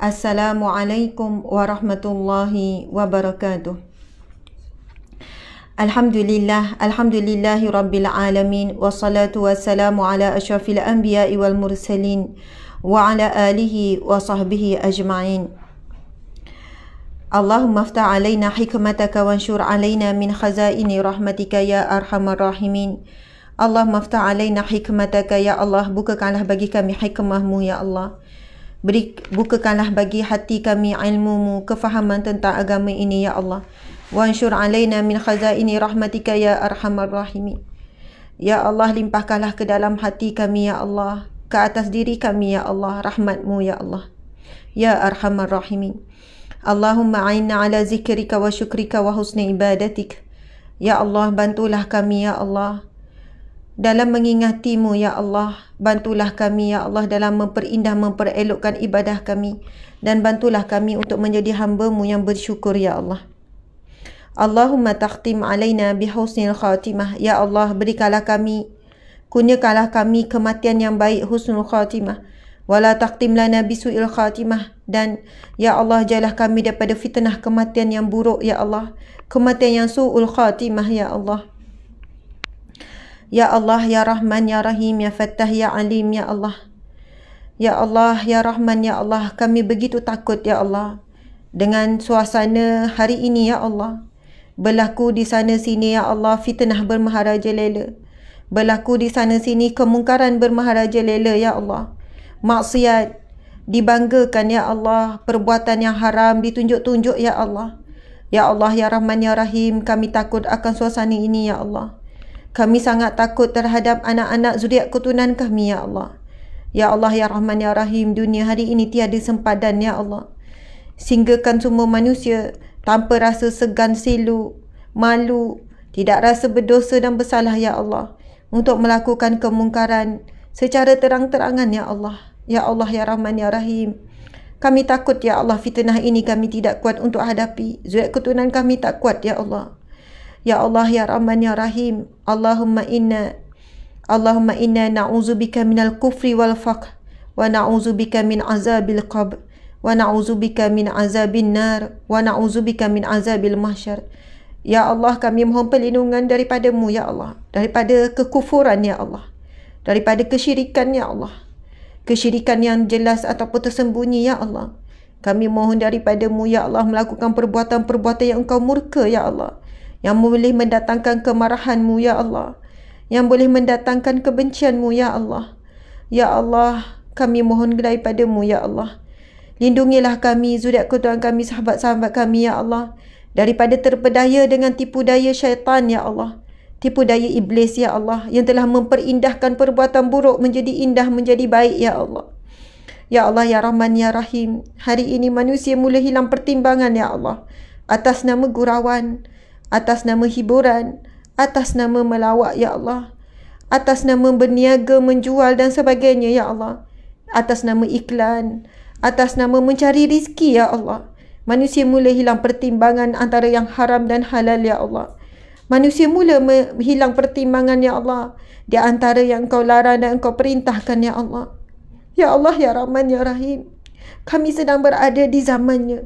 السلام عليكم ورحمة الله وبركاته الحمد لله الحمد لله رب العالمين والصلاة والسلام على أشرف الأنبياء والمرسلين وعلى آله وصحبه أجمعين اللهم افتح علينا حكمتك وانشر علينا من خزائن رحمتك يا أرحم الراحمين اللهم افتح علينا حكمتك يا الله بكك على بقيك من حكمه يا الله Beri, bukakanlah bagi hati kami ilmumu, kefahaman tentang agama ini, Ya Allah. Wa ansyur alaina min khazaini rahmatika, Ya Arhamar Rahimin. Ya Allah, limpahkanlah ke dalam hati kami, Ya Allah. Ke atas diri kami, Ya Allah. Rahmatmu, Ya Allah. Ya Arhamar Rahimin. Allahumma a'inna ala zikrika wa syukrika wa husni ibadatik. Ya Allah, bantulah kami, Ya Allah dalam mengingatimu ya Allah bantulah kami ya Allah dalam memperindah memperelokkan ibadah kami dan bantulah kami untuk menjadi hamba-Mu yang bersyukur ya Allah Allahumma taqtim alaina bihusnil khatimah ya Allah berikanlah kami kunyakalah kami kematian yang baik husnul khatimah wala taqtim lana bisuil khatimah dan ya Allah jalah kami daripada fitnah kematian yang buruk ya Allah kematian yang suul khatimah ya Allah Ya Allah, Ya Rahman, Ya Rahim, Ya Fattah, Ya Alim, Ya Allah. Ya Allah, Ya Rahman, Ya Allah, kami begitu takut, Ya Allah. Dengan suasana hari ini, Ya Allah. Berlaku di sana sini, Ya Allah, fitnah bermaharaja lela. Berlaku di sana sini, kemungkaran bermaharaja lela, Ya Allah. Maksiat dibanggakan, Ya Allah. Perbuatan yang haram ditunjuk-tunjuk, Ya Allah. Ya Allah, Ya Rahman, Ya Rahim, kami takut akan suasana ini, Ya Allah. Kami sangat takut terhadap anak-anak zuriat keturunan kami, Ya Allah. Ya Allah, Ya Rahman, Ya Rahim, dunia hari ini tiada sempadan, Ya Allah. Singgahkan semua manusia tanpa rasa segan silu, malu, tidak rasa berdosa dan bersalah, Ya Allah. Untuk melakukan kemungkaran secara terang-terangan, Ya Allah. Ya Allah, Ya Rahman, Ya Rahim. Kami takut, Ya Allah, fitnah ini kami tidak kuat untuk hadapi. Zuriat keturunan kami tak kuat, Ya Allah. Ya Allah ya Rahman ya Rahim Allahumma inna Allahumma inna na'uzubika minal kufri wal faqh wa na'uzubika min azabil qabr wa na'uzubika min azabin nar wa na'uzubika min azabil mahsyar Ya Allah kami mohon perlindungan daripadamu ya Allah daripada kekufuran ya Allah daripada kesyirikan ya Allah kesyirikan yang jelas ataupun tersembunyi ya Allah kami mohon daripadamu ya Allah melakukan perbuatan-perbuatan yang engkau murka ya Allah yang boleh mendatangkan kemarahanmu ya Allah yang boleh mendatangkan kebencianmu ya Allah ya Allah kami mohon gelai padamu ya Allah lindungilah kami zuriat keturunan kami sahabat-sahabat kami ya Allah daripada terpedaya dengan tipu daya syaitan ya Allah tipu daya iblis ya Allah yang telah memperindahkan perbuatan buruk menjadi indah menjadi baik ya Allah Ya Allah ya Rahman ya Rahim hari ini manusia mula hilang pertimbangan ya Allah atas nama gurauan atas nama hiburan, atas nama melawak ya Allah, atas nama berniaga, menjual dan sebagainya ya Allah, atas nama iklan, atas nama mencari rizki ya Allah. Manusia mula hilang pertimbangan antara yang haram dan halal ya Allah. Manusia mula hilang pertimbangan ya Allah di antara yang kau larang dan kau perintahkan ya Allah. Ya Allah ya Rahman ya Rahim. Kami sedang berada di zamannya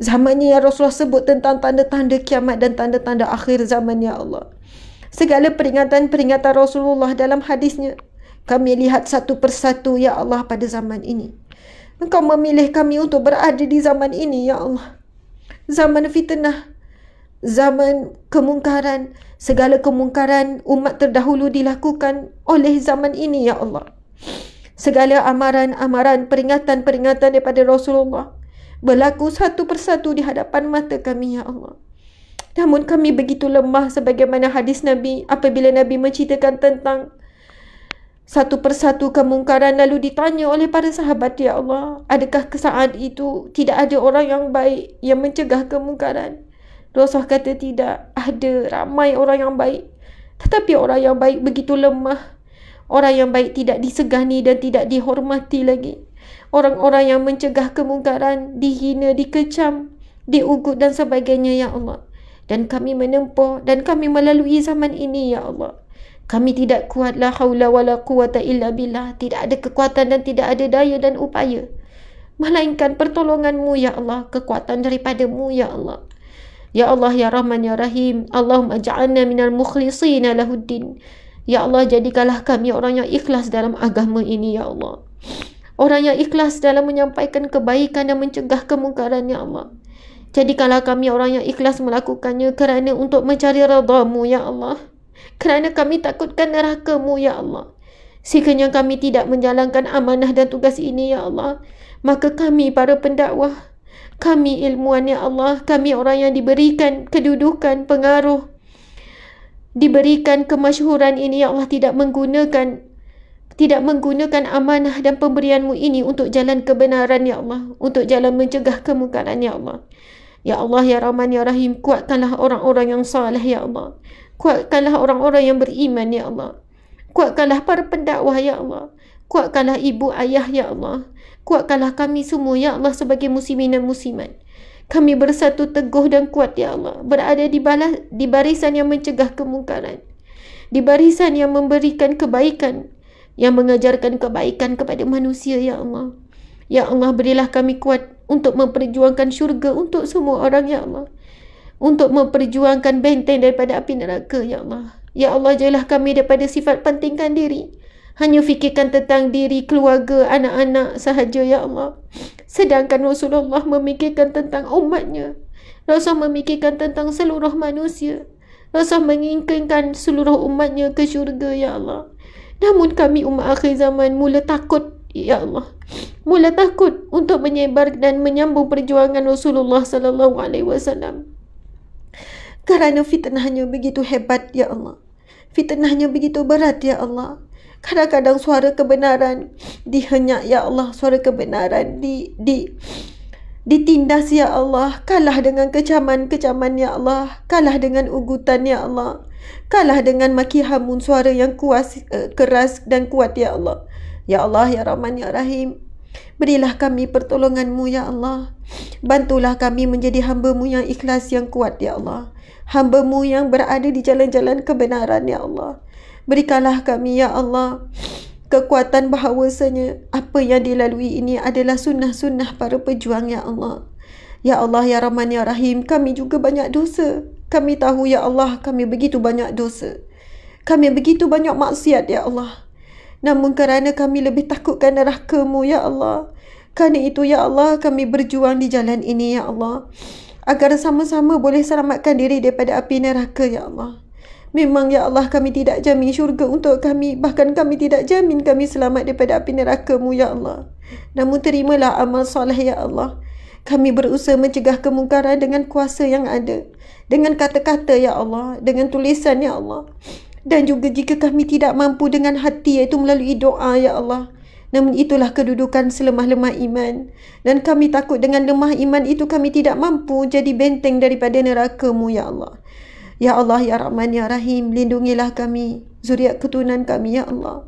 zamannya yang Rasulullah sebut tentang tanda-tanda kiamat dan tanda-tanda akhir zaman ya Allah. Segala peringatan-peringatan Rasulullah dalam hadisnya kami lihat satu persatu ya Allah pada zaman ini. Engkau memilih kami untuk berada di zaman ini ya Allah. Zaman fitnah, zaman kemungkaran, segala kemungkaran umat terdahulu dilakukan oleh zaman ini ya Allah. Segala amaran-amaran, peringatan-peringatan daripada Rasulullah berlaku satu persatu di hadapan mata kami, Ya Allah. Namun kami begitu lemah sebagaimana hadis Nabi apabila Nabi menceritakan tentang satu persatu kemungkaran lalu ditanya oleh para sahabat, Ya Allah, adakah saat itu tidak ada orang yang baik yang mencegah kemungkaran? Rasulullah kata tidak ada ramai orang yang baik. Tetapi orang yang baik begitu lemah. Orang yang baik tidak disegani dan tidak dihormati lagi orang-orang yang mencegah kemungkaran, dihina, dikecam, diugut dan sebagainya, Ya Allah. Dan kami menempuh dan kami melalui zaman ini, Ya Allah. Kami tidak kuat, la hawla wa la quwata illa billah. Tidak ada kekuatan dan tidak ada daya dan upaya. Melainkan pertolonganmu, Ya Allah. Kekuatan daripadamu, Ya Allah. Ya Allah, Ya Rahman, Ya Rahim. Allahumma ja'alna minal mukhlisina lahuddin. Ya Allah, jadikanlah kami orang yang ikhlas dalam agama ini, Ya Allah. Orang yang ikhlas dalam menyampaikan kebaikan dan mencegah kemungkaran, Ya Allah. Jadikanlah kami orang yang ikhlas melakukannya kerana untuk mencari radamu, Ya Allah. Kerana kami takutkan nerakamu, Ya Allah. Sekiranya kami tidak menjalankan amanah dan tugas ini, Ya Allah. Maka kami para pendakwah, kami ilmuan, Ya Allah. Kami orang yang diberikan kedudukan, pengaruh, diberikan kemasyhuran ini, Ya Allah, tidak menggunakan tidak menggunakan amanah dan pemberianmu ini untuk jalan kebenaran ya Allah untuk jalan mencegah kemungkaran ya Allah ya Allah ya Rahman ya Rahim kuatkanlah orang-orang yang salah, ya Allah kuatkanlah orang-orang yang beriman ya Allah kuatkanlah para pendakwah ya Allah kuatkanlah ibu ayah ya Allah kuatkanlah kami semua ya Allah sebagai muslimin dan muslimat kami bersatu teguh dan kuat ya Allah berada di balas di barisan yang mencegah kemungkaran di barisan yang memberikan kebaikan yang mengajarkan kebaikan kepada manusia, Ya Allah. Ya Allah, berilah kami kuat untuk memperjuangkan syurga untuk semua orang, Ya Allah. Untuk memperjuangkan benteng daripada api neraka, Ya Allah. Ya Allah, jailah kami daripada sifat pentingkan diri. Hanya fikirkan tentang diri, keluarga, anak-anak sahaja, Ya Allah. Sedangkan Rasulullah memikirkan tentang umatnya. Rasulullah memikirkan tentang seluruh manusia. Rasulullah menginginkan seluruh umatnya ke syurga, Ya Allah. Namun kami umat akhir zaman mula takut, ya Allah. Mula takut untuk menyebar dan menyambung perjuangan Rasulullah sallallahu alaihi wasallam. Kerana fitnahnya begitu hebat, ya Allah. Fitnahnya begitu berat, ya Allah. Kadang-kadang suara kebenaran dihenyak, ya Allah. Suara kebenaran di di ditindas ya Allah kalah dengan kecaman-kecaman ya Allah kalah dengan ugutan ya Allah Kalah dengan maki hamun suara yang kuas, eh, keras dan kuat, Ya Allah. Ya Allah, Ya Rahman, Ya Rahim. Berilah kami pertolonganmu, Ya Allah. Bantulah kami menjadi hambamu yang ikhlas, yang kuat, Ya Allah. Hambamu yang berada di jalan-jalan kebenaran, Ya Allah. Berikanlah kami, Ya Allah, kekuatan bahawasanya apa yang dilalui ini adalah sunnah-sunnah para pejuang, Ya Allah. Ya Allah, Ya Rahman, Ya Rahim, kami juga banyak dosa. Kami tahu, Ya Allah, kami begitu banyak dosa. Kami begitu banyak maksiat, Ya Allah. Namun kerana kami lebih takutkan neraka-Mu, Ya Allah. Kerana itu, Ya Allah, kami berjuang di jalan ini, Ya Allah. Agar sama-sama boleh selamatkan diri daripada api neraka, Ya Allah. Memang, Ya Allah, kami tidak jamin syurga untuk kami. Bahkan kami tidak jamin kami selamat daripada api neraka-Mu, Ya Allah. Namun terimalah amal salih, Ya Allah. Kami berusaha mencegah kemungkaran dengan kuasa yang ada dengan kata-kata ya Allah dengan tulisan ya Allah dan juga jika kami tidak mampu dengan hati iaitu melalui doa ya Allah namun itulah kedudukan selemah-lemah iman dan kami takut dengan lemah iman itu kami tidak mampu jadi benteng daripada nerakaMu ya Allah ya Allah ya Rahman ya Rahim lindungilah kami zuriat keturunan kami ya Allah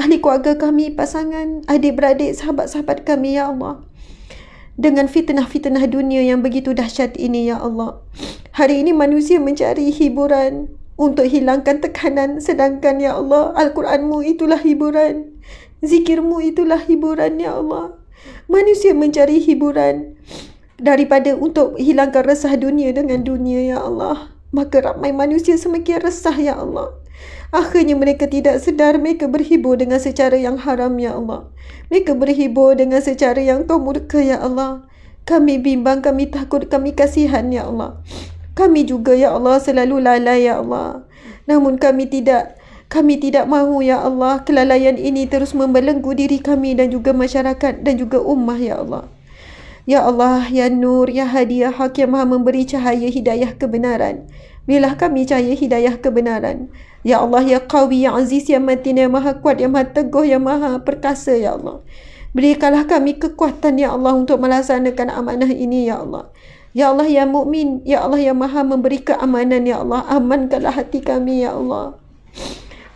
ahli keluarga kami pasangan adik beradik sahabat-sahabat kami ya Allah dengan fitnah-fitnah dunia yang begitu dahsyat ini ya Allah. Hari ini manusia mencari hiburan untuk hilangkan tekanan sedangkan ya Allah Al-Quranmu itulah hiburan. Zikirmu itulah hiburan ya Allah. Manusia mencari hiburan daripada untuk hilangkan resah dunia dengan dunia ya Allah. Maka ramai manusia semakin resah ya Allah. Akhirnya mereka tidak sedar mereka berhibur dengan secara yang haram, Ya Allah. Mereka berhibur dengan secara yang kau murka, Ya Allah. Kami bimbang, kami takut, kami kasihan, Ya Allah. Kami juga, Ya Allah, selalu lalai, Ya Allah. Namun kami tidak kami tidak mahu ya Allah kelalaian ini terus membelenggu diri kami dan juga masyarakat dan juga ummah ya Allah. Ya Allah, ya Nur, ya Hadi, ya Hakim Maha memberi cahaya hidayah kebenaran. Bilah kami cahaya hidayah kebenaran. Ya Allah, Ya Qawi, Ya Aziz, Ya Matin, Ya Maha Kuat, Ya Maha Teguh, Ya Maha Perkasa, Ya Allah. Berikanlah kami kekuatan, Ya Allah, untuk melaksanakan amanah ini, Ya Allah. Ya Allah, Ya Mukmin, Ya Allah, Ya Maha memberi keamanan, Ya Allah. Amankanlah hati kami, Ya Allah.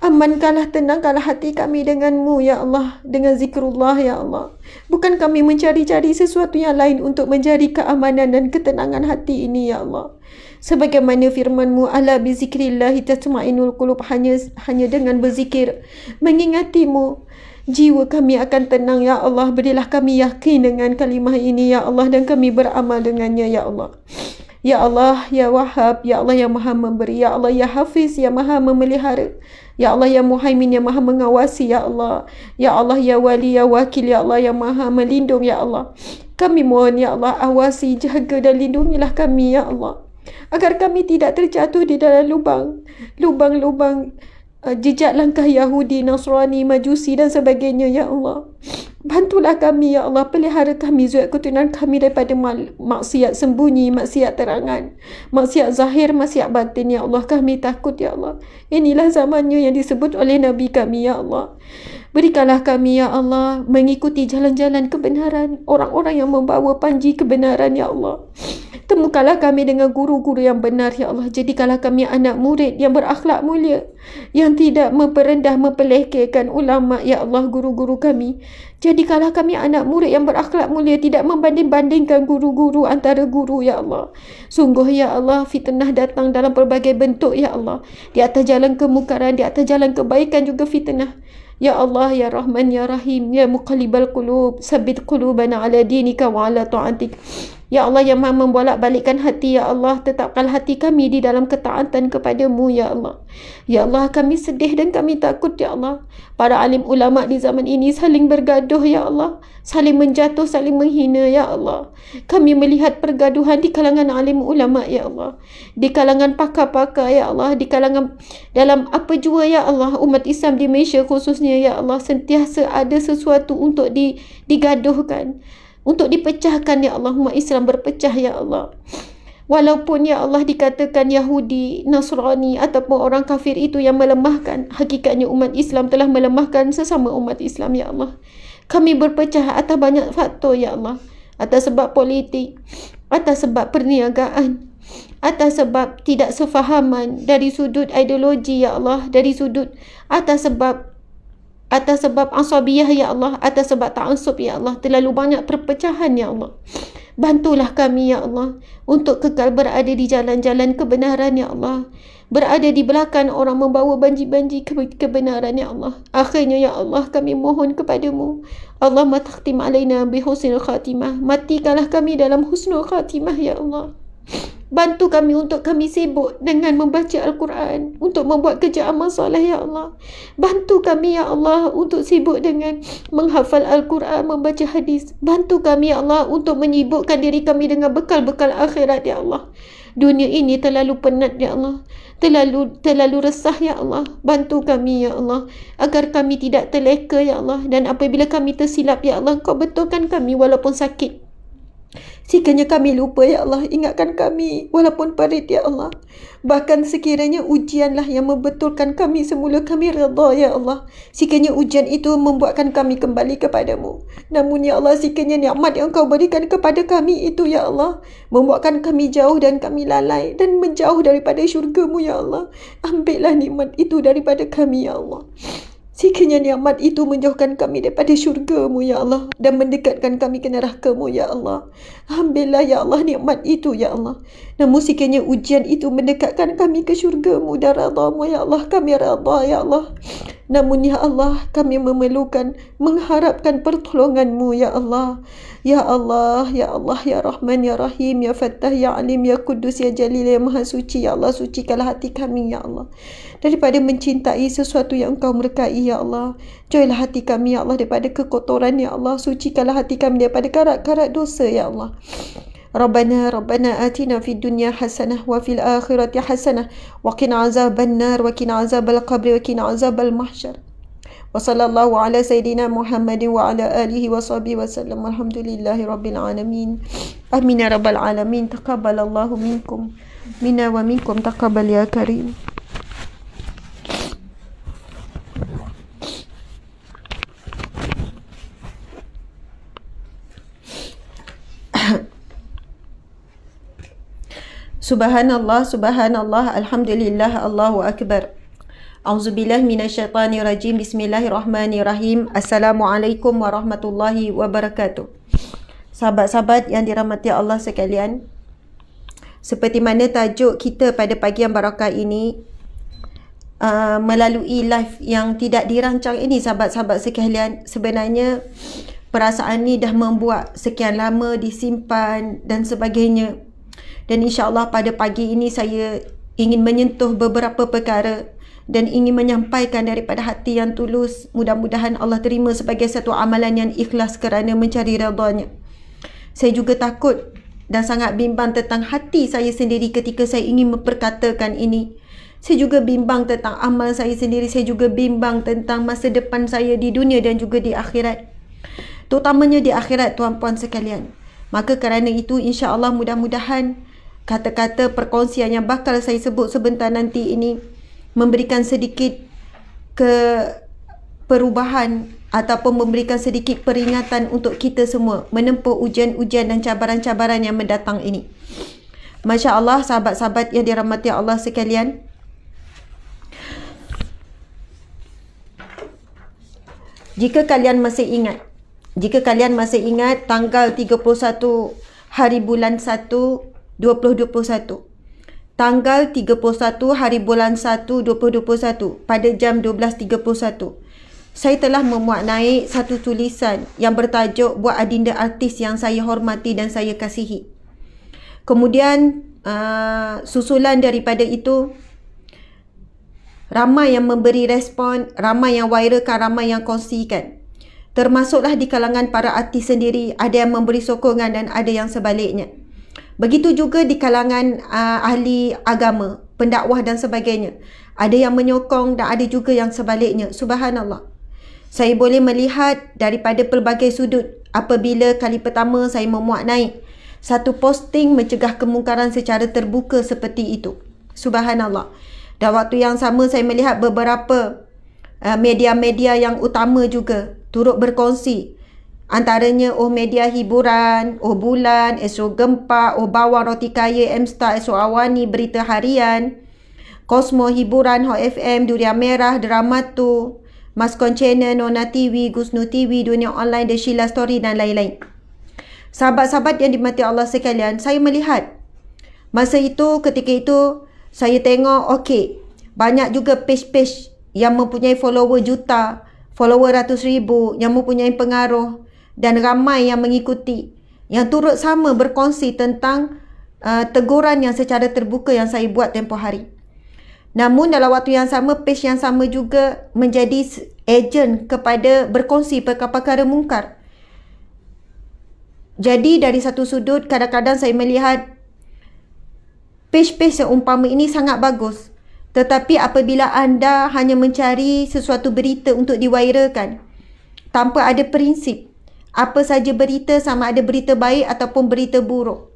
Amankanlah, tenangkanlah hati kami denganmu, Ya Allah. Dengan zikrullah, Ya Allah. Bukan kami mencari-cari sesuatu yang lain untuk menjadi keamanan dan ketenangan hati ini, Ya Allah sebagaimana firman-Mu ala bizikrillah tatma'inul qulub hanya hanya dengan berzikir mengingatimu jiwa kami akan tenang ya Allah berilah kami yakin dengan kalimah ini ya Allah dan kami beramal dengannya ya Allah Ya Allah, Ya Wahab, Ya Allah yang maha memberi, Ya Allah ya hafiz, Ya maha memelihara, Ya Allah ya muhaimin, Ya maha mengawasi, Ya Allah, Ya Allah Ya wali, Ya wakil, Ya Allah yang maha melindung, Ya Allah. Kami mohon, Ya Allah, awasi, jaga dan lindungilah kami, Ya Allah agar kami tidak terjatuh di dalam lubang lubang-lubang uh, jejak langkah Yahudi, Nasrani, Majusi dan sebagainya ya Allah. Bantulah kami ya Allah, pelihara kami zuat keturunan kami daripada mal, maksiat sembunyi, maksiat terangan, maksiat zahir, maksiat batin ya Allah. Kami takut ya Allah. Inilah zamannya yang disebut oleh nabi kami ya Allah. Berikanlah kami, Ya Allah, mengikuti jalan-jalan kebenaran orang-orang yang membawa panji kebenaran, Ya Allah. Temukanlah kami dengan guru-guru yang benar, Ya Allah. Jadikanlah kami anak murid yang berakhlak mulia, yang tidak memperendah, mempelekehkan ulama, Ya Allah, guru-guru kami. Jadikanlah kami anak murid yang berakhlak mulia, tidak membanding-bandingkan guru-guru antara guru, Ya Allah. Sungguh, Ya Allah, fitnah datang dalam pelbagai bentuk, Ya Allah. Di atas jalan kemukaran, di atas jalan kebaikan juga fitnah. Ya Allah, Ya Rahman, Ya Rahim, Ya Al Qulub, Sabbit Qulubana Ala Dinika Wa Ala Ta'atik. Ya Allah yang maha membolak balikan hati, Ya Allah, tetapkan hati kami di dalam ketaatan kepadamu, Ya Allah. Ya Allah, kami sedih dan kami takut, Ya Allah. Para alim ulama di zaman ini saling bergaduh, Ya Allah. Saling menjatuh, saling menghina, Ya Allah. Kami melihat pergaduhan di kalangan alim ulama, Ya Allah. Di kalangan pakar-pakar, Ya Allah. Di kalangan dalam apa jua, Ya Allah. Umat Islam di Malaysia khususnya, Ya Allah. Sentiasa ada sesuatu untuk digaduhkan untuk dipecahkan ya Allah, umat Islam berpecah ya Allah walaupun ya Allah dikatakan Yahudi, Nasrani ataupun orang kafir itu yang melemahkan hakikatnya umat Islam telah melemahkan sesama umat Islam ya Allah kami berpecah atas banyak faktor ya Allah atas sebab politik atas sebab perniagaan atas sebab tidak sefahaman dari sudut ideologi ya Allah dari sudut atas sebab atas sebab asabiyah ya Allah atas sebab ta'assub ya Allah terlalu banyak perpecahan ya Allah bantulah kami ya Allah untuk kekal berada di jalan-jalan kebenaran ya Allah berada di belakang orang membawa banji-banji ke kebenaran ya Allah akhirnya ya Allah kami mohon kepadamu Allah matakhtim alaina bihusnul khatimah matikanlah kami dalam husnul khatimah ya Allah Bantu kami untuk kami sibuk dengan membaca Al-Quran untuk membuat kerja amal soleh ya Allah. Bantu kami ya Allah untuk sibuk dengan menghafal Al-Quran, membaca hadis. Bantu kami ya Allah untuk menyibukkan diri kami dengan bekal-bekal akhirat ya Allah. Dunia ini terlalu penat ya Allah. Terlalu terlalu resah ya Allah. Bantu kami ya Allah agar kami tidak terleka ya Allah dan apabila kami tersilap ya Allah kau betulkan kami walaupun sakit. Sekiranya kami lupa, Ya Allah, ingatkan kami walaupun parit, Ya Allah. Bahkan sekiranya ujianlah yang membetulkan kami semula, kami redha, Ya Allah. Sekiranya ujian itu membuatkan kami kembali kepadamu. Namun, Ya Allah, sekiranya nikmat yang kau berikan kepada kami itu, Ya Allah, membuatkan kami jauh dan kami lalai dan menjauh daripada syurgamu, Ya Allah. Ambillah nikmat itu daripada kami, Ya Allah. Sikirnya nikmat itu menjauhkan kami daripada syurga-Mu, Ya Allah. Dan mendekatkan kami ke neraka Ya Allah. Ambillah, Ya Allah, nikmat itu, Ya Allah. Namun sikirnya ujian itu mendekatkan kami ke syurga-Mu dan radha Ya Allah. Kami radha, Ya Allah. Namun Ya Allah kami memerlukan mengharapkan pertolonganmu Ya Allah Ya Allah Ya Allah Ya Rahman Ya Rahim Ya Fattah Ya Alim Ya Kudus Ya Jalil Ya Maha Suci Ya Allah sucikanlah hati kami Ya Allah Daripada mencintai sesuatu yang engkau merkai Ya Allah Jauhilah hati kami Ya Allah daripada kekotoran Ya Allah Sucikanlah hati kami daripada karat-karat dosa Ya Allah ربنا ربنا آتنا في الدنيا حسنة وفي الآخرة حسنة وقنا عذاب النار وقنا عذاب القبر وقنا عذاب المحشر وصلى الله على سيدنا محمد وعلى آله وصحبه وسلم والحمد لله رب العالمين آمين رب العالمين تقبل الله منكم منا ومنكم تقبل يا كريم Subhanallah, subhanallah, alhamdulillah, Allahu akbar. A'uzubillah billahi minasyaitonir rajim. Bismillahirrahmanirrahim. Assalamualaikum warahmatullahi wabarakatuh. Sahabat-sahabat yang dirahmati Allah sekalian, seperti mana tajuk kita pada pagi yang barakah ini uh, melalui live yang tidak dirancang ini sahabat-sahabat sekalian sebenarnya perasaan ini dah membuat sekian lama disimpan dan sebagainya dan insya Allah pada pagi ini saya ingin menyentuh beberapa perkara dan ingin menyampaikan daripada hati yang tulus. Mudah-mudahan Allah terima sebagai satu amalan yang ikhlas kerana mencari redhanya. Saya juga takut dan sangat bimbang tentang hati saya sendiri ketika saya ingin memperkatakan ini. Saya juga bimbang tentang amal saya sendiri. Saya juga bimbang tentang masa depan saya di dunia dan juga di akhirat. Terutamanya di akhirat tuan-puan sekalian. Maka kerana itu insya-Allah mudah-mudahan kata-kata perkongsian yang bakal saya sebut sebentar nanti ini memberikan sedikit ke perubahan ataupun memberikan sedikit peringatan untuk kita semua menempuh ujian-ujian dan cabaran-cabaran yang mendatang ini. Masya-Allah sahabat-sahabat yang dirahmati Allah sekalian. Jika kalian masih ingat jika kalian masih ingat tanggal 31 hari bulan 1 2021. Tanggal 31 hari bulan 1 2021 pada jam 12.31. Saya telah memuat naik satu tulisan yang bertajuk buat adinda artis yang saya hormati dan saya kasihi. Kemudian uh, susulan daripada itu ramai yang memberi respon, ramai yang viralkan, ramai yang kongsikan termasuklah di kalangan para artis sendiri ada yang memberi sokongan dan ada yang sebaliknya begitu juga di kalangan uh, ahli agama pendakwah dan sebagainya ada yang menyokong dan ada juga yang sebaliknya subhanallah saya boleh melihat daripada pelbagai sudut apabila kali pertama saya memuat naik satu posting mencegah kemungkaran secara terbuka seperti itu subhanallah dan waktu yang sama saya melihat beberapa ah, media-media yang utama juga turut berkongsi. Antaranya Oh Media Hiburan, Oh Bulan, Esok Gempa, Oh Bawang Roti Kaya, m Esok Awani, Berita Harian, Kosmo Hiburan, ho FM, Durian Merah, Dramatu, Maskon Channel, Nona TV, Gusnu TV, Dunia Online, The Sheila Story dan lain-lain. Sahabat-sahabat yang dimati Allah sekalian, saya melihat masa itu ketika itu saya tengok okey banyak juga page-page yang mempunyai follower juta follower ratus ribu yang mempunyai pengaruh dan ramai yang mengikuti yang turut sama berkongsi tentang uh, teguran yang secara terbuka yang saya buat tempoh hari. Namun dalam waktu yang sama, page yang sama juga menjadi ejen kepada berkongsi perkara-perkara mungkar. Jadi dari satu sudut, kadang-kadang saya melihat page-page seumpama ini sangat bagus tetapi apabila anda hanya mencari sesuatu berita untuk diwairakan tanpa ada prinsip, apa saja berita sama ada berita baik ataupun berita buruk.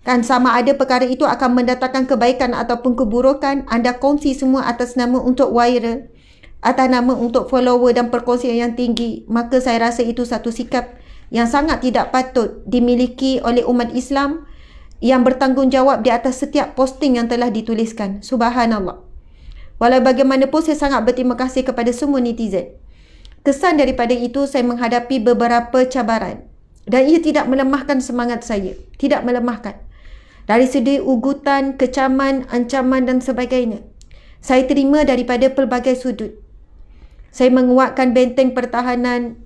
Kan sama ada perkara itu akan mendatangkan kebaikan ataupun keburukan, anda kongsi semua atas nama untuk viral atas nama untuk follower dan perkongsian yang tinggi, maka saya rasa itu satu sikap yang sangat tidak patut dimiliki oleh umat Islam yang bertanggungjawab di atas setiap posting yang telah dituliskan. Subhanallah. Walau bagaimanapun saya sangat berterima kasih kepada semua netizen. Kesan daripada itu saya menghadapi beberapa cabaran dan ia tidak melemahkan semangat saya. Tidak melemahkan. Dari segi ugutan, kecaman, ancaman dan sebagainya. Saya terima daripada pelbagai sudut. Saya menguatkan benteng pertahanan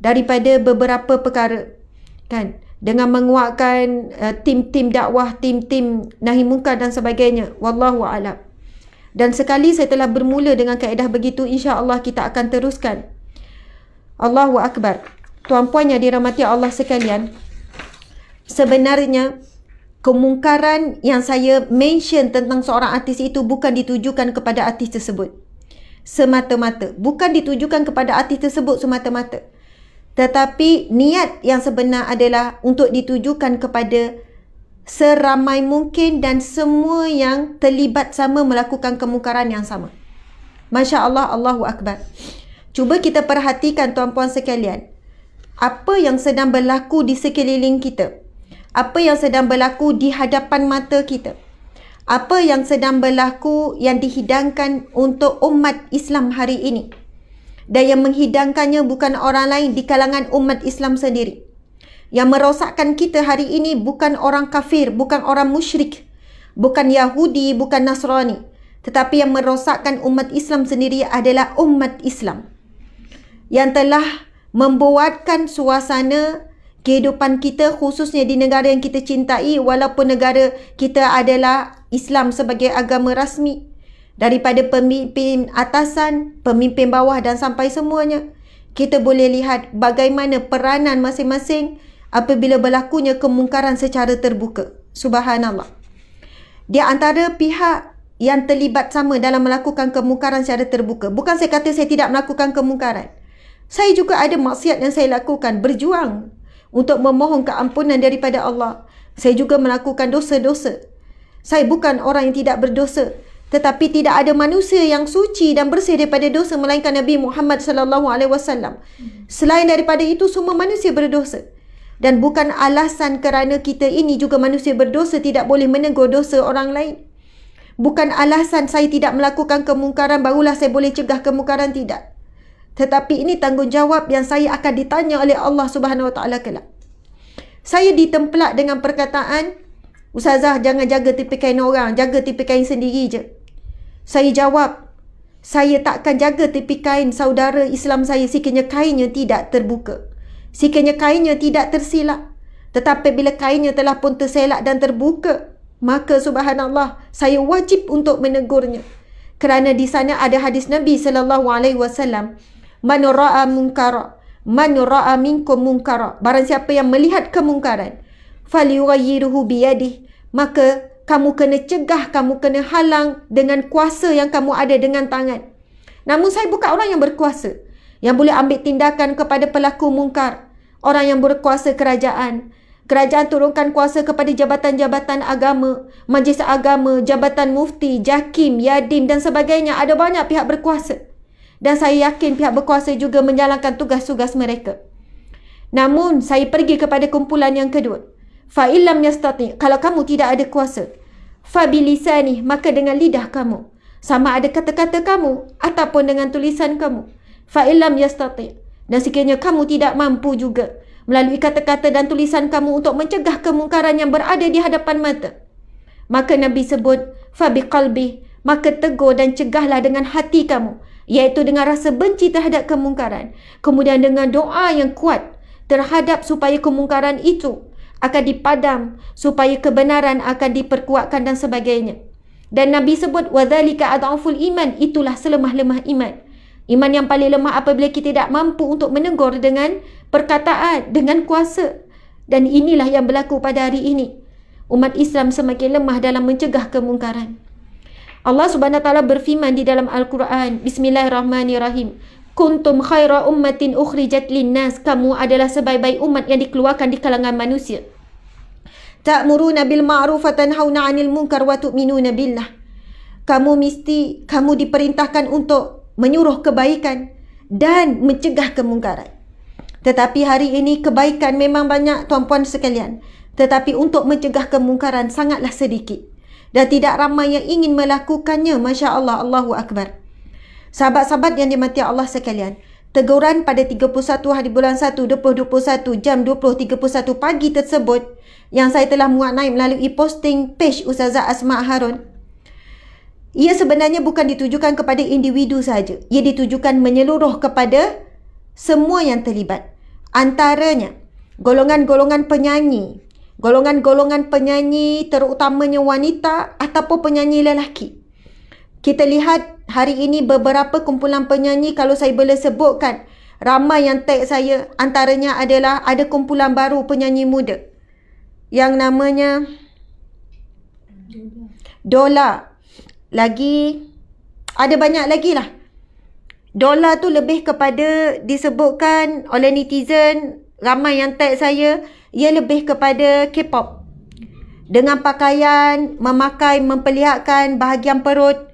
daripada beberapa perkara. Kan? dengan menguatkan uh, tim-tim dakwah, tim-tim nahi mungkar dan sebagainya. Wallahu a'lam. Dan sekali saya telah bermula dengan kaedah begitu, insya-Allah kita akan teruskan. Allahu akbar. Tuan-puan yang dirahmati Allah sekalian, sebenarnya kemungkaran yang saya mention tentang seorang artis itu bukan ditujukan kepada artis tersebut semata-mata. Bukan ditujukan kepada artis tersebut semata-mata. Tetapi niat yang sebenar adalah untuk ditujukan kepada seramai mungkin dan semua yang terlibat sama melakukan kemukaran yang sama. Masya Allah, Allahu Akbar. Cuba kita perhatikan tuan-puan sekalian. Apa yang sedang berlaku di sekeliling kita? Apa yang sedang berlaku di hadapan mata kita? Apa yang sedang berlaku yang dihidangkan untuk umat Islam hari ini? dan yang menghidangkannya bukan orang lain di kalangan umat Islam sendiri. Yang merosakkan kita hari ini bukan orang kafir, bukan orang musyrik, bukan Yahudi, bukan Nasrani. Tetapi yang merosakkan umat Islam sendiri adalah umat Islam. Yang telah membuatkan suasana kehidupan kita khususnya di negara yang kita cintai walaupun negara kita adalah Islam sebagai agama rasmi daripada pemimpin atasan, pemimpin bawah dan sampai semuanya. Kita boleh lihat bagaimana peranan masing-masing apabila berlakunya kemungkaran secara terbuka. Subhanallah. Di antara pihak yang terlibat sama dalam melakukan kemungkaran secara terbuka. Bukan saya kata saya tidak melakukan kemungkaran. Saya juga ada maksiat yang saya lakukan, berjuang untuk memohon keampunan daripada Allah. Saya juga melakukan dosa-dosa. Saya bukan orang yang tidak berdosa tetapi tidak ada manusia yang suci dan bersih daripada dosa melainkan Nabi Muhammad sallallahu alaihi wasallam. Selain daripada itu semua manusia berdosa. Dan bukan alasan kerana kita ini juga manusia berdosa tidak boleh menegur dosa orang lain. Bukan alasan saya tidak melakukan kemungkaran barulah saya boleh cegah kemungkaran tidak. Tetapi ini tanggungjawab yang saya akan ditanya oleh Allah Subhanahu Wa Taala kelak. Saya ditemplak dengan perkataan Ustazah jangan jaga tipikan orang, jaga tipikan sendiri je. Saya jawab, saya takkan jaga tepi kain saudara Islam saya sekiranya kainnya tidak terbuka. Sekiranya kainnya tidak tersilap. Tetapi bila kainnya telah pun terselak dan terbuka, maka subhanallah saya wajib untuk menegurnya. Kerana di sana ada hadis Nabi sallallahu alaihi wasallam, "Man ra'a munkara, man ra'a minkum munkara." Barang siapa yang melihat kemungkaran, "Falyughayyirhu bi yadihi." Maka kamu kena cegah, kamu kena halang dengan kuasa yang kamu ada dengan tangan. Namun saya bukan orang yang berkuasa yang boleh ambil tindakan kepada pelaku mungkar. Orang yang berkuasa kerajaan. Kerajaan turunkan kuasa kepada jabatan-jabatan agama, majlis agama, jabatan mufti, jakim, yadim dan sebagainya. Ada banyak pihak berkuasa. Dan saya yakin pihak berkuasa juga menjalankan tugas-tugas mereka. Namun, saya pergi kepada kumpulan yang kedua. Fa'ilam yastati. Kalau kamu tidak ada kuasa, Fabilisanih, maka dengan lidah kamu. Sama ada kata-kata kamu ataupun dengan tulisan kamu. Fa'ilam yastatik. Dan sekiranya kamu tidak mampu juga melalui kata-kata dan tulisan kamu untuk mencegah kemungkaran yang berada di hadapan mata. Maka Nabi sebut, Fabiqalbih, maka tegur dan cegahlah dengan hati kamu. Iaitu dengan rasa benci terhadap kemungkaran. Kemudian dengan doa yang kuat terhadap supaya kemungkaran itu akan dipadam supaya kebenaran akan diperkuatkan dan sebagainya. Dan Nabi sebut wadzalika adhaful iman itulah selemah-lemah iman. Iman yang paling lemah apabila kita tidak mampu untuk menegur dengan perkataan, dengan kuasa. Dan inilah yang berlaku pada hari ini. Umat Islam semakin lemah dalam mencegah kemungkaran. Allah Subhanahu wa taala berfirman di dalam Al-Quran, Bismillahirrahmanirrahim. Kuntum khaira ummatin ukhrijat linnas. Kamu adalah sebaik-baik umat yang dikeluarkan di kalangan manusia. Ta'muruna bil ma'ruf tanhauna 'anil munkar wa tu'minuna billah. Kamu mesti kamu diperintahkan untuk menyuruh kebaikan dan mencegah kemungkaran. Tetapi hari ini kebaikan memang banyak tuan tuan sekalian. Tetapi untuk mencegah kemungkaran sangatlah sedikit. Dan tidak ramai yang ingin melakukannya. Masya Allah, Allahu Akbar. Sahabat-sahabat yang dimati Allah sekalian, teguran pada 31 hari bulan 1 2021 jam 20.31 pagi tersebut yang saya telah muat naik melalui posting page Ustazah Asma Harun ia sebenarnya bukan ditujukan kepada individu saja. Ia ditujukan menyeluruh kepada semua yang terlibat. Antaranya, golongan-golongan penyanyi. Golongan-golongan penyanyi terutamanya wanita ataupun penyanyi lelaki. Kita lihat hari ini beberapa kumpulan penyanyi kalau saya boleh sebutkan ramai yang tag saya antaranya adalah ada kumpulan baru penyanyi muda yang namanya Dola lagi ada banyak lagi lah Dola tu lebih kepada disebutkan oleh netizen ramai yang tag saya ia lebih kepada K-pop dengan pakaian memakai memperlihatkan bahagian perut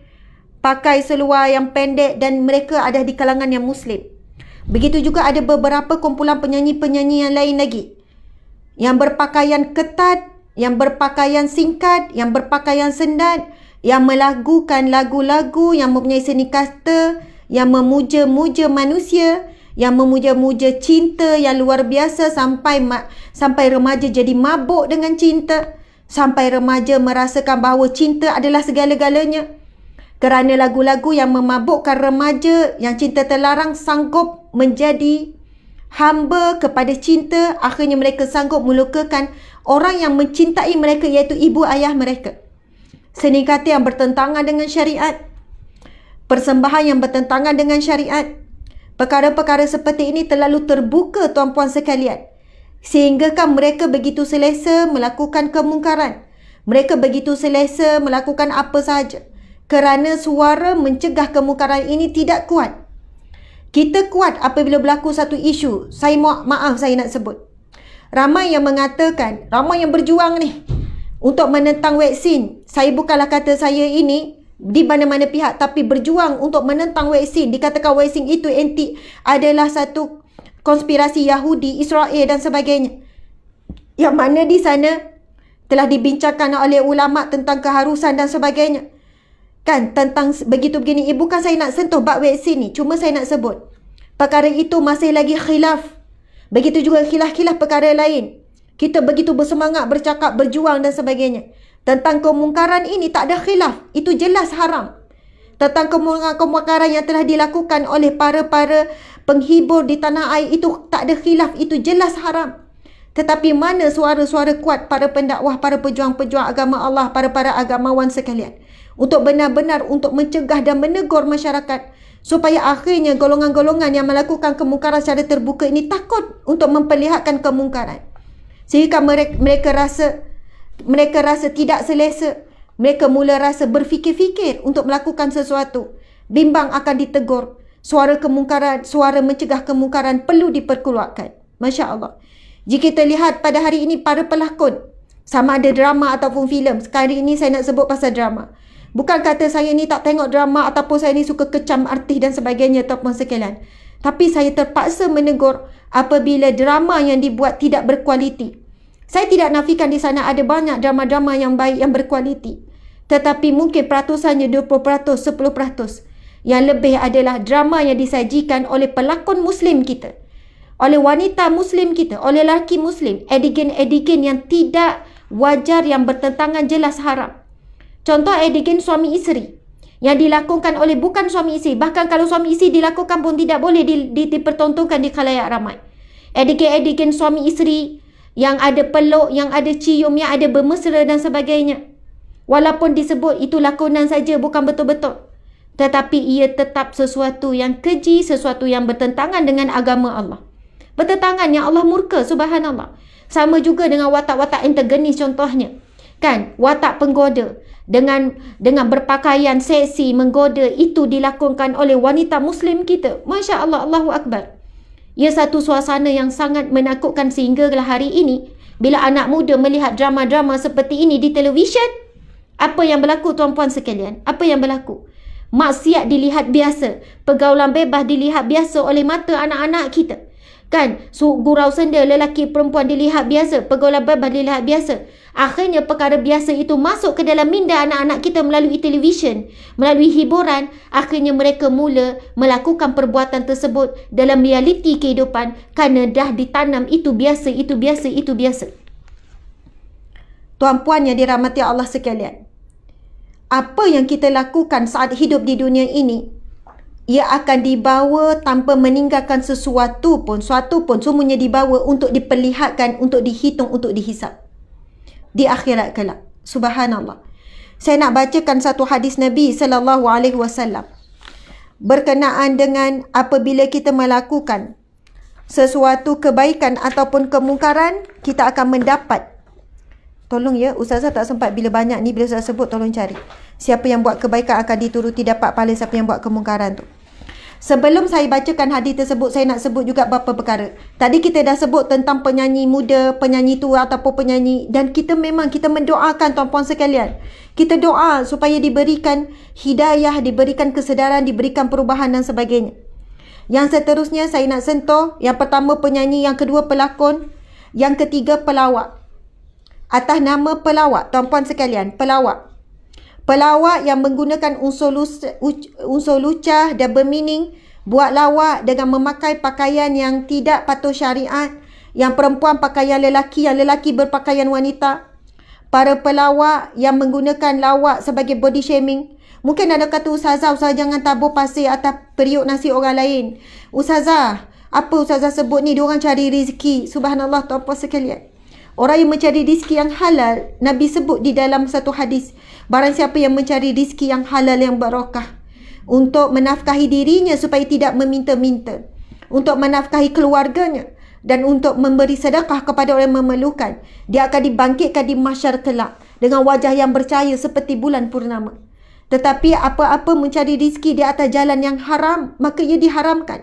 pakai seluar yang pendek dan mereka ada di kalangan yang muslim. Begitu juga ada beberapa kumpulan penyanyi-penyanyi yang lain lagi yang berpakaian ketat, yang berpakaian singkat, yang berpakaian sendat, yang melagukan lagu-lagu yang mempunyai seni kasta, yang memuja-muja manusia, yang memuja-muja cinta yang luar biasa sampai sampai remaja jadi mabuk dengan cinta, sampai remaja merasakan bahawa cinta adalah segala-galanya kerana lagu-lagu yang memabukkan remaja yang cinta terlarang sanggup menjadi hamba kepada cinta akhirnya mereka sanggup melukakan orang yang mencintai mereka iaitu ibu ayah mereka seni kata yang bertentangan dengan syariat persembahan yang bertentangan dengan syariat perkara-perkara seperti ini terlalu terbuka tuan-puan sekalian sehingga kan mereka begitu selesa melakukan kemungkaran mereka begitu selesa melakukan apa sahaja kerana suara mencegah kemukaran ini tidak kuat. Kita kuat apabila berlaku satu isu. Saya mohon maaf saya nak sebut. Ramai yang mengatakan, ramai yang berjuang ni untuk menentang vaksin. Saya bukanlah kata saya ini di mana-mana pihak tapi berjuang untuk menentang vaksin. Dikatakan vaksin itu anti adalah satu konspirasi Yahudi, Israel dan sebagainya. Yang mana di sana telah dibincangkan oleh ulama tentang keharusan dan sebagainya kan tentang begitu begini ibu eh, kan saya nak sentuh bab vaksin ni cuma saya nak sebut perkara itu masih lagi khilaf begitu juga khilaf-khilaf perkara lain kita begitu bersemangat bercakap berjuang dan sebagainya tentang kemungkaran ini tak ada khilaf itu jelas haram tentang kemungkaran yang telah dilakukan oleh para-para penghibur di tanah air itu tak ada khilaf itu jelas haram tetapi mana suara-suara kuat para pendakwah, para pejuang-pejuang agama Allah, para-para agamawan sekalian untuk benar-benar untuk mencegah dan menegur masyarakat supaya akhirnya golongan-golongan yang melakukan kemungkaran secara terbuka ini takut untuk memperlihatkan kemungkaran sehingga mereka, mereka rasa mereka rasa tidak selesa mereka mula rasa berfikir-fikir untuk melakukan sesuatu bimbang akan ditegur suara kemungkaran suara mencegah kemungkaran perlu diperkuatkan masya-Allah jika kita lihat pada hari ini para pelakon sama ada drama ataupun filem sekarang ini saya nak sebut pasal drama Bukan kata saya ni tak tengok drama ataupun saya ni suka kecam artis dan sebagainya ataupun sekalian. Tapi saya terpaksa menegur apabila drama yang dibuat tidak berkualiti. Saya tidak nafikan di sana ada banyak drama-drama yang baik yang berkualiti. Tetapi mungkin peratusannya 20%, 10%. Yang lebih adalah drama yang disajikan oleh pelakon Muslim kita. Oleh wanita Muslim kita, oleh lelaki Muslim. Edigen-edigen yang tidak wajar, yang bertentangan jelas haram. Contoh edikin suami isteri yang dilakukan oleh bukan suami isteri. Bahkan kalau suami isteri dilakukan pun tidak boleh di, di, dipertontonkan di khalayak ramai. Edikin edikin suami isteri yang ada peluk, yang ada cium, yang ada bermesra dan sebagainya. Walaupun disebut itu lakonan saja bukan betul-betul. Tetapi ia tetap sesuatu yang keji, sesuatu yang bertentangan dengan agama Allah. Bertentangan yang Allah murka, subhanallah. Sama juga dengan watak-watak antagonis contohnya. Kan, watak penggoda dengan dengan berpakaian seksi menggoda itu dilakukan oleh wanita muslim kita. Masya-Allah Allahu Akbar. Ia satu suasana yang sangat menakutkan sehingga hari ini bila anak muda melihat drama-drama seperti ini di televisyen. Apa yang berlaku tuan-puan sekalian? Apa yang berlaku? Maksiat dilihat biasa, pergaulan bebas dilihat biasa oleh mata anak-anak kita. Kan? So, gurau senda lelaki perempuan dilihat biasa, pergaulan bebas dilihat biasa. Akhirnya perkara biasa itu masuk ke dalam minda anak-anak kita melalui televisyen, melalui hiburan. Akhirnya mereka mula melakukan perbuatan tersebut dalam realiti kehidupan kerana dah ditanam itu biasa, itu biasa, itu biasa. Tuan Puan yang dirahmati Allah sekalian, apa yang kita lakukan saat hidup di dunia ini, ia akan dibawa tanpa meninggalkan sesuatu pun, sesuatu pun semuanya dibawa untuk diperlihatkan, untuk dihitung, untuk dihisap di akhirat kelak. Subhanallah. Saya nak bacakan satu hadis Nabi sallallahu alaihi wasallam berkenaan dengan apabila kita melakukan sesuatu kebaikan ataupun kemungkaran, kita akan mendapat Tolong ya, ustazah tak sempat bila banyak ni bila saya sebut tolong cari. Siapa yang buat kebaikan akan dituruti dapat pahala siapa yang buat kemungkaran tu. Sebelum saya bacakan hadis tersebut, saya nak sebut juga beberapa perkara. Tadi kita dah sebut tentang penyanyi muda, penyanyi tua ataupun penyanyi dan kita memang kita mendoakan tuan-puan sekalian. Kita doa supaya diberikan hidayah, diberikan kesedaran, diberikan perubahan dan sebagainya. Yang seterusnya saya nak sentuh, yang pertama penyanyi, yang kedua pelakon, yang ketiga pelawak. Atas nama pelawak, tuan-puan sekalian, pelawak. Pelawak yang menggunakan unsur, lusa, unsur lucah dan bermining buat lawak dengan memakai pakaian yang tidak patuh syariat yang perempuan pakaian lelaki, yang lelaki berpakaian wanita. Para pelawak yang menggunakan lawak sebagai body shaming. Mungkin ada kata Ustazah, Ustazah jangan tabur pasir atas periuk nasi orang lain. Ustazah, apa Ustazah sebut ni? Diorang cari rezeki. Subhanallah, tuan puas kalian. Orang yang mencari rizki yang halal, Nabi sebut di dalam satu hadis, barang siapa yang mencari rizki yang halal yang barakah untuk menafkahi dirinya supaya tidak meminta-minta, untuk menafkahi keluarganya dan untuk memberi sedekah kepada orang yang memerlukan, dia akan dibangkitkan di mahsyar kelak dengan wajah yang bercahaya seperti bulan purnama. Tetapi apa-apa mencari rizki di atas jalan yang haram, maka ia diharamkan.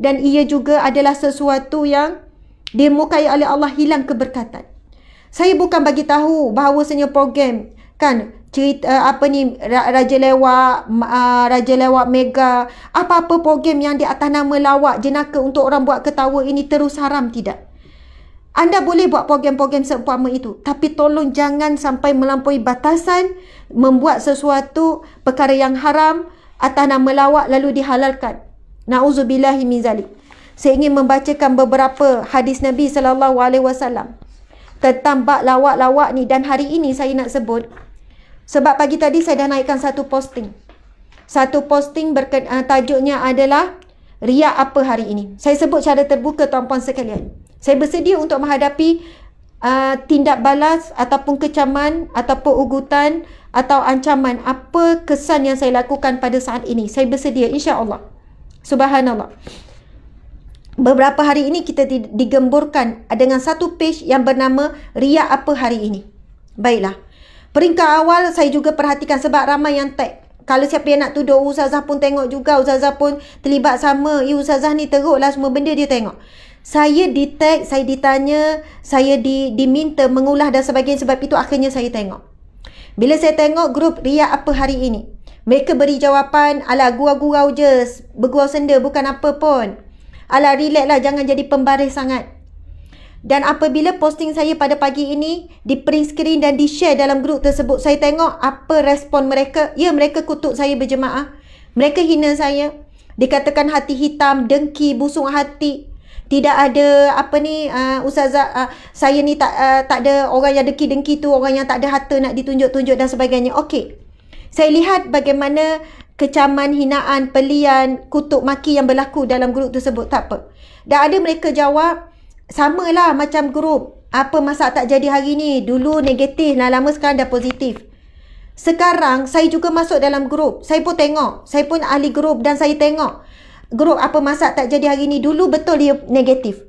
Dan ia juga adalah sesuatu yang dimukai oleh Allah hilang keberkatan saya bukan bagi tahu bahawa senyap program kan cerita eh, apa ni raja lewat ah, raja lewat mega apa-apa program yang di atas nama lawak jenaka untuk orang buat ketawa ini terus haram tidak anda boleh buat program-program seumpama itu tapi tolong jangan sampai melampaui batasan membuat sesuatu perkara yang haram atas nama lawak lalu dihalalkan nauzubillahi min saya ingin membacakan beberapa hadis Nabi sallallahu alaihi wasallam tertambak lawak-lawak ni dan hari ini saya nak sebut sebab pagi tadi saya dah naikkan satu posting. Satu posting berkena ah, tajuknya adalah riak apa hari ini. Saya sebut cara terbuka tuan-puan sekalian. Saya bersedia untuk menghadapi uh, tindak balas ataupun kecaman ataupun ugutan atau ancaman apa kesan yang saya lakukan pada saat ini. Saya bersedia insyaallah Subhanallah beberapa hari ini kita digemburkan ah, dengan satu page yang bernama Ria Apa Hari Ini. Baiklah. Peringkat awal saya juga perhatikan sebab ramai yang tag. Kalau siapa yang nak tuduh, uzazah pun tengok juga. uzazah pun terlibat sama. Ya, uzazah ni teruk lah semua benda dia tengok. Saya di tag, saya ditanya, saya di diminta mengulah dan sebagainya. Sebab itu akhirnya saya tengok. Bila saya tengok grup Ria Apa Hari Ini. Mereka beri jawapan ala gua gua je, bergurau senda bukan apa pun ala relax lah jangan jadi pembaris sangat dan apabila posting saya pada pagi ini di print screen dan di share dalam grup tersebut saya tengok apa respon mereka ya mereka kutuk saya berjemaah mereka hina saya dikatakan hati hitam dengki busung hati tidak ada apa ni uh, ustazah uh, saya ni tak uh, tak ada orang yang dengki-dengki tu orang yang tak ada harta nak ditunjuk-tunjuk dan sebagainya okey saya lihat bagaimana kecaman, hinaan, pelian, kutuk maki yang berlaku dalam grup tersebut. Tak apa. Dan ada mereka jawab, sama lah macam grup. Apa masa tak jadi hari ni? Dulu negatif, nah lama sekarang dah positif. Sekarang saya juga masuk dalam grup. Saya pun tengok. Saya pun ahli grup dan saya tengok. Grup apa masa tak jadi hari ni? Dulu betul dia negatif.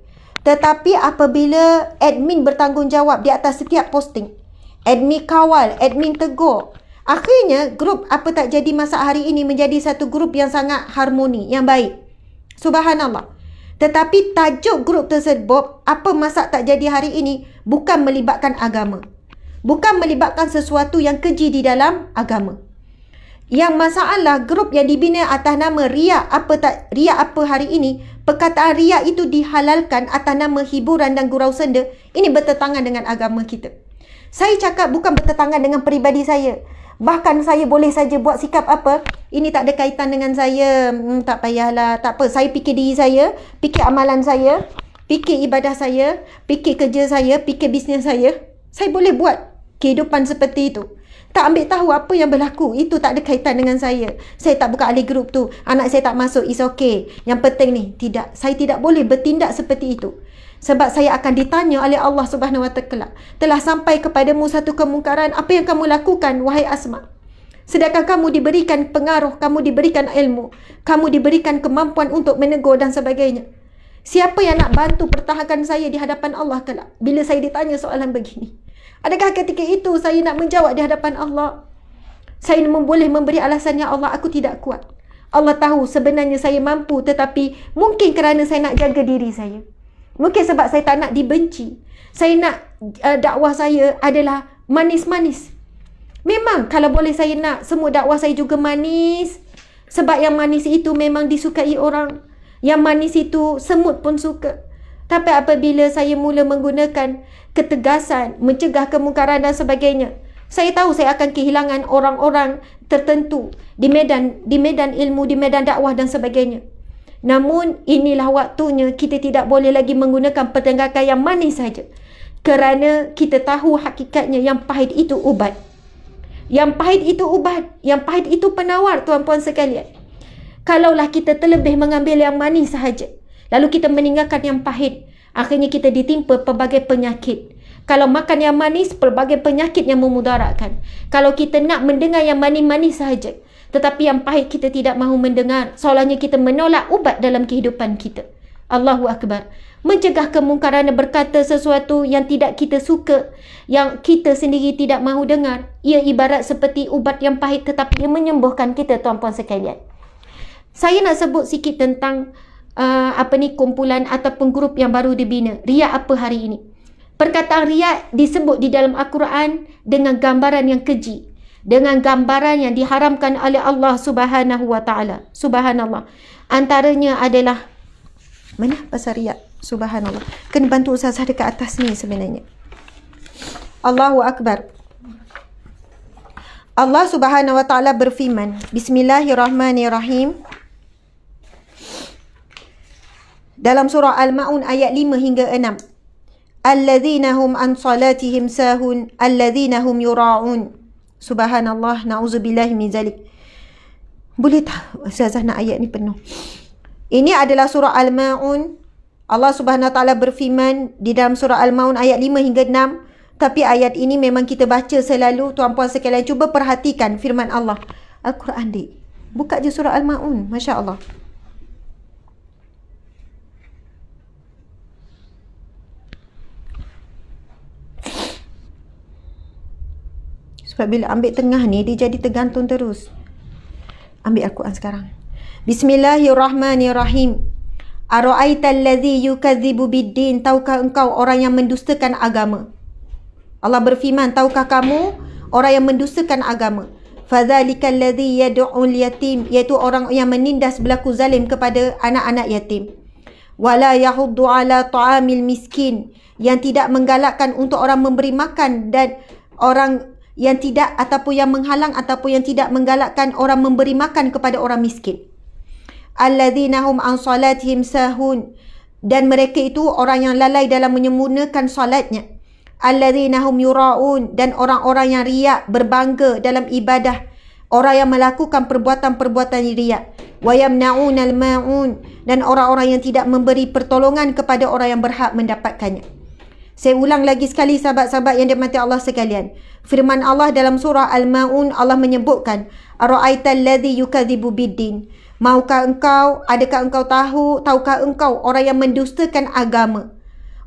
Tetapi apabila admin bertanggungjawab di atas setiap posting, admin kawal, admin tegur, Akhirnya grup apa tak jadi masa hari ini menjadi satu grup yang sangat harmoni, yang baik. Subhanallah. Tetapi tajuk grup tersebut apa masa tak jadi hari ini bukan melibatkan agama. Bukan melibatkan sesuatu yang keji di dalam agama. Yang masalah grup yang dibina atas nama Ria apa tak Ria apa hari ini perkataan Ria itu dihalalkan atas nama hiburan dan gurau senda ini bertentangan dengan agama kita. Saya cakap bukan bertentangan dengan peribadi saya. Bahkan saya boleh saja buat sikap apa. Ini tak ada kaitan dengan saya. Hmm, tak payahlah. Tak apa. Saya fikir diri saya. Fikir amalan saya. Fikir ibadah saya. Fikir kerja saya. Fikir bisnes saya. Saya boleh buat kehidupan seperti itu. Tak ambil tahu apa yang berlaku. Itu tak ada kaitan dengan saya. Saya tak buka ahli grup tu. Anak saya tak masuk. It's okay. Yang penting ni. Tidak. Saya tidak boleh bertindak seperti itu sebab saya akan ditanya oleh Allah Subhanahu Wa Taala telah sampai kepadamu satu kemungkaran apa yang kamu lakukan wahai Asma sedangkan kamu diberikan pengaruh kamu diberikan ilmu kamu diberikan kemampuan untuk menegur dan sebagainya siapa yang nak bantu pertahankan saya di hadapan Allah kala bila saya ditanya soalan begini adakah ketika itu saya nak menjawab di hadapan Allah saya memboleh memberi alasan ya Allah aku tidak kuat Allah tahu sebenarnya saya mampu tetapi mungkin kerana saya nak jaga diri saya. Mungkin sebab saya tak nak dibenci. Saya nak uh, dakwah saya adalah manis-manis. Memang kalau boleh saya nak semua dakwah saya juga manis. Sebab yang manis itu memang disukai orang. Yang manis itu semut pun suka. Tapi apabila saya mula menggunakan ketegasan, mencegah kemungkaran dan sebagainya, saya tahu saya akan kehilangan orang-orang tertentu di medan di medan ilmu, di medan dakwah dan sebagainya. Namun inilah waktunya kita tidak boleh lagi menggunakan pertenggakan yang manis saja. Kerana kita tahu hakikatnya yang pahit itu ubat. Yang pahit itu ubat, yang pahit itu penawar tuan-puan sekalian. Kalaulah kita terlebih mengambil yang manis sahaja, lalu kita meninggalkan yang pahit, akhirnya kita ditimpa pelbagai penyakit. Kalau makan yang manis, pelbagai penyakit yang memudaratkan. Kalau kita nak mendengar yang manis-manis sahaja, tetapi yang pahit kita tidak mahu mendengar. Seolahnya kita menolak ubat dalam kehidupan kita. Allahu Akbar. Mencegah kemungkaran berkata sesuatu yang tidak kita suka. Yang kita sendiri tidak mahu dengar. Ia ibarat seperti ubat yang pahit tetapi ia menyembuhkan kita tuan-puan sekalian. Saya nak sebut sikit tentang uh, apa ni kumpulan atau grup yang baru dibina. Ria apa hari ini? Perkataan riak disebut di dalam Al-Quran dengan gambaran yang keji dengan gambaran yang diharamkan oleh Allah Subhanahu wa taala. Subhanallah. Antaranya adalah mana pasal riak? Subhanallah. Kena bantu ustazah dekat atas ni sebenarnya. Allahu akbar. Allah Subhanahu wa taala berfirman, Bismillahirrahmanirrahim. Dalam surah Al-Maun ayat 5 hingga 6. Alladzina hum an salatihim sahun, alladzina hum yura'un. Subhanallah, na'uzubillah min zalik. Boleh tak? Ustazah nak ayat ni penuh. Ini adalah surah Al-Ma'un. Allah subhanahu wa ta'ala berfirman di dalam surah Al-Ma'un ayat 5 hingga 6. Tapi ayat ini memang kita baca selalu. Tuan puan sekalian, cuba perhatikan firman Allah. Al-Quran dek. Buka je surah Al-Ma'un. Masya Masya Allah. Sebab bila ambil tengah ni dia jadi tergantung terus. Ambil Al-Quran sekarang. Bismillahirrahmanirrahim. Ara'aital ladzi yukadzibu biddin? Tahukah engkau orang yang mendustakan agama? Allah berfirman, tahukah kamu orang yang mendustakan agama? Fadzalikal yadu yad'ul yatim, iaitu orang yang menindas berlaku zalim kepada anak-anak yatim. Wala yahuddu ala ta'amil miskin, yang tidak menggalakkan untuk orang memberi makan dan orang yang tidak ataupun yang menghalang ataupun yang tidak menggalakkan orang memberi makan kepada orang miskin. Alladzina hum an salatihim sahun dan mereka itu orang yang lalai dalam menyempurnakan solatnya. Alladzina hum yuraun dan orang-orang yang riak berbangga dalam ibadah. Orang yang melakukan perbuatan-perbuatan riak. Wa yamnaunal maun dan orang-orang yang tidak memberi pertolongan kepada orang yang berhak mendapatkannya. Saya ulang lagi sekali sahabat-sahabat yang dimati Allah sekalian. Firman Allah dalam surah Al-Ma'un Allah menyebutkan Ara'aital ladhi yukadhibu biddin. Maukah engkau, adakah engkau tahu, tahukah engkau orang yang mendustakan agama.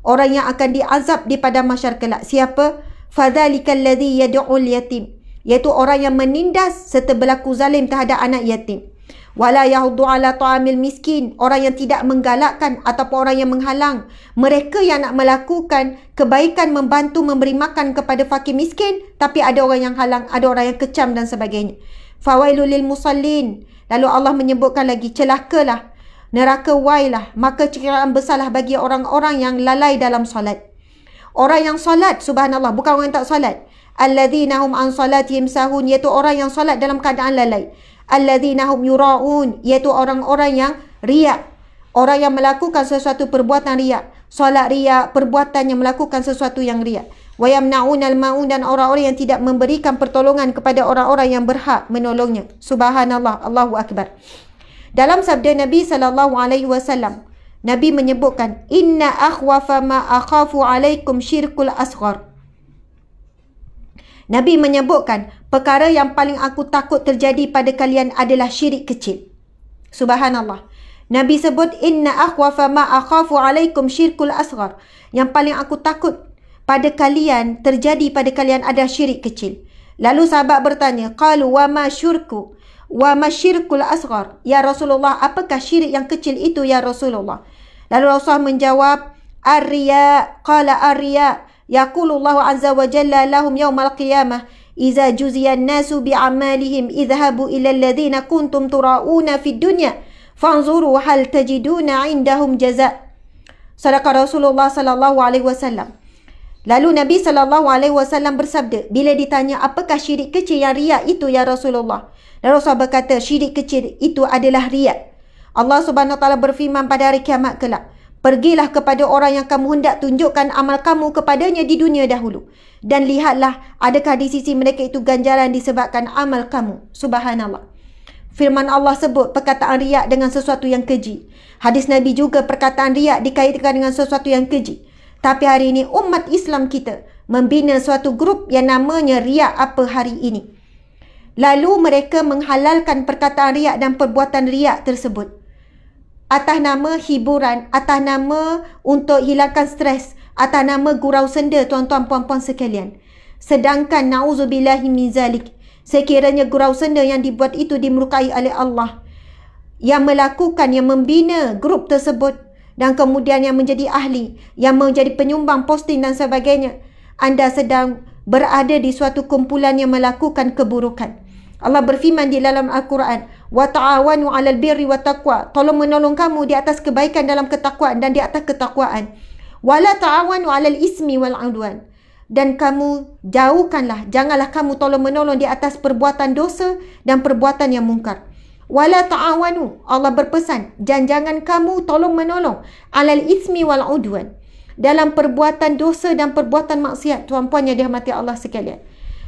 Orang yang akan diazab di pada masyarakat. Siapa? Fadhalikal ladhi yadu'ul yatim. Iaitu orang yang menindas serta berlaku zalim terhadap anak yatim wala yahuddu ala ta'amil miskin orang yang tidak menggalakkan ataupun orang yang menghalang mereka yang nak melakukan kebaikan membantu memberi makan kepada fakir miskin tapi ada orang yang halang ada orang yang kecam dan sebagainya fawailul lil musallin lalu Allah menyebutkan lagi celakalah neraka wailah maka cerahan besarlah bagi orang-orang yang lalai dalam solat orang yang solat subhanallah bukan orang yang tak solat alladzina hum an salatihim sahun iaitu orang yang solat dalam keadaan lalai alladzina hum yuraun iaitu orang-orang yang riak orang yang melakukan sesuatu perbuatan riak solat riak perbuatan yang melakukan sesuatu yang riak wayamnaun yamnaun maun dan orang-orang yang tidak memberikan pertolongan kepada orang-orang yang berhak menolongnya subhanallah allahu akbar dalam sabda nabi saw, Nabi menyebutkan inna akhwafa ma akhafu alaikum syirkul asghar Nabi menyebutkan, perkara yang paling aku takut terjadi pada kalian adalah syirik kecil. Subhanallah. Nabi sebut, Inna aqwa fa ma ma'akhafu alaikum syirkul asgar. Yang paling aku takut pada kalian, terjadi pada kalian ada syirik kecil. Lalu sahabat bertanya, Qalu wa ma syurku wa ma syirkul asgar. Ya Rasulullah, apakah syirik yang kecil itu ya Rasulullah? Lalu Rasulullah menjawab, Ar-riya, qala ar-riya. Yaqulullahu azza wa jalla lahum yawmal qiyamah Iza juziyan nasu bi'amalihim Izhabu ila alladhina kuntum tura'una fi dunya Fanzuru hal tajiduna indahum jaza Sadaqa Rasulullah sallallahu alaihi wasallam Lalu Nabi sallallahu alaihi wasallam bersabda Bila ditanya apakah syirik kecil yang riak itu ya Rasulullah Dan Rasulullah berkata syirik kecil itu adalah riak Allah subhanahu wa ta'ala berfirman pada hari kiamat kelak Pergilah kepada orang yang kamu hendak tunjukkan amal kamu kepadanya di dunia dahulu. Dan lihatlah adakah di sisi mereka itu ganjaran disebabkan amal kamu. Subhanallah. Firman Allah sebut perkataan riak dengan sesuatu yang keji. Hadis Nabi juga perkataan riak dikaitkan dengan sesuatu yang keji. Tapi hari ini umat Islam kita membina suatu grup yang namanya riak apa hari ini. Lalu mereka menghalalkan perkataan riak dan perbuatan riak tersebut atas nama hiburan, atas nama untuk hilangkan stres, atas nama gurau senda tuan-tuan puan-puan sekalian. Sedangkan na'udzubillahi min zalik, sekiranya gurau senda yang dibuat itu dimurkai oleh Allah yang melakukan, yang membina grup tersebut dan kemudian yang menjadi ahli, yang menjadi penyumbang posting dan sebagainya, anda sedang berada di suatu kumpulan yang melakukan keburukan. Allah berfirman di dalam Al-Quran, wa ta'awanu 'alal birri wa taqwa tolong menolong kamu di atas kebaikan dalam ketakwaan dan di atas ketakwaan wala ta'awanu 'alal ismi wal 'udwan dan kamu jauhkanlah janganlah kamu tolong menolong di atas perbuatan dosa dan perbuatan yang mungkar wala ta'awanu Allah berpesan jangan jangan kamu tolong menolong 'alal ismi wal 'udwan dalam perbuatan dosa dan perbuatan maksiat tuan-puan yang dirahmati Allah sekalian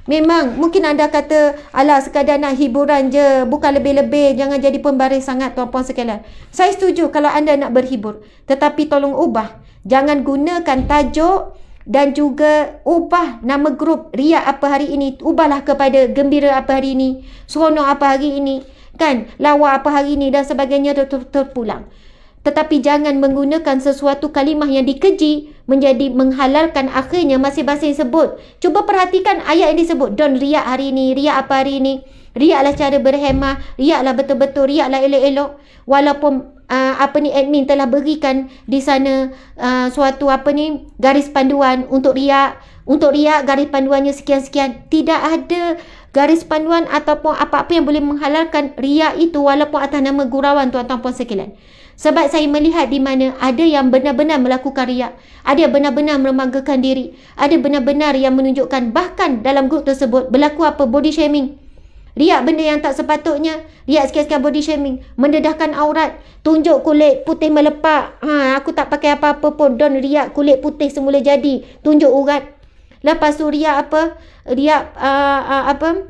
Memang mungkin anda kata ala sekadar nak hiburan je bukan lebih-lebih jangan jadi pembaris sangat tuan-puan sekalian. Saya setuju kalau anda nak berhibur tetapi tolong ubah jangan gunakan tajuk dan juga ubah nama grup riak apa hari ini ubahlah kepada gembira apa hari ini seronok apa hari ini kan lawa apa hari ini dan sebagainya terpulang. Ter ter ter tetapi jangan menggunakan sesuatu kalimah yang dikeji menjadi menghalalkan akhirnya masing-masing sebut. Cuba perhatikan ayat yang disebut. Don riak hari ini, riak apa hari ini. Riaklah cara berhemah, riaklah betul-betul, riaklah elok-elok. Walaupun uh, apa ni admin telah berikan di sana uh, suatu apa ni garis panduan untuk riak. Untuk riak garis panduannya sekian-sekian. Tidak ada garis panduan ataupun apa-apa yang boleh menghalalkan riak itu walaupun atas nama gurauan tuan-tuan puan sekalian. Sebab saya melihat di mana ada yang benar-benar melakukan riak. Ada yang benar-benar meremanggakan diri. Ada benar-benar yang menunjukkan bahkan dalam grup tersebut berlaku apa body shaming. Riak benda yang tak sepatutnya. Riak sikit-sikit body shaming. Mendedahkan aurat. Tunjuk kulit putih melepak. Ha, aku tak pakai apa-apa pun. Don riak kulit putih semula jadi. Tunjuk urat. Lepas tu riak apa? Riak uh, uh, apa?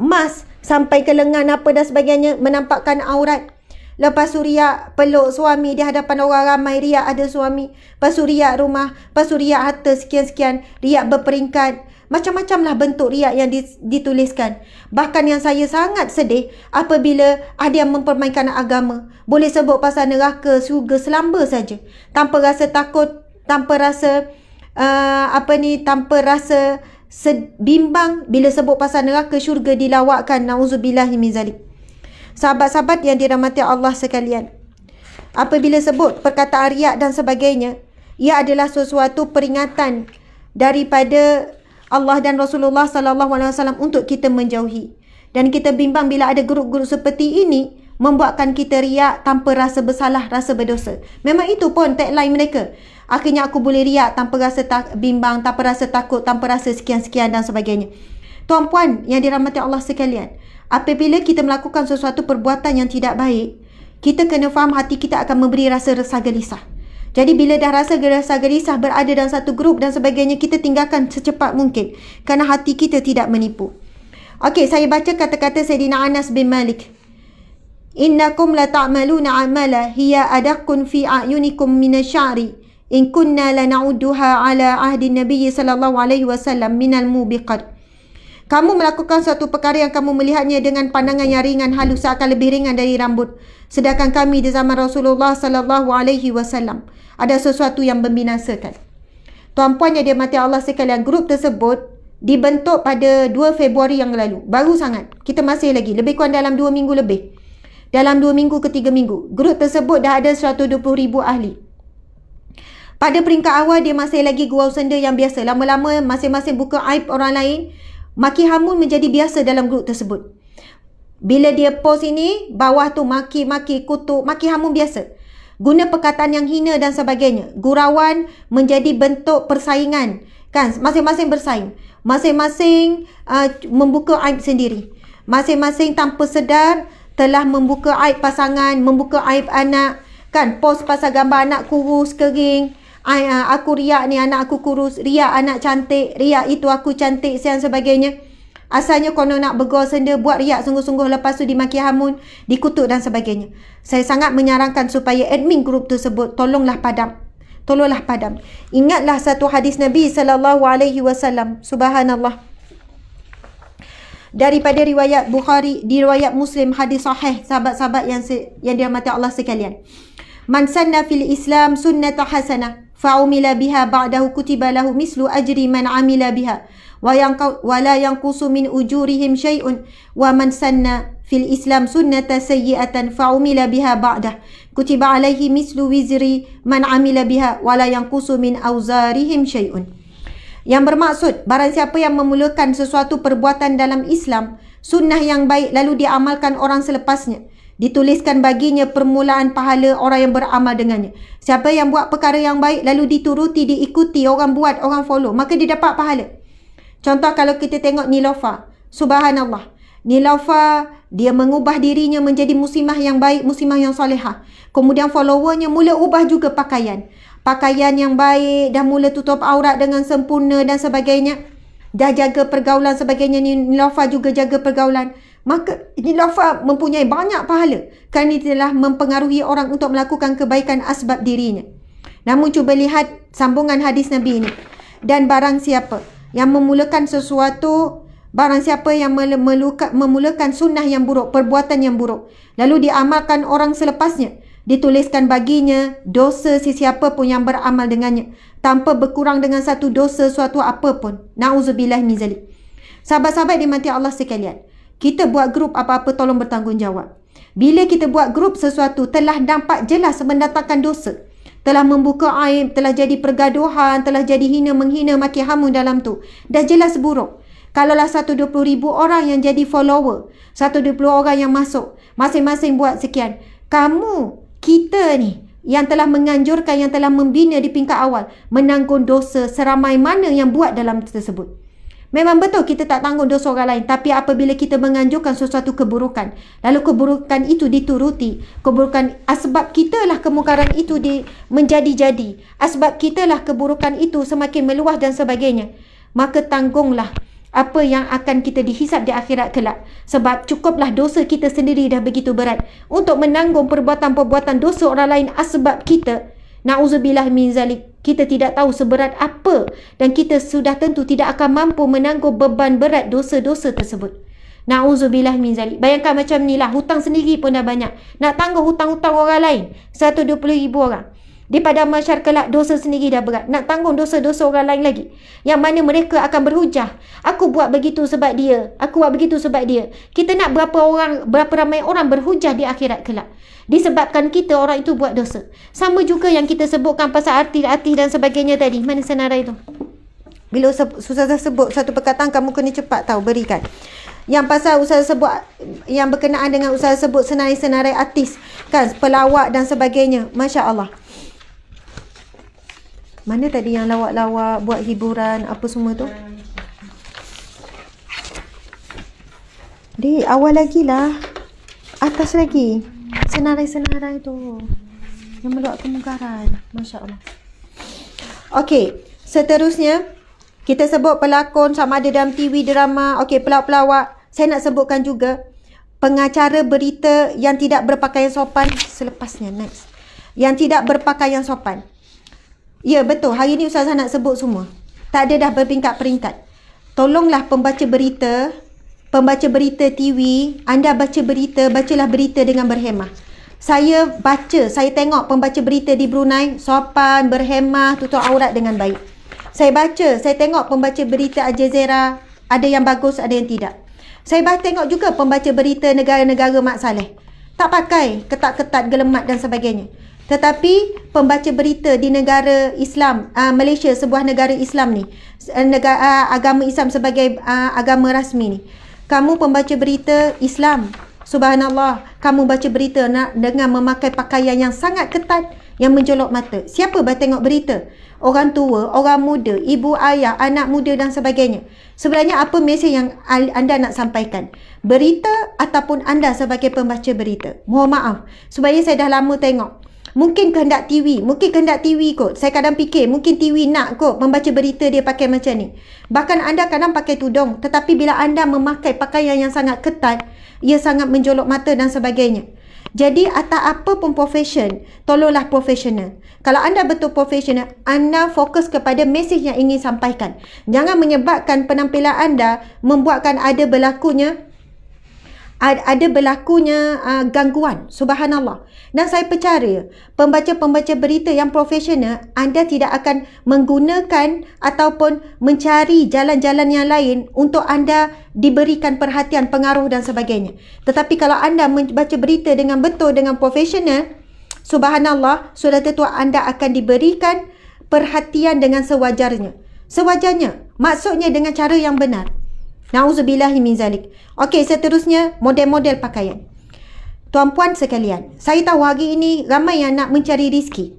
Mas sampai ke lengan apa dan sebagainya. Menampakkan aurat. Lepas Suria peluk suami di hadapan orang ramai Ria ada suami. Lepas Suria rumah. Lepas Suria harta sekian-sekian. Ria berperingkat. Macam-macamlah bentuk riak yang dituliskan. Bahkan yang saya sangat sedih apabila ada yang mempermainkan agama. Boleh sebut pasal neraka, surga, selamba saja. Tanpa rasa takut, tanpa rasa uh, apa ni, tanpa rasa sedimbang bila sebut pasal neraka, syurga dilawakkan. Nauzubillahimin zalim sahabat-sahabat yang dirahmati Allah sekalian. Apabila sebut perkataan riak dan sebagainya, ia adalah sesuatu peringatan daripada Allah dan Rasulullah sallallahu alaihi wasallam untuk kita menjauhi. Dan kita bimbang bila ada guru-guru seperti ini membuatkan kita riak tanpa rasa bersalah, rasa berdosa. Memang itu pun tagline mereka. Akhirnya aku boleh riak tanpa rasa tak, bimbang, tanpa rasa takut, tanpa rasa sekian-sekian dan sebagainya. Tuan-puan yang dirahmati Allah sekalian, apabila kita melakukan sesuatu perbuatan yang tidak baik, kita kena faham hati kita akan memberi rasa resah gelisah. Jadi bila dah rasa gerasa gerisah berada dalam satu grup dan sebagainya kita tinggalkan secepat mungkin kerana hati kita tidak menipu. Okey, saya baca kata-kata Sayyidina Anas bin Malik. Innakum la ta'maluna amala hiya adaqqun fi ayunikum min asy in kunna la na'udduha ala ahdi Nabi nabiy sallallahu alaihi wasallam min al kamu melakukan suatu perkara yang kamu melihatnya dengan pandangan yang ringan halus seakan lebih ringan dari rambut. Sedangkan kami di zaman Rasulullah sallallahu alaihi wasallam ada sesuatu yang membinasakan. Tuan-puan yang dirahmati Allah sekalian, grup tersebut dibentuk pada 2 Februari yang lalu. Baru sangat. Kita masih lagi lebih kurang dalam 2 minggu lebih. Dalam 2 minggu ke 3 minggu, grup tersebut dah ada 120,000 ahli. Pada peringkat awal, dia masih lagi gua senda yang biasa. Lama-lama, masing-masing buka aib orang lain. Maki hamun menjadi biasa dalam grup tersebut. Bila dia post ini, bawah tu maki-maki, kutuk, maki hamun biasa. Guna perkataan yang hina dan sebagainya. Gurawan menjadi bentuk persaingan. Kan, masing-masing bersaing. Masing-masing uh, membuka aib sendiri. Masing-masing tanpa sedar telah membuka aib pasangan, membuka aib anak. Kan, post pasal gambar anak kurus, kering. Uh, aku riak ni anak aku kurus riak anak cantik riak itu aku cantik dan sebagainya asalnya konon nak begor senda buat riak sungguh-sungguh lepas tu dimaki hamun dikutuk dan sebagainya saya sangat menyarankan supaya admin grup tersebut tolonglah padam tolonglah padam ingatlah satu hadis Nabi sallallahu alaihi wasallam subhanallah daripada riwayat Bukhari di riwayat Muslim hadis sahih sahabat-sahabat yang se- yang dirahmati Allah sekalian Man sanna fil Islam sunnata hasanah fa'umila biha ba'dahu kutiba lahu mislu ajri man amila biha wa yang wa yang kusu min ujurihim syai'un wa man sanna fil islam sunnata sayyi'atan fa'umila biha ba'dahu kutiba alaihi mislu wizri man amila biha wa yang kusu min auzarihim syai'un yang bermaksud barang siapa yang memulakan sesuatu perbuatan dalam Islam sunnah yang baik lalu diamalkan orang selepasnya dituliskan baginya permulaan pahala orang yang beramal dengannya. Siapa yang buat perkara yang baik lalu dituruti, diikuti, orang buat, orang follow, maka dia dapat pahala. Contoh kalau kita tengok Nilofa, subhanallah. Nilofa dia mengubah dirinya menjadi musimah yang baik, musimah yang soleha. Kemudian followernya mula ubah juga pakaian. Pakaian yang baik dah mula tutup aurat dengan sempurna dan sebagainya. Dah jaga pergaulan sebagainya Nilofa juga jaga pergaulan maka ini Nilofa mempunyai banyak pahala kerana dia telah mempengaruhi orang untuk melakukan kebaikan asbab dirinya. Namun cuba lihat sambungan hadis Nabi ini. Dan barang siapa yang memulakan sesuatu, barang siapa yang meluka, memulakan sunnah yang buruk, perbuatan yang buruk, lalu diamalkan orang selepasnya, dituliskan baginya dosa sesiapa pun yang beramal dengannya tanpa berkurang dengan satu dosa suatu apapun. pun. Nauzubillah min zalik. Sahabat-sahabat dimati Allah sekalian kita buat grup apa-apa tolong bertanggungjawab. Bila kita buat grup sesuatu telah dampak jelas mendatangkan dosa. Telah membuka aib, telah jadi pergaduhan, telah jadi hina menghina maki hamun dalam tu. Dah jelas buruk. Kalaulah satu dua puluh ribu orang yang jadi follower, satu dua puluh orang yang masuk, masing-masing buat sekian. Kamu, kita ni yang telah menganjurkan, yang telah membina di pingkat awal, menanggung dosa seramai mana yang buat dalam tersebut. Memang betul kita tak tanggung dosa orang lain. Tapi apabila kita menganjurkan sesuatu keburukan. Lalu keburukan itu dituruti. Keburukan sebab kitalah kemukaran itu menjadi-jadi. Sebab kitalah keburukan itu semakin meluah dan sebagainya. Maka tanggunglah apa yang akan kita dihisap di akhirat kelak. Sebab cukuplah dosa kita sendiri dah begitu berat. Untuk menanggung perbuatan-perbuatan dosa orang lain asbab kita. Na'udzubillah min zalik. Kita tidak tahu seberat apa dan kita sudah tentu tidak akan mampu menanggung beban berat dosa-dosa tersebut. Na'udzubillah min zalik. Bayangkan macam ni lah. Hutang sendiri pun dah banyak. Nak tanggung hutang-hutang orang lain. 120 ribu orang daripada masyarakat dosa sendiri dah berat nak tanggung dosa-dosa orang lain lagi yang mana mereka akan berhujah aku buat begitu sebab dia aku buat begitu sebab dia kita nak berapa orang berapa ramai orang berhujah di akhirat kelak disebabkan kita orang itu buat dosa sama juga yang kita sebutkan pasal arti-arti dan sebagainya tadi mana senarai itu bila susah dah sebut satu perkataan kamu kena cepat tahu berikan yang pasal usaha sebut yang berkenaan dengan usaha sebut senarai-senarai artis kan pelawak dan sebagainya masya-Allah mana tadi yang lawak-lawak buat hiburan apa semua tu? Di awal lagi lah. Atas lagi. Senarai-senarai tu. Yang meluat kemungkaran. Masya Allah. Okay. Seterusnya. Kita sebut pelakon sama ada dalam TV, drama. Okay. Pelawak-pelawak. Saya nak sebutkan juga. Pengacara berita yang tidak berpakaian sopan. Selepasnya. Next. Yang tidak berpakaian sopan. Ya betul hari ni Ustazah nak sebut semua Tak ada dah berpingkat peringkat Tolonglah pembaca berita Pembaca berita TV Anda baca berita Bacalah berita dengan berhemah Saya baca Saya tengok pembaca berita di Brunei Sopan, berhemah, tutup aurat dengan baik Saya baca Saya tengok pembaca berita Aljazeera Ada yang bagus, ada yang tidak Saya baca tengok juga pembaca berita negara-negara Mak Saleh Tak pakai ketat-ketat, gelemat dan sebagainya tetapi pembaca berita di negara Islam uh, Malaysia sebuah negara Islam ni eh, negara uh, agama Islam sebagai uh, agama rasmi ni. Kamu pembaca berita Islam. Subhanallah, kamu baca berita nak dengan memakai pakaian yang sangat ketat yang menjolok mata. Siapa baca tengok berita? Orang tua, orang muda, ibu ayah, anak muda dan sebagainya. Sebenarnya apa mesej yang anda nak sampaikan? Berita ataupun anda sebagai pembaca berita? Mohon maaf. Sebenarnya saya dah lama tengok. Mungkin kehendak TV. Mungkin kehendak TV kot. Saya kadang fikir mungkin TV nak kot membaca berita dia pakai macam ni. Bahkan anda kadang pakai tudung. Tetapi bila anda memakai pakaian yang sangat ketat, ia sangat menjolok mata dan sebagainya. Jadi atas apa pun profession, tolonglah profesional. Kalau anda betul profesional, anda fokus kepada mesej yang ingin sampaikan. Jangan menyebabkan penampilan anda membuatkan ada berlakunya ada, ada berlakunya uh, gangguan subhanallah dan saya percaya pembaca-pembaca berita yang profesional anda tidak akan menggunakan ataupun mencari jalan-jalan yang lain untuk anda diberikan perhatian pengaruh dan sebagainya tetapi kalau anda membaca berita dengan betul dengan profesional subhanallah sudah tentu anda akan diberikan perhatian dengan sewajarnya sewajarnya maksudnya dengan cara yang benar Nauzubillahi min zalik. Okey, seterusnya model-model pakaian. Tuan-puan sekalian, saya tahu hari ini ramai yang nak mencari rezeki.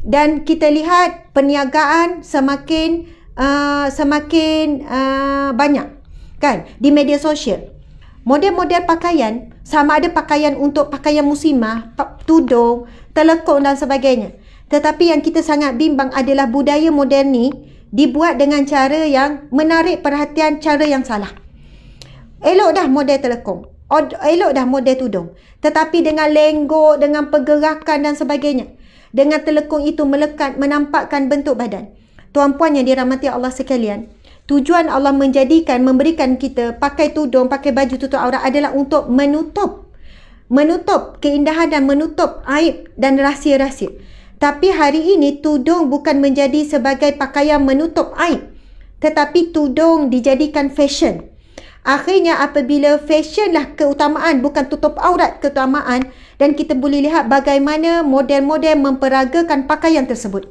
Dan kita lihat perniagaan semakin uh, semakin uh, banyak kan di media sosial. Model-model pakaian sama ada pakaian untuk pakaian musimah, tudung, telekong dan sebagainya. Tetapi yang kita sangat bimbang adalah budaya moden ni dibuat dengan cara yang menarik perhatian cara yang salah. Elok dah model telekong. Elok dah model tudung. Tetapi dengan lenggok, dengan pergerakan dan sebagainya. Dengan telekong itu melekat, menampakkan bentuk badan. Tuan-puan yang dirahmati Allah sekalian. Tujuan Allah menjadikan, memberikan kita pakai tudung, pakai baju tutup aurat adalah untuk menutup. Menutup keindahan dan menutup aib dan rahsia-rahsia. Tapi hari ini tudung bukan menjadi sebagai pakaian menutup aib. Tetapi tudung dijadikan fashion. Akhirnya apabila fashionlah keutamaan bukan tutup aurat keutamaan dan kita boleh lihat bagaimana model-model memperagakan pakaian tersebut.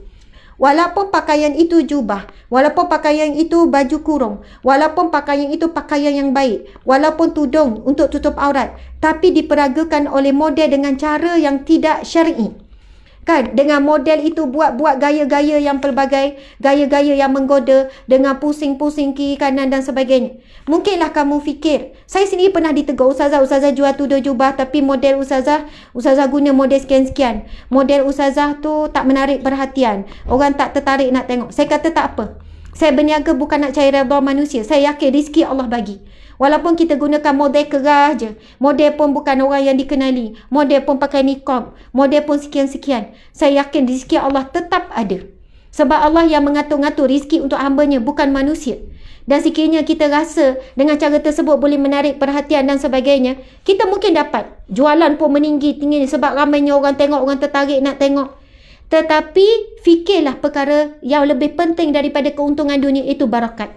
Walaupun pakaian itu jubah, walaupun pakaian itu baju kurung, walaupun pakaian itu pakaian yang baik, walaupun tudung untuk tutup aurat, tapi diperagakan oleh model dengan cara yang tidak syar'i. Kan? Dengan model itu buat-buat gaya-gaya yang pelbagai. Gaya-gaya yang menggoda. Dengan pusing-pusing kiri kanan dan sebagainya. Mungkinlah kamu fikir. Saya sendiri pernah ditegur. Ustazah, Ustazah jual tudung jubah. Tapi model Ustazah, Ustazah guna model sekian-sekian. Model Ustazah tu tak menarik perhatian. Orang tak tertarik nak tengok. Saya kata tak apa. Saya berniaga bukan nak cari redha manusia. Saya yakin rezeki Allah bagi. Walaupun kita gunakan model kerah je. Model pun bukan orang yang dikenali. Model pun pakai nikob. Model pun sekian-sekian. Saya yakin rezeki Allah tetap ada. Sebab Allah yang mengatur-ngatur rezeki untuk hambanya bukan manusia. Dan sekiranya kita rasa dengan cara tersebut boleh menarik perhatian dan sebagainya, kita mungkin dapat. Jualan pun meninggi tinggi sebab ramainya orang tengok, orang tertarik nak tengok. Tetapi fikirlah perkara yang lebih penting daripada keuntungan dunia itu barakat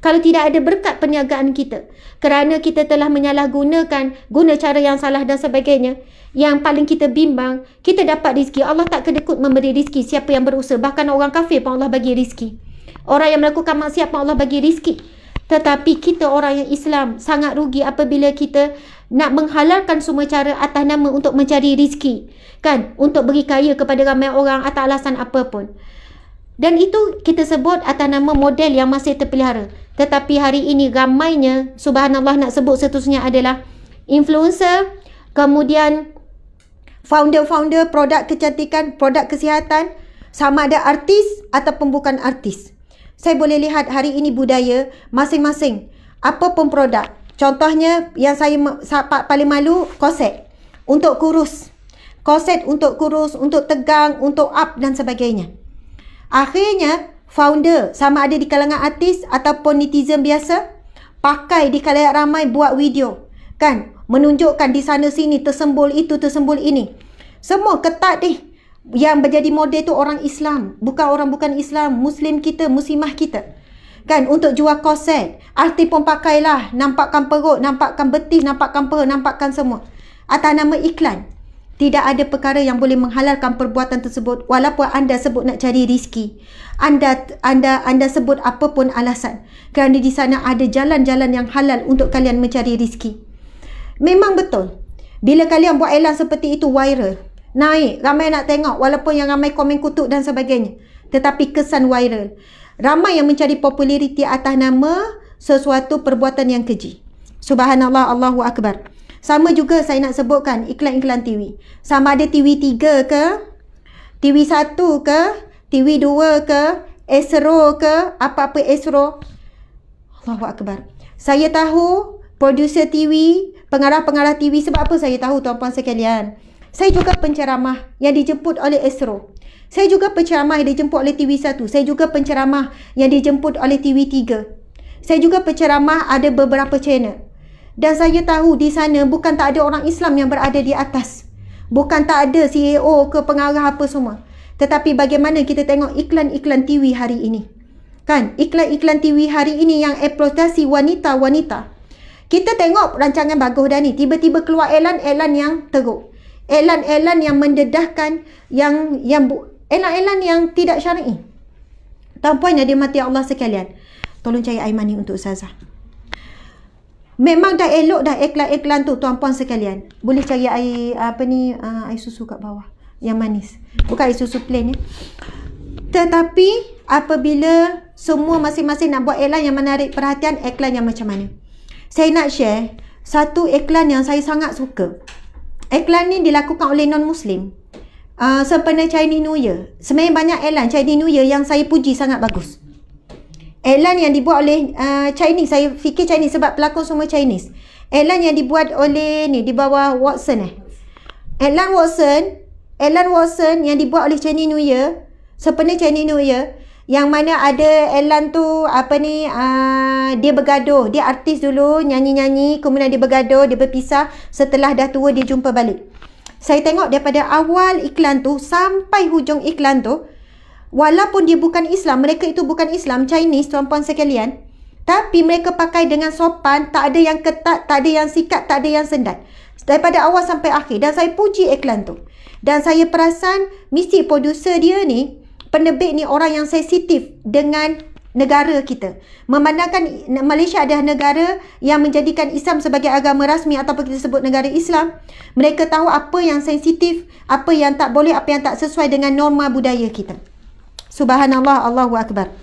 kalau tidak ada berkat perniagaan kita kerana kita telah menyalahgunakan guna cara yang salah dan sebagainya yang paling kita bimbang kita dapat rezeki Allah tak kedekut memberi rezeki siapa yang berusaha bahkan orang kafir pun Allah bagi rezeki orang yang melakukan maksiat pun Allah bagi rezeki tetapi kita orang yang Islam sangat rugi apabila kita nak menghalalkan semua cara atas nama untuk mencari rezeki kan untuk beri kaya kepada ramai orang atas alasan apapun pun dan itu kita sebut atas nama model yang masih terpelihara. Tetapi hari ini ramainya, subhanallah nak sebut seterusnya adalah influencer, kemudian founder-founder produk kecantikan, produk kesihatan, sama ada artis ataupun bukan artis. Saya boleh lihat hari ini budaya masing-masing. Apa pun produk. Contohnya yang saya paling malu, koset Untuk kurus. koset untuk kurus, untuk tegang, untuk up dan sebagainya. Akhirnya, founder sama ada di kalangan artis ataupun netizen biasa pakai di kalangan ramai buat video. Kan? Menunjukkan di sana sini tersembul itu, tersembul ini. Semua ketat ni. Yang menjadi model tu orang Islam. Bukan orang bukan Islam. Muslim kita, muslimah kita. Kan? Untuk jual korset. Arti pun pakailah. Nampakkan perut, nampakkan betis, nampakkan perut, nampakkan semua. Atas nama iklan. Tidak ada perkara yang boleh menghalalkan perbuatan tersebut walaupun anda sebut nak cari rizki. Anda anda anda sebut apa pun alasan. Kerana di sana ada jalan-jalan yang halal untuk kalian mencari rizki. Memang betul. Bila kalian buat elan seperti itu viral. Naik. Ramai nak tengok walaupun yang ramai komen kutuk dan sebagainya. Tetapi kesan viral. Ramai yang mencari populariti atas nama sesuatu perbuatan yang keji. Subhanallah, Allahu Akbar. Sama juga saya nak sebutkan iklan-iklan TV. Sama ada TV 3 ke, TV 1 ke, TV 2 ke, Astro ke, apa-apa Esro. Allahu Akbar. Saya tahu producer TV, pengarah-pengarah TV sebab apa saya tahu tuan-puan sekalian. Saya juga penceramah yang dijemput oleh Astro. Saya juga penceramah yang dijemput oleh TV 1. Saya juga penceramah yang dijemput oleh TV 3. Saya juga penceramah ada beberapa channel. Dan saya tahu di sana bukan tak ada orang Islam yang berada di atas. Bukan tak ada CEO ke pengarah apa semua. Tetapi bagaimana kita tengok iklan-iklan TV hari ini. Kan? Iklan-iklan TV hari ini yang eksploitasi wanita-wanita. Kita tengok rancangan bagus dah ni. Tiba-tiba keluar elan-elan yang teruk. Elan-elan yang mendedahkan. yang yang Elan-elan yang tidak syar'i. Tuan-puan yang mati Allah sekalian. Tolong cari air mani untuk Ustazah. Memang dah elok dah iklan-iklan tu tuan-puan sekalian. Boleh cari air apa ni uh, air susu kat bawah yang manis. Bukan air susu plain ya. Tetapi apabila semua masing-masing nak buat iklan yang menarik perhatian iklan yang macam mana? Saya nak share satu iklan yang saya sangat suka. Iklan ni dilakukan oleh non-muslim. Uh, sempena Chinese New Year. Sebenarnya banyak iklan Chinese New Year yang saya puji sangat bagus. Elan yang dibuat oleh uh, Chinese Saya fikir Chinese Sebab pelakon semua Chinese Elan yang dibuat oleh ni Di bawah Watson eh Elan Watson Elan Watson yang dibuat oleh Chinese New Year Sepenuh Chinese New Year Yang mana ada Elan tu Apa ni uh, Dia bergaduh Dia artis dulu Nyanyi-nyanyi Kemudian dia bergaduh Dia berpisah Setelah dah tua dia jumpa balik Saya tengok daripada awal iklan tu Sampai hujung iklan tu walaupun dia bukan Islam, mereka itu bukan Islam, Chinese tuan-puan sekalian. Tapi mereka pakai dengan sopan, tak ada yang ketat, tak ada yang sikat, tak ada yang sendat. Daripada awal sampai akhir dan saya puji iklan tu. Dan saya perasan mesti producer dia ni, penerbit ni orang yang sensitif dengan negara kita. Memandangkan Malaysia adalah negara yang menjadikan Islam sebagai agama rasmi ataupun kita sebut negara Islam, mereka tahu apa yang sensitif, apa yang tak boleh, apa yang tak sesuai dengan norma budaya kita. Subhanallah, Allahu Akbar.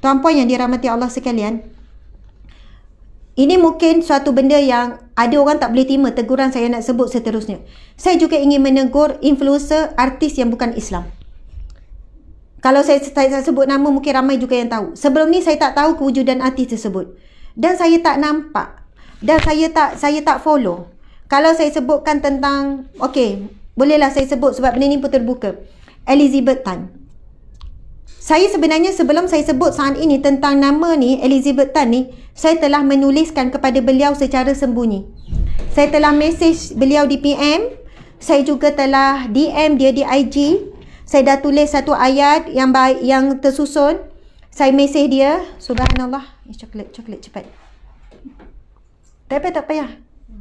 Tuan-puan yang dirahmati Allah sekalian, ini mungkin suatu benda yang ada orang tak boleh terima teguran saya nak sebut seterusnya. Saya juga ingin menegur influencer artis yang bukan Islam. Kalau saya, saya sebut nama mungkin ramai juga yang tahu. Sebelum ni saya tak tahu kewujudan artis tersebut. Dan saya tak nampak. Dan saya tak saya tak follow. Kalau saya sebutkan tentang, okey, bolehlah saya sebut sebab benda ni pun terbuka. Elizabeth Tan. Saya sebenarnya sebelum saya sebut saat ini tentang nama ni Elizabeth Tan ni, saya telah menuliskan kepada beliau secara sembunyi. Saya telah mesej beliau di PM, saya juga telah DM dia di IG. Saya dah tulis satu ayat yang baik, yang tersusun. Saya mesej dia, subhanallah. Eh, coklat, coklat cepat. Tak payah, tak payah.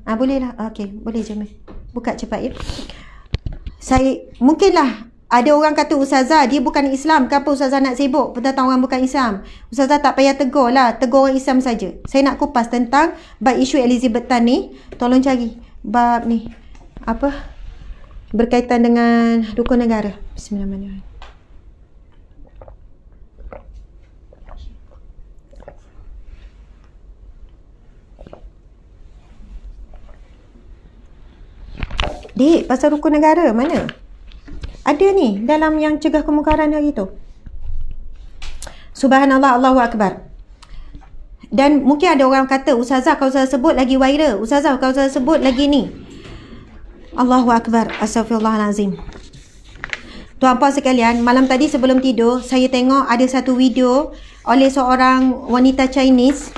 Ah, boleh lah. Ah, okey, boleh je. Buka cepat ya. Saya, mungkinlah ada orang kata Ustazah dia bukan Islam kenapa Ustazah nak sibuk tentang orang bukan Islam Ustazah tak payah tegur lah tegur orang Islam saja saya nak kupas tentang bab isu Elizabeth Tan ni tolong cari bab ni apa berkaitan dengan dukun negara Bismillahirrahmanirrahim Dik, pasal rukun negara mana? ada ni dalam yang cegah kemungkaran hari tu subhanallah Allahu Akbar dan mungkin ada orang kata Ustazah kau usah sebut lagi viral Ustazah kau usah sebut lagi ni Allahu Akbar Astagfirullahalazim Tuan puan sekalian, malam tadi sebelum tidur, saya tengok ada satu video oleh seorang wanita Chinese.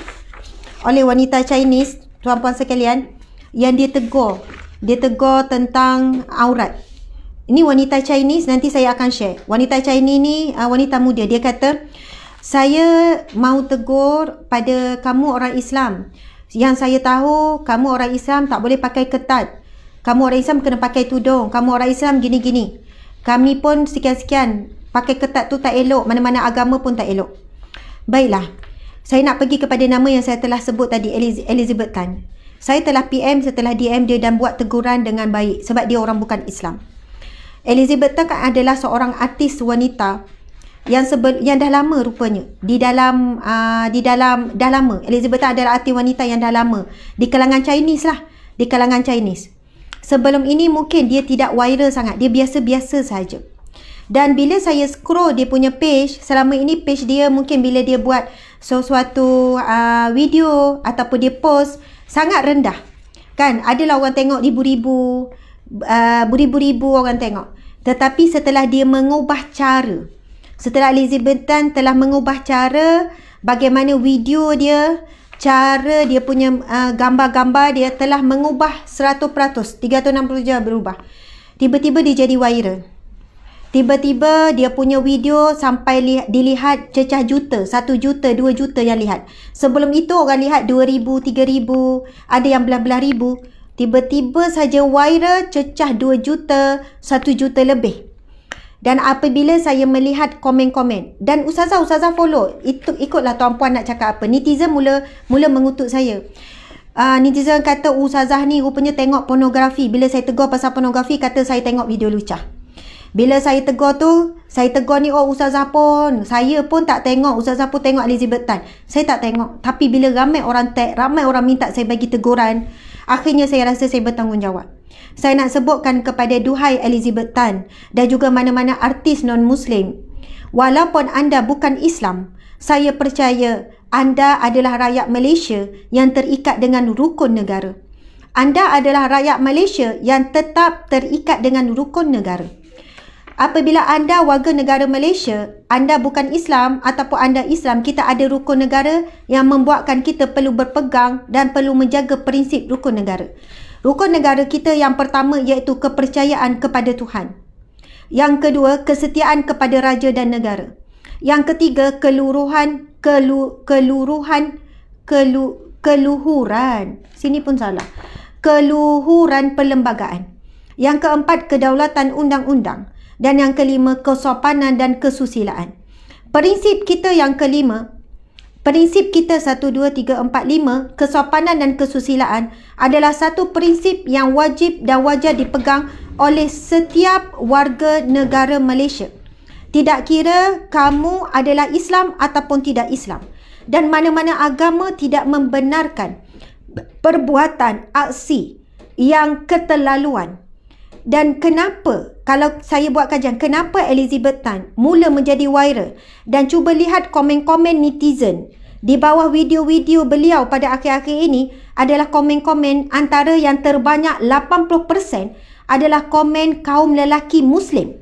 Oleh wanita Chinese, tuan puan sekalian, yang dia tegur. Dia tegur tentang aurat. Ini wanita Chinese nanti saya akan share. Wanita Chinese ni uh, wanita muda dia kata saya mau tegur pada kamu orang Islam. Yang saya tahu kamu orang Islam tak boleh pakai ketat. Kamu orang Islam kena pakai tudung. Kamu orang Islam gini-gini. Kami pun sekian-sekian pakai ketat tu tak elok. Mana-mana agama pun tak elok. Baiklah. Saya nak pergi kepada nama yang saya telah sebut tadi Elizabeth Tan. Saya telah PM, setelah DM dia dan buat teguran dengan baik sebab dia orang bukan Islam. Elizabeth Tuck adalah seorang artis wanita yang sebel, yang dah lama rupanya di dalam uh, di dalam dah lama Elizabeth adalah artis wanita yang dah lama di kalangan Chinese lah di kalangan Chinese sebelum ini mungkin dia tidak viral sangat dia biasa-biasa saja dan bila saya scroll dia punya page selama ini page dia mungkin bila dia buat sesuatu uh, video ataupun dia post sangat rendah kan adalah orang tengok ribu-ribu Uh, beribu-ribu orang tengok. Tetapi setelah dia mengubah cara, setelah Elizabeth Tan telah mengubah cara bagaimana video dia, cara dia punya uh, gambar-gambar uh, dia telah mengubah 100%, 360% berubah. Tiba-tiba dia jadi viral. Tiba-tiba dia punya video sampai dilihat cecah juta, satu juta, dua juta yang lihat. Sebelum itu orang lihat dua ribu, tiga ribu, ada yang belah-belah ribu tiba-tiba saja viral cecah 2 juta, 1 juta lebih. Dan apabila saya melihat komen-komen dan ustazah ustazah follow, itu ikutlah tuan puan nak cakap apa. Netizen mula mula mengutuk saya. Uh, netizen kata ustazah ni rupanya tengok pornografi. Bila saya tegur pasal pornografi kata saya tengok video lucah. Bila saya tegur tu, saya tegur ni oh ustazah pun. Saya pun tak tengok ustazah pun tengok Elizabeth Tan. Saya tak tengok. Tapi bila ramai orang tag, ramai orang minta saya bagi teguran. Akhirnya saya rasa saya bertanggungjawab. Saya nak sebutkan kepada duhai Elizabeth Tan dan juga mana-mana artis non-Muslim. Walaupun anda bukan Islam, saya percaya anda adalah rakyat Malaysia yang terikat dengan rukun negara. Anda adalah rakyat Malaysia yang tetap terikat dengan rukun negara apabila anda warga negara Malaysia, anda bukan Islam ataupun anda Islam, kita ada rukun negara yang membuatkan kita perlu berpegang dan perlu menjaga prinsip rukun negara. Rukun negara kita yang pertama iaitu kepercayaan kepada Tuhan. Yang kedua, kesetiaan kepada raja dan negara. Yang ketiga, keluruhan, kelu, keluruhan, kelu, keluhuran. Sini pun salah. Keluhuran perlembagaan. Yang keempat, kedaulatan undang-undang. Dan yang kelima, kesopanan dan kesusilaan. Prinsip kita yang kelima, prinsip kita 1, 2, 3, 4, 5, kesopanan dan kesusilaan adalah satu prinsip yang wajib dan wajar dipegang oleh setiap warga negara Malaysia. Tidak kira kamu adalah Islam ataupun tidak Islam. Dan mana-mana agama tidak membenarkan perbuatan aksi yang keterlaluan dan kenapa kalau saya buat kajian kenapa Elizabeth Tan mula menjadi viral dan cuba lihat komen-komen netizen di bawah video-video beliau pada akhir-akhir ini adalah komen-komen antara yang terbanyak 80% adalah komen kaum lelaki muslim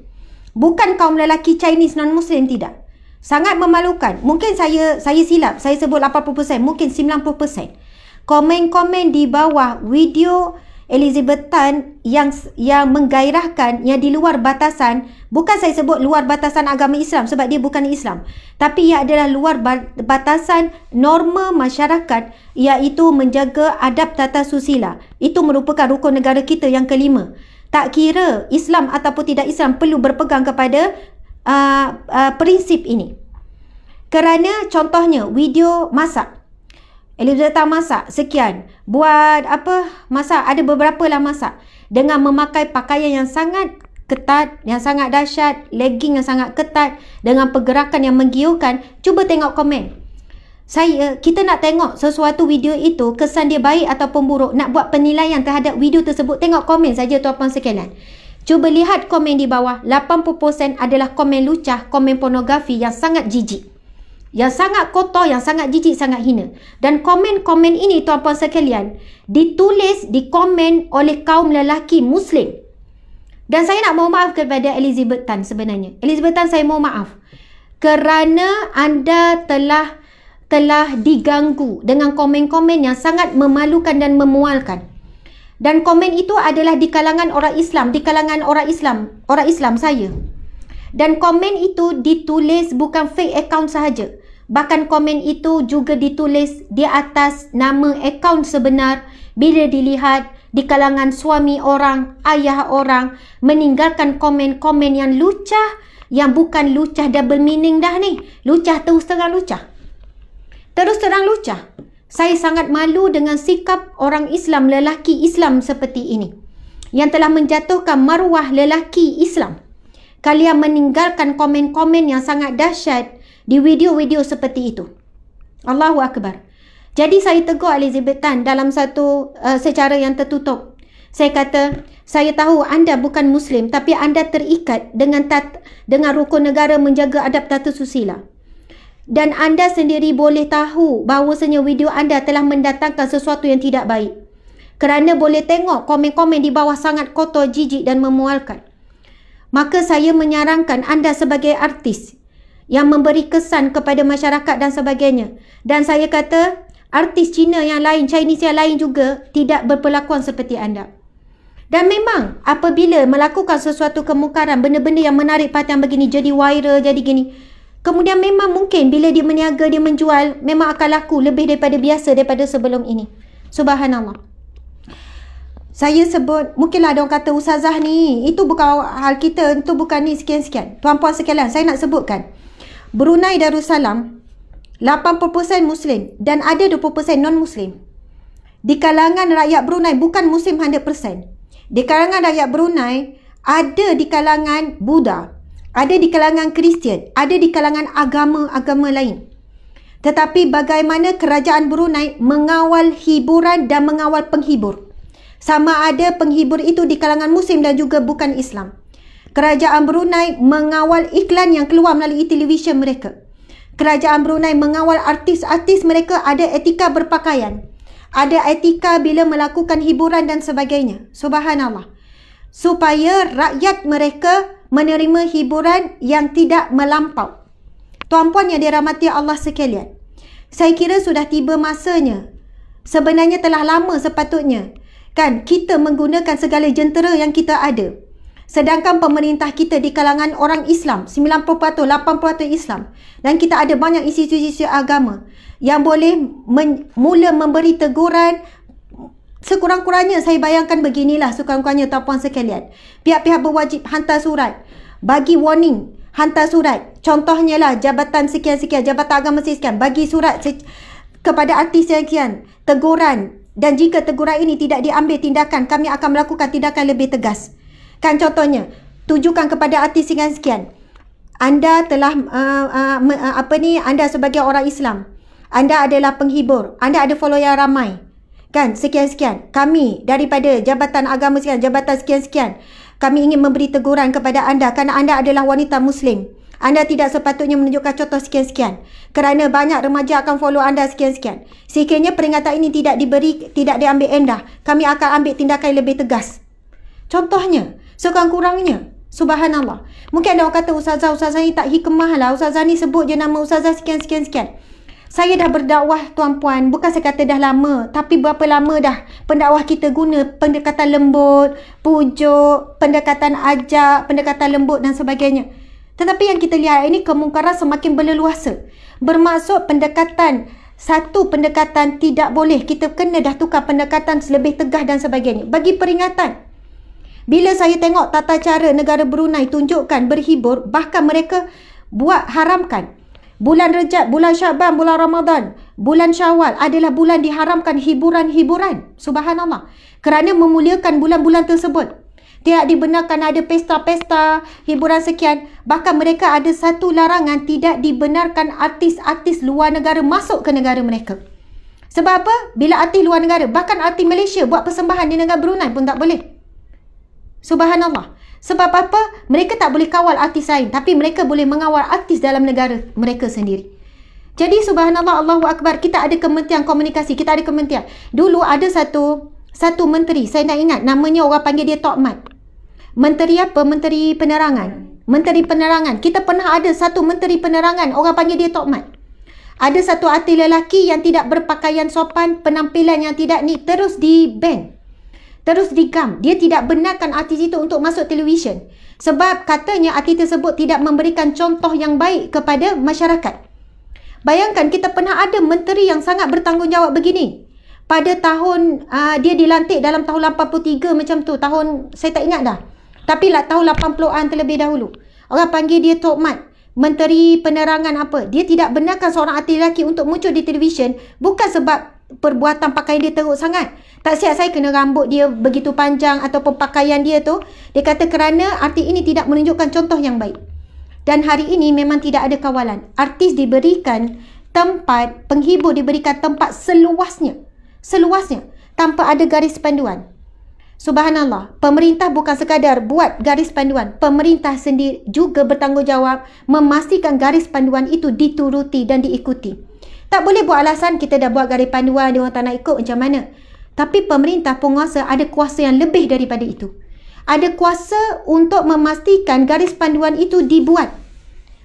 bukan kaum lelaki Chinese non muslim tidak sangat memalukan mungkin saya saya silap saya sebut 80% mungkin 90% komen-komen di bawah video Elizabethan yang yang menggairahkan yang di luar batasan bukan saya sebut luar batasan agama Islam sebab dia bukan Islam tapi ia adalah luar batasan norma masyarakat iaitu menjaga adab tata susila itu merupakan rukun negara kita yang kelima tak kira Islam ataupun tidak Islam perlu berpegang kepada uh, uh, prinsip ini kerana contohnya video masak Eliza datang masak. Sekian. Buat apa? Masak. Ada beberapa lah masak. Dengan memakai pakaian yang sangat ketat, yang sangat dahsyat, legging yang sangat ketat, dengan pergerakan yang menggiurkan, cuba tengok komen. Saya, kita nak tengok sesuatu video itu, kesan dia baik ataupun buruk, nak buat penilaian terhadap video tersebut, tengok komen saja tuan-puan sekalian. Cuba lihat komen di bawah, 80% adalah komen lucah, komen pornografi yang sangat jijik yang sangat kotor, yang sangat jijik, sangat hina. Dan komen-komen ini tuan-puan sekalian ditulis, dikomen oleh kaum lelaki Muslim. Dan saya nak mohon maaf kepada Elizabeth Tan sebenarnya. Elizabeth Tan saya mohon maaf. Kerana anda telah telah diganggu dengan komen-komen yang sangat memalukan dan memualkan. Dan komen itu adalah di kalangan orang Islam, di kalangan orang Islam, orang Islam saya. Dan komen itu ditulis bukan fake account sahaja. Bahkan komen itu juga ditulis di atas nama akaun sebenar bila dilihat di kalangan suami orang, ayah orang meninggalkan komen-komen yang lucah yang bukan lucah double meaning dah ni. Lucah terus terang lucah. Terus terang lucah. Saya sangat malu dengan sikap orang Islam, lelaki Islam seperti ini. Yang telah menjatuhkan maruah lelaki Islam. Kalian meninggalkan komen-komen yang sangat dahsyat di video-video seperti itu. Allahu Akbar. Jadi saya tegur Elizabeth Tan dalam satu uh, secara yang tertutup. Saya kata, saya tahu anda bukan Muslim tapi anda terikat dengan tat, dengan rukun negara menjaga adab tata susila. Dan anda sendiri boleh tahu bahawasanya video anda telah mendatangkan sesuatu yang tidak baik. Kerana boleh tengok komen-komen di bawah sangat kotor, jijik dan memualkan. Maka saya menyarankan anda sebagai artis yang memberi kesan kepada masyarakat dan sebagainya. Dan saya kata, artis Cina yang lain, Chinese yang lain juga tidak berperlakuan seperti anda. Dan memang apabila melakukan sesuatu kemukaran, benda-benda yang menarik perhatian begini jadi viral, jadi gini. Kemudian memang mungkin bila dia meniaga, dia menjual, memang akan laku lebih daripada biasa daripada sebelum ini. Subhanallah. Saya sebut, mungkinlah ada orang kata usazah ni, itu bukan hal kita, itu bukan ni sekian-sekian. Tuan-puan sekalian, saya nak sebutkan. Brunei Darussalam 8% Muslim dan ada 20% non-Muslim. Di kalangan rakyat Brunei bukan Muslim 100%. Di kalangan rakyat Brunei ada di kalangan Buddha, ada di kalangan Kristian, ada di kalangan agama-agama lain. Tetapi bagaimana kerajaan Brunei mengawal hiburan dan mengawal penghibur? Sama ada penghibur itu di kalangan Muslim dan juga bukan Islam. Kerajaan Brunei mengawal iklan yang keluar melalui televisyen mereka. Kerajaan Brunei mengawal artis-artis mereka ada etika berpakaian. Ada etika bila melakukan hiburan dan sebagainya. Subhanallah. Supaya rakyat mereka menerima hiburan yang tidak melampau. Tuan-puan yang dirahmati Allah sekalian. Saya kira sudah tiba masanya. Sebenarnya telah lama sepatutnya. Kan kita menggunakan segala jentera yang kita ada. Sedangkan pemerintah kita di kalangan orang Islam, 90%, 80% Islam. Dan kita ada banyak institusi agama yang boleh men- mula memberi teguran sekurang-kurangnya saya bayangkan beginilah sekurang-kurangnya tuan-puan sekalian. Pihak-pihak berwajib hantar surat bagi warning hantar surat. Contohnya lah jabatan sekian-sekian, jabatan agama sekian bagi surat se- kepada artis sekian teguran dan jika teguran ini tidak diambil tindakan kami akan melakukan tindakan lebih tegas. Kan contohnya, tujukan kepada artis dengan sekian. Anda telah, uh, uh, uh, apa ni, anda sebagai orang Islam. Anda adalah penghibur. Anda ada follow yang ramai. Kan, sekian-sekian. Kami daripada Jabatan Agama sekian, Jabatan sekian-sekian. Kami ingin memberi teguran kepada anda kerana anda adalah wanita Muslim. Anda tidak sepatutnya menunjukkan contoh sekian-sekian. Kerana banyak remaja akan follow anda sekian-sekian. Sekiranya peringatan ini tidak diberi, tidak diambil endah. Kami akan ambil tindakan lebih tegas. Contohnya, sekurang-kurangnya. Subhanallah. Mungkin ada orang kata ustazah, ustazah ni tak hikmah lah. Ustazah ni sebut je nama ustazah sekian, sekian, sekian. Saya dah berdakwah tuan-puan. Bukan saya kata dah lama. Tapi berapa lama dah pendakwah kita guna pendekatan lembut, pujuk, pendekatan ajak, pendekatan lembut dan sebagainya. Tetapi yang kita lihat ini kemungkaran semakin berleluasa. Bermaksud pendekatan satu pendekatan tidak boleh. Kita kena dah tukar pendekatan lebih tegah dan sebagainya. Bagi peringatan. Bila saya tengok tata cara negara Brunei tunjukkan berhibur, bahkan mereka buat haramkan. Bulan Rejab, bulan Syaban, bulan Ramadan, bulan Syawal adalah bulan diharamkan hiburan-hiburan. Subhanallah. Kerana memuliakan bulan-bulan tersebut. Tidak dibenarkan ada pesta-pesta, hiburan sekian. Bahkan mereka ada satu larangan tidak dibenarkan artis-artis luar negara masuk ke negara mereka. Sebab apa? Bila artis luar negara, bahkan artis Malaysia buat persembahan di negara Brunei pun tak boleh. Subhanallah. Sebab apa? Mereka tak boleh kawal artis lain. Tapi mereka boleh mengawal artis dalam negara mereka sendiri. Jadi subhanallah Allahu Akbar. Kita ada kementerian komunikasi. Kita ada kementerian. Dulu ada satu satu menteri. Saya nak ingat. Namanya orang panggil dia Tok Mat. Menteri apa? Menteri penerangan. Menteri penerangan. Kita pernah ada satu menteri penerangan. Orang panggil dia Tok Mat. Ada satu artis lelaki yang tidak berpakaian sopan. Penampilan yang tidak ni. Terus di bank terus rikam. Dia tidak benarkan artis itu untuk masuk televisyen. Sebab katanya artis tersebut tidak memberikan contoh yang baik kepada masyarakat. Bayangkan kita pernah ada menteri yang sangat bertanggungjawab begini. Pada tahun uh, dia dilantik dalam tahun 83 macam tu. Tahun saya tak ingat dah. Tapi lah tahun 80-an terlebih dahulu. Orang panggil dia Tok Mat. Menteri penerangan apa. Dia tidak benarkan seorang artis lelaki untuk muncul di televisyen. Bukan sebab perbuatan pakaian dia teruk sangat. Tak siap saya kena rambut dia begitu panjang ataupun pakaian dia tu. Dia kata kerana artis ini tidak menunjukkan contoh yang baik. Dan hari ini memang tidak ada kawalan. Artis diberikan tempat, penghibur diberikan tempat seluasnya. Seluasnya. Tanpa ada garis panduan. Subhanallah, pemerintah bukan sekadar buat garis panduan. Pemerintah sendiri juga bertanggungjawab memastikan garis panduan itu dituruti dan diikuti. Tak boleh buat alasan kita dah buat garis panduan dia orang tak nak ikut macam mana. Tapi pemerintah penguasa ada kuasa yang lebih daripada itu. Ada kuasa untuk memastikan garis panduan itu dibuat.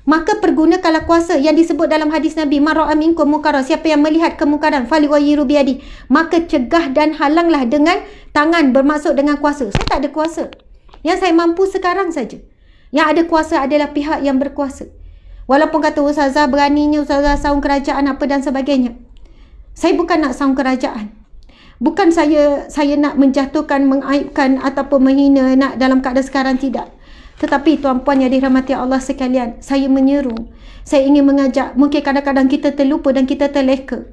Maka pergunakanlah kuasa yang disebut dalam hadis Nabi Mara'a minkum mukara siapa yang melihat kemungkaran fali wayru biadi maka cegah dan halanglah dengan tangan bermaksud dengan kuasa. Saya tak ada kuasa. Yang saya mampu sekarang saja. Yang ada kuasa adalah pihak yang berkuasa. Walaupun kata Ustazah beraninya Ustazah saung kerajaan apa dan sebagainya. Saya bukan nak saung kerajaan. Bukan saya saya nak menjatuhkan, mengaibkan ataupun menghina nak dalam keadaan sekarang tidak. Tetapi tuan-puan yang dirahmati Allah sekalian, saya menyeru. Saya ingin mengajak, mungkin kadang-kadang kita terlupa dan kita terleka.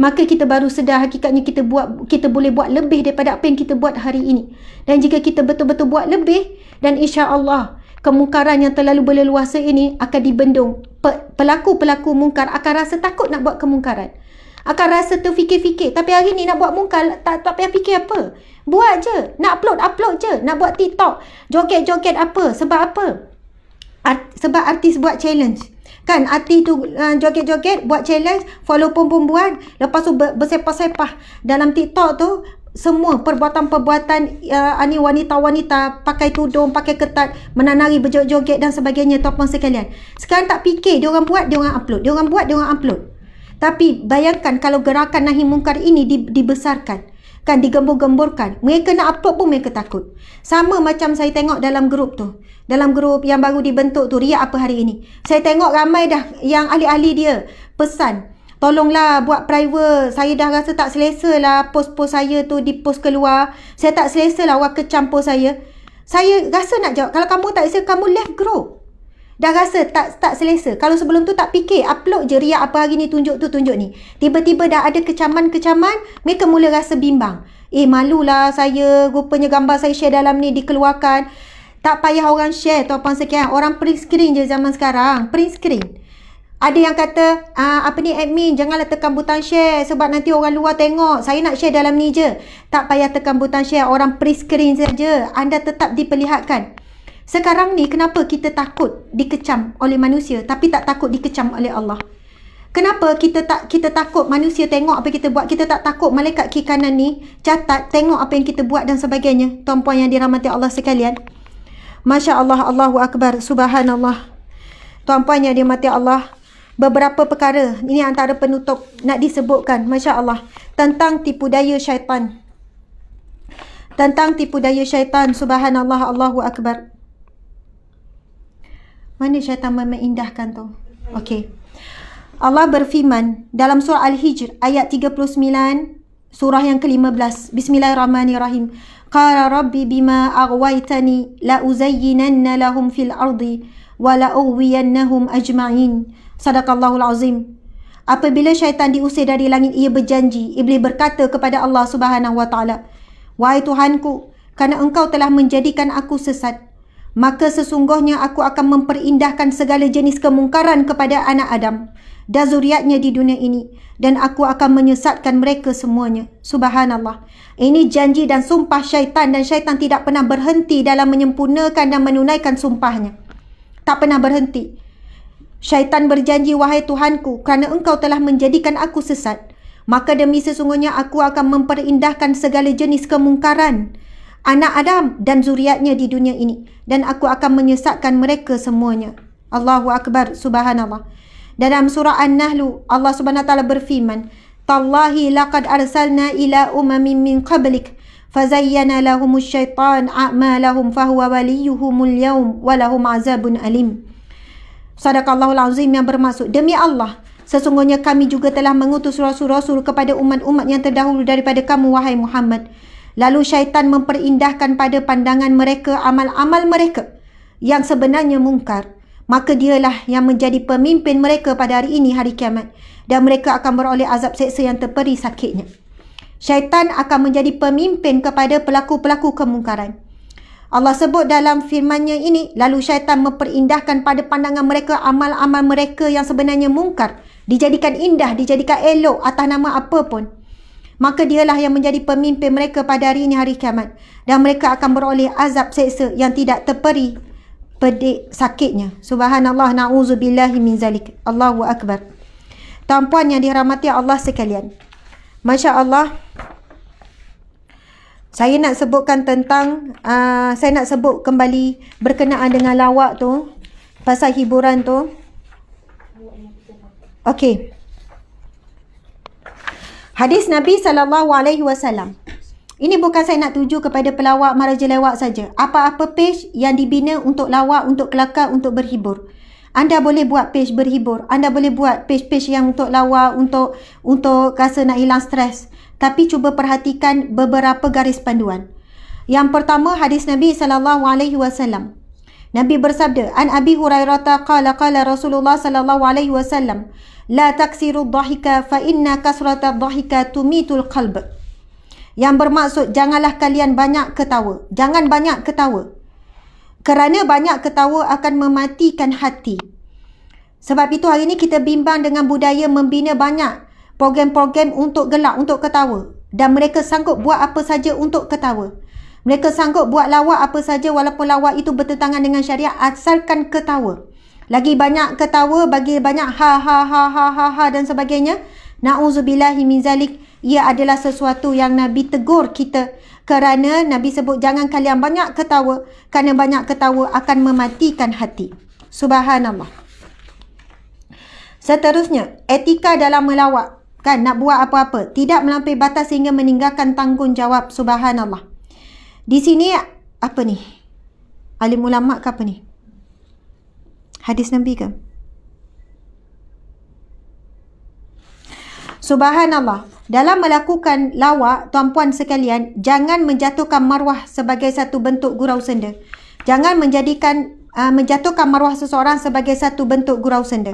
Maka kita baru sedar hakikatnya kita buat kita boleh buat lebih daripada apa yang kita buat hari ini. Dan jika kita betul-betul buat lebih dan insya-Allah kemungkaran yang terlalu berleluasa ini akan dibendung. Pelaku-pelaku mungkar akan rasa takut nak buat kemungkaran. Akan rasa tu fikir fikir Tapi hari ni nak buat mungkar, tak, tak payah fikir apa. Buat je. Nak upload, upload je. Nak buat TikTok. Joget-joget apa. Sebab apa? Art, sebab artis buat challenge. Kan hati tu uh, joget-joget uh, buat challenge follow pun pun buat lepas tu bersepah-sepah dalam TikTok tu semua perbuatan-perbuatan uh, ani wanita-wanita pakai tudung, pakai ketat, menanari berjoget-joget dan sebagainya tuan-tuan sekalian. Sekarang tak fikir dia orang buat, dia orang upload. Dia orang buat, dia orang upload. Tapi bayangkan kalau gerakan nahi mungkar ini dibesarkan kan digembur-gemburkan. Mereka nak upload pun mereka takut. Sama macam saya tengok dalam grup tu. Dalam grup yang baru dibentuk tu, Ria apa hari ini. Saya tengok ramai dah yang ahli-ahli dia pesan. Tolonglah buat private. Saya dah rasa tak selesa lah post-post saya tu di post keluar. Saya tak selesa lah awak kecam saya. Saya rasa nak jawab. Kalau kamu tak selesa, kamu left group. Dah rasa tak tak selesa. Kalau sebelum tu tak fikir. Upload je riak apa hari ni tunjuk tu tunjuk ni. Tiba-tiba dah ada kecaman-kecaman. Mereka mula rasa bimbang. Eh malulah saya. Rupanya gambar saya share dalam ni dikeluarkan. Tak payah orang share tu apa sekian. Orang print screen je zaman sekarang. Print screen. Ada yang kata, ah, apa ni admin, janganlah tekan butang share sebab nanti orang luar tengok. Saya nak share dalam ni je. Tak payah tekan butang share, orang pre-screen saja. Anda tetap diperlihatkan. Sekarang ni kenapa kita takut dikecam oleh manusia tapi tak takut dikecam oleh Allah? Kenapa kita tak kita takut manusia tengok apa kita buat? Kita tak takut malaikat kiri kanan ni catat tengok apa yang kita buat dan sebagainya. Tuan-puan yang dirahmati Allah sekalian. Masya-Allah, Allahu akbar, subhanallah. Tuan-puan yang dirahmati Allah, beberapa perkara ini antara penutup nak disebutkan masya Allah tentang tipu daya syaitan tentang tipu daya syaitan subhanallah Allahu akbar mana syaitan memindahkan tu okey Allah berfirman dalam surah Al-Hijr ayat 39 surah yang ke-15 Bismillahirrahmanirrahim Qala rabbi bima aghwaytani la uzayyinanna lahum fil ardi wa la ajma'in Sadaqallahul Azim. Apabila syaitan diusir dari langit ia berjanji, iblis berkata kepada Allah Subhanahu wa "Wahai Tuhanku, kerana engkau telah menjadikan aku sesat, maka sesungguhnya aku akan memperindahkan segala jenis kemungkaran kepada anak Adam dan zuriatnya di dunia ini dan aku akan menyesatkan mereka semuanya." Subhanallah. Ini janji dan sumpah syaitan dan syaitan tidak pernah berhenti dalam menyempurnakan dan menunaikan sumpahnya. Tak pernah berhenti. Syaitan berjanji, wahai Tuhanku, kerana engkau telah menjadikan aku sesat. Maka demi sesungguhnya aku akan memperindahkan segala jenis kemungkaran. Anak Adam dan zuriatnya di dunia ini. Dan aku akan menyesatkan mereka semuanya. Allahu Akbar, Subhanallah. Dalam surah An-Nahlu, Allah Subhanahu Taala berfirman, Tallahi laqad arsalna ila umamin min qablik fazayyana lahumu syaitan a'malahum fahuwa waliyuhumul yawm walahum azabun alim. Sadakallahul Azim yang bermaksud, Demi Allah, sesungguhnya kami juga telah mengutus rasul-rasul kepada umat-umat yang terdahulu daripada kamu, wahai Muhammad. Lalu syaitan memperindahkan pada pandangan mereka amal-amal mereka yang sebenarnya mungkar. Maka dialah yang menjadi pemimpin mereka pada hari ini, hari kiamat. Dan mereka akan beroleh azab seksa yang terperi sakitnya. Syaitan akan menjadi pemimpin kepada pelaku-pelaku kemungkaran. Allah sebut dalam firman-Nya ini, lalu syaitan memperindahkan pada pandangan mereka amal-amal mereka yang sebenarnya mungkar, dijadikan indah, dijadikan elok atas nama apa pun. Maka dialah yang menjadi pemimpin mereka pada hari ini hari kiamat dan mereka akan beroleh azab seksa yang tidak terperi pedik sakitnya. Subhanallah na'udzubillahi min zalik. Allahu akbar. Tuan-puan yang dirahmati Allah sekalian. Masya-Allah saya nak sebutkan tentang uh, saya nak sebut kembali berkenaan dengan lawak tu pasal hiburan tu okey hadis nabi sallallahu alaihi wasallam ini bukan saya nak tuju kepada pelawak maraja lewat saja apa-apa page yang dibina untuk lawak untuk kelakar untuk berhibur anda boleh buat page berhibur anda boleh buat page-page yang untuk lawak untuk untuk rasa nak hilang stres tapi cuba perhatikan beberapa garis panduan. Yang pertama hadis Nabi sallallahu alaihi wasallam. Nabi bersabda, "An Abi Hurairah qala qala Rasulullah sallallahu alaihi wasallam, la taksiru dhahika fa inna kasrata dhahika tumitul qalb." Yang bermaksud janganlah kalian banyak ketawa. Jangan banyak ketawa. Kerana banyak ketawa akan mematikan hati. Sebab itu hari ini kita bimbang dengan budaya membina banyak program-program untuk gelak, untuk ketawa. Dan mereka sanggup buat apa saja untuk ketawa. Mereka sanggup buat lawak apa saja walaupun lawak itu bertentangan dengan syariah asalkan ketawa. Lagi banyak ketawa bagi banyak ha ha ha ha ha, ha dan sebagainya. Na'udzubillahi min zalik. Ia adalah sesuatu yang Nabi tegur kita kerana Nabi sebut jangan kalian banyak ketawa kerana banyak ketawa akan mematikan hati. Subhanallah. Seterusnya, etika dalam melawak kan nak buat apa-apa tidak melampaui batas sehingga meninggalkan tanggungjawab subhanallah di sini apa ni alim ulama ke apa ni hadis nabi ke subhanallah dalam melakukan lawak tuan-puan sekalian jangan menjatuhkan marwah sebagai satu bentuk gurau senda jangan menjadikan uh, menjatuhkan marwah seseorang sebagai satu bentuk gurau senda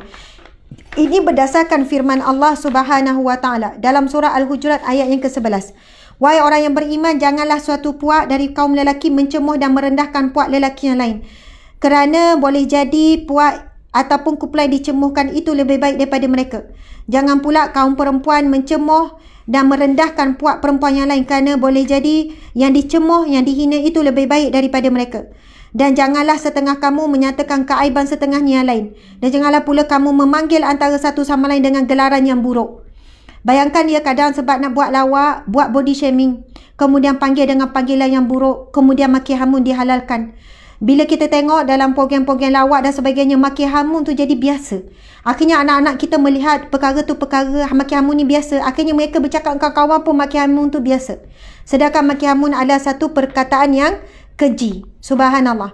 ini berdasarkan firman Allah Subhanahu wa taala dalam surah Al-Hujurat ayat yang ke-11. Wahai orang yang beriman janganlah suatu puak dari kaum lelaki mencemooh dan merendahkan puak lelaki yang lain. Kerana boleh jadi puak ataupun kuplai dicemoohkan itu lebih baik daripada mereka. Jangan pula kaum perempuan mencemooh dan merendahkan puak perempuan yang lain kerana boleh jadi yang dicemooh yang dihina itu lebih baik daripada mereka. Dan janganlah setengah kamu menyatakan keaiban setengah ni yang lain. Dan janganlah pula kamu memanggil antara satu sama lain dengan gelaran yang buruk. Bayangkan dia kadang sebab nak buat lawak, buat body shaming. Kemudian panggil dengan panggilan yang buruk. Kemudian maki hamun dihalalkan. Bila kita tengok dalam program-program lawak dan sebagainya, maki hamun tu jadi biasa. Akhirnya anak-anak kita melihat perkara tu perkara, maki hamun ni biasa. Akhirnya mereka bercakap dengan kawan-kawan pun maki hamun tu biasa. Sedangkan maki hamun adalah satu perkataan yang keji. Subhanallah.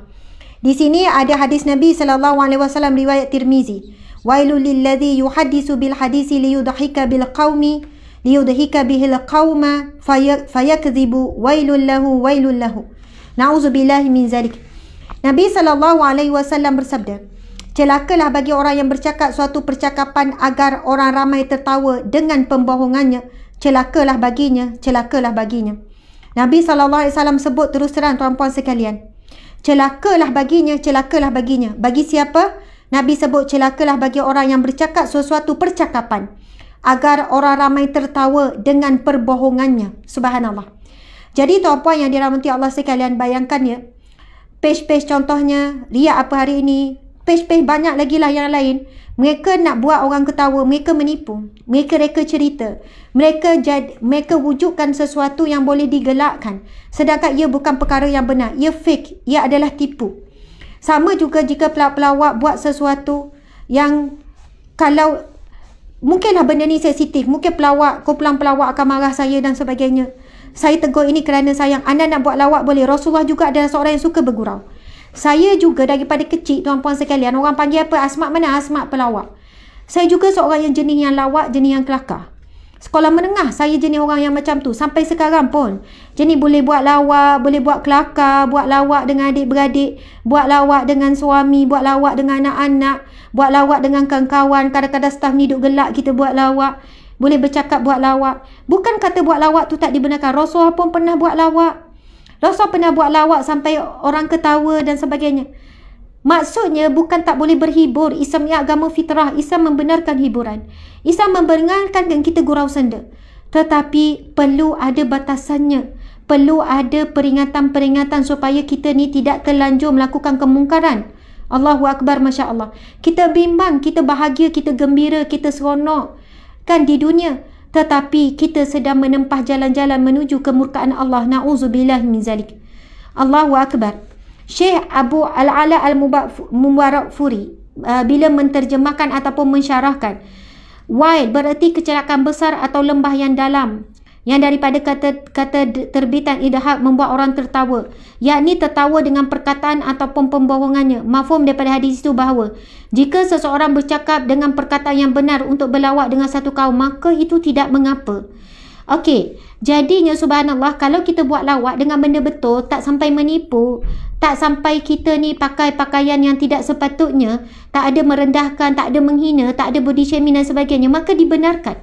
Di sini ada hadis Nabi sallallahu alaihi wasallam riwayat Tirmizi. Wailu lil ladzi yuhaddisu bil hadisi liyudhika bil qaumi liyudhika bihil qauma fayakdhibu wailul lahu wailul lahu. Nauzubillahi min zalik. Nabi sallallahu alaihi wasallam bersabda, Celakalah bagi orang yang bercakap suatu percakapan agar orang ramai tertawa dengan pembohongannya. Celakalah baginya, celakalah baginya. Nabi SAW sebut terus terang tuan-puan sekalian. Celakalah baginya, celakalah baginya. Bagi siapa? Nabi sebut celakalah bagi orang yang bercakap sesuatu percakapan. Agar orang ramai tertawa dengan perbohongannya. Subhanallah. Jadi tuan-puan yang diramati Allah sekalian bayangkan ya. Page-page contohnya, riak apa hari ini. Page-page banyak lagi lah yang lain. Mereka nak buat orang ketawa, mereka menipu, mereka reka cerita. Mereka jad, mereka wujudkan sesuatu yang boleh digelakkan sedangkan ia bukan perkara yang benar. Ia fake, ia adalah tipu. Sama juga jika pelawak-pelawak buat sesuatu yang kalau mungkinlah benda ni sensitif, mungkin pelawak, kumpulan pelawak akan marah saya dan sebagainya. Saya tegur ini kerana sayang. Anda nak buat lawak boleh. Rasulullah juga adalah seorang yang suka bergurau. Saya juga daripada kecil tuan-puan sekalian orang panggil apa asmat mana asmat pelawak. Saya juga seorang yang jenis yang lawak, jenis yang kelakar. Sekolah menengah saya jenis orang yang macam tu sampai sekarang pun. Jenis boleh buat lawak, boleh buat kelakar, buat lawak dengan adik-beradik, buat lawak dengan suami, buat lawak dengan anak-anak, buat lawak dengan kawan-kawan, kadang-kadang staf ni duk gelak kita buat lawak. Boleh bercakap buat lawak. Bukan kata buat lawak tu tak dibenarkan. Rasulullah pun pernah buat lawak. Rasul pernah buat lawak sampai orang ketawa dan sebagainya. Maksudnya bukan tak boleh berhibur. Islam ni agama fitrah. Islam membenarkan hiburan. Islam membenarkan dan kita gurau senda. Tetapi perlu ada batasannya. Perlu ada peringatan-peringatan supaya kita ni tidak terlanjur melakukan kemungkaran. Allahu Akbar, Masya Allah. Kita bimbang, kita bahagia, kita gembira, kita seronok. Kan di dunia tetapi kita sedang menempah jalan-jalan menuju kemurkaan Allah na'udzubillah min zalik Allahu Akbar Syekh Abu Al-Ala Al-Mubarakfuri uh, bila menterjemahkan ataupun mensyarahkan wide bererti kecelakaan besar atau lembah yang dalam yang daripada kata kata terbitan idahab membuat orang tertawa yakni tertawa dengan perkataan ataupun pembohongannya mafhum daripada hadis itu bahawa jika seseorang bercakap dengan perkataan yang benar untuk berlawak dengan satu kaum maka itu tidak mengapa okey jadinya subhanallah kalau kita buat lawak dengan benda betul tak sampai menipu tak sampai kita ni pakai pakaian yang tidak sepatutnya tak ada merendahkan tak ada menghina tak ada body shaming dan sebagainya maka dibenarkan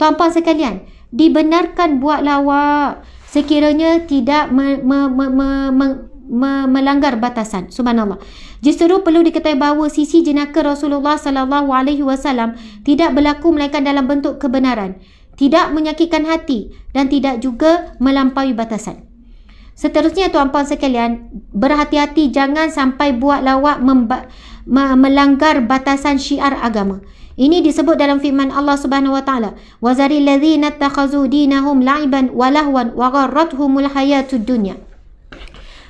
tuan-tuan sekalian dibenarkan buat lawak sekiranya tidak me, me, me, me, me, me, melanggar batasan subhanallah justru perlu diketahui bahawa sisi jenaka Rasulullah sallallahu alaihi wasallam tidak berlaku melainkan dalam bentuk kebenaran tidak menyakitkan hati dan tidak juga melampaui batasan seterusnya tuan-puan sekalian berhati-hati jangan sampai buat lawak me, melanggar batasan syiar agama ini disebut dalam firman Allah Subhanahu wa taala, "Wa zaril ladzina takhazu dinahum la'iban wa lahwan wa gharratuhumul hayatud dunya."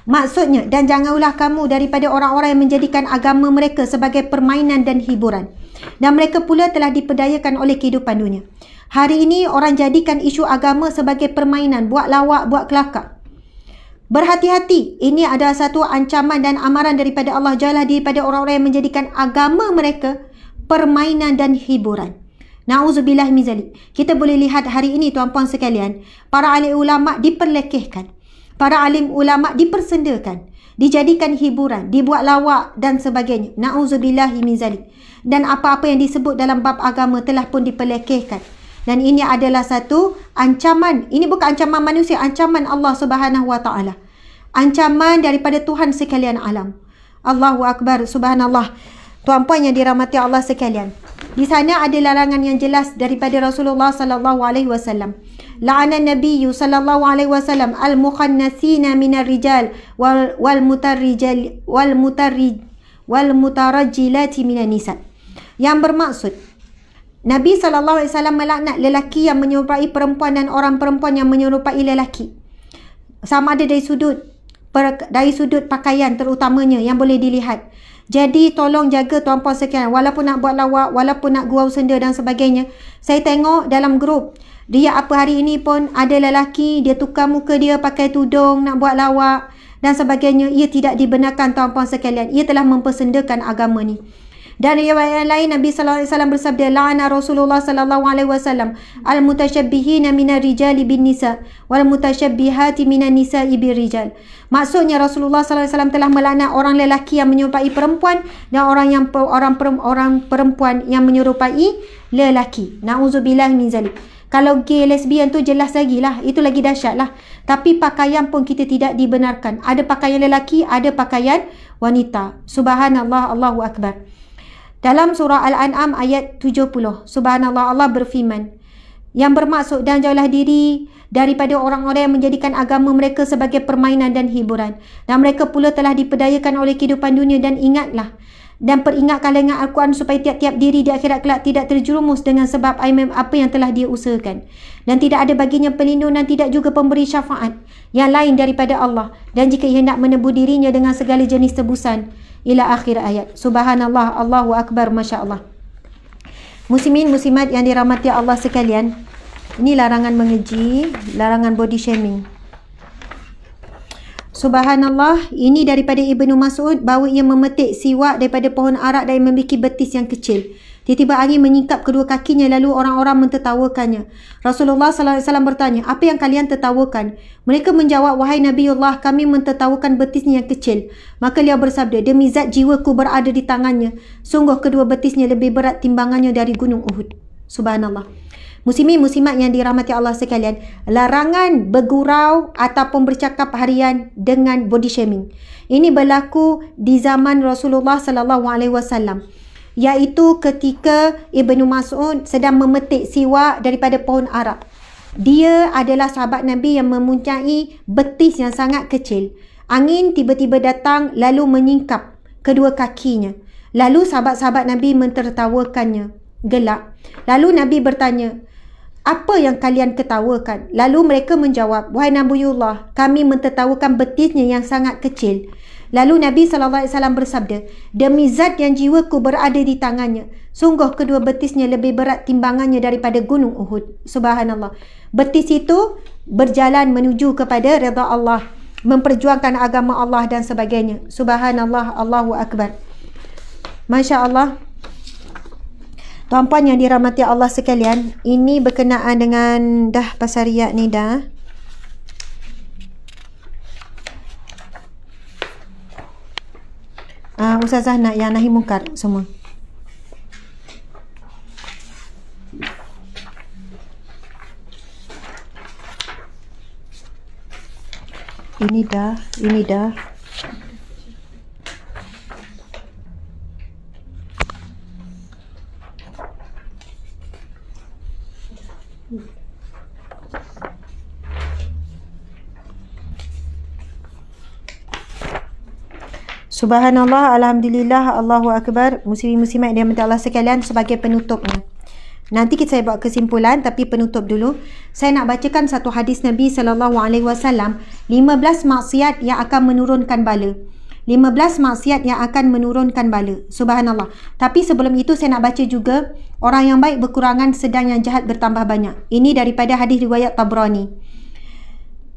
Maksudnya, dan janganlah kamu daripada orang-orang yang menjadikan agama mereka sebagai permainan dan hiburan. Dan mereka pula telah diperdayakan oleh kehidupan dunia. Hari ini, orang jadikan isu agama sebagai permainan, buat lawak, buat kelakar. Berhati-hati, ini adalah satu ancaman dan amaran daripada Allah. Jalah daripada orang-orang yang menjadikan agama mereka permainan dan hiburan. Nauzubillah mizali. Kita boleh lihat hari ini tuan-puan sekalian, para alim ulama diperlekehkan. Para alim ulama dipersendakan, dijadikan hiburan, dibuat lawak dan sebagainya. Nauzubillah mizali. Dan apa-apa yang disebut dalam bab agama telah pun diperlekehkan. Dan ini adalah satu ancaman. Ini bukan ancaman manusia, ancaman Allah Subhanahu Wa Taala. Ancaman daripada Tuhan sekalian alam. Allahu Akbar, Subhanallah tuan-puan yang dirahmati Allah sekalian. Di sana ada larangan yang jelas daripada Rasulullah sallallahu alaihi wasallam. La'ana nabiyyu sallallahu alaihi wasallam al-mukhannasina minar rijal wal wal mutarrijal wal mutarrij wal mutarajjilati minan nisa. Yang bermaksud Nabi sallallahu alaihi wasallam melaknat lelaki yang menyerupai perempuan dan orang perempuan yang menyerupai lelaki. Sama ada dari sudut dari sudut pakaian terutamanya yang boleh dilihat. Jadi tolong jaga tuan-puan sekalian. Walaupun nak buat lawak, walaupun nak gurau senda dan sebagainya. Saya tengok dalam grup. Dia apa hari ini pun ada lelaki. Dia tukar muka dia pakai tudung nak buat lawak. Dan sebagainya. Ia tidak dibenarkan tuan-puan sekalian. Ia telah mempersendakan agama ni. Dan riwayat yang lain Nabi sallallahu alaihi wasallam bersabda la'ana Rasulullah sallallahu alaihi wasallam al-mutashabbihina minar rijali bin nisa wal mutashabbihati minan nisa'i bir rijal. Maksudnya Rasulullah sallallahu alaihi wasallam telah melaknat orang lelaki yang menyerupai perempuan dan orang yang orang orang perempuan yang menyerupai lelaki. Nauzubillah min zalik. Kalau gay lesbian tu jelas lagi lah. Itu lagi dahsyat lah. Tapi pakaian pun kita tidak dibenarkan. Ada pakaian lelaki, ada pakaian wanita. Subhanallah, Allahu Akbar. Dalam surah Al-An'am ayat 70, Subhanallah Allah berfirman, yang bermaksud dan jauhlah diri daripada orang-orang yang menjadikan agama mereka sebagai permainan dan hiburan. Dan mereka pula telah diperdayakan oleh kehidupan dunia dan ingatlah, dan peringatkan dengan Al-Quran supaya tiap-tiap diri di akhirat kelak tidak terjerumus dengan sebab IMM apa yang telah dia usahakan. Dan tidak ada baginya pelindung dan tidak juga pemberi syafaat yang lain daripada Allah. Dan jika ia nak menebu dirinya dengan segala jenis tebusan. Ila akhir ayat. Subhanallah, Allahu Akbar, Masya Muslimin, muslimat yang dirahmati Allah sekalian. Ini larangan mengeji, larangan body shaming. Subhanallah, ini daripada Ibnu Mas'ud bahawa ia memetik siwak daripada pohon arak dan memiliki betis yang kecil. Tiba-tiba angin menyingkap kedua kakinya lalu orang-orang mentertawakannya. Rasulullah sallallahu alaihi wasallam bertanya, apa yang kalian tertawakan? Mereka menjawab, wahai Nabiullah, kami mentertawakan betisnya yang kecil. Maka dia bersabda, demi zat jiwaku berada di tangannya. Sungguh kedua betisnya lebih berat timbangannya dari gunung Uhud. Subhanallah. Muslimi muslimat yang dirahmati Allah sekalian, larangan bergurau ataupun bercakap harian dengan body shaming. Ini berlaku di zaman Rasulullah sallallahu alaihi wasallam. Yaitu ketika Ibnu Mas'ud sedang memetik siwak daripada pohon arak. Dia adalah sahabat Nabi yang mempunyai betis yang sangat kecil. Angin tiba-tiba datang lalu menyingkap kedua kakinya. Lalu sahabat-sahabat Nabi mentertawakannya gelak. Lalu Nabi bertanya, apa yang kalian ketawakan? Lalu mereka menjawab, Wahai Nabiullah, kami mentertawakan betisnya yang sangat kecil. Lalu Nabi SAW bersabda, Demi zat yang jiwaku berada di tangannya, sungguh kedua betisnya lebih berat timbangannya daripada gunung Uhud. Subhanallah. Betis itu berjalan menuju kepada redha Allah, memperjuangkan agama Allah dan sebagainya. Subhanallah, Allahu Akbar. Masya Allah. Tuan-puan yang dirahmati Allah sekalian, ini berkenaan dengan dah pasal riak ni dah. Ah, uh, Ustazah nak yang nahi mungkar semua. Ini dah, ini dah. Subhanallah, Alhamdulillah, Allahu Akbar Muslim-Muslimat yang minta Allah sekalian sebagai penutupnya Nanti kita saya buat kesimpulan tapi penutup dulu Saya nak bacakan satu hadis Nabi SAW 15 maksiat yang akan menurunkan bala 15 maksiat yang akan menurunkan bala Subhanallah Tapi sebelum itu saya nak baca juga Orang yang baik berkurangan sedang yang jahat bertambah banyak Ini daripada hadis riwayat Tabrani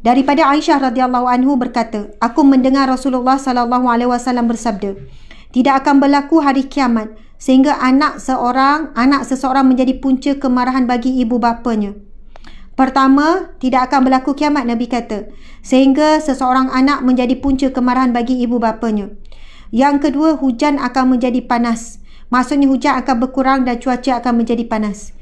Daripada Aisyah radhiyallahu anhu berkata, aku mendengar Rasulullah sallallahu alaihi wasallam bersabda, tidak akan berlaku hari kiamat sehingga anak seorang anak seseorang menjadi punca kemarahan bagi ibu bapanya. Pertama, tidak akan berlaku kiamat Nabi kata, sehingga seseorang anak menjadi punca kemarahan bagi ibu bapanya. Yang kedua, hujan akan menjadi panas. Maksudnya hujan akan berkurang dan cuaca akan menjadi panas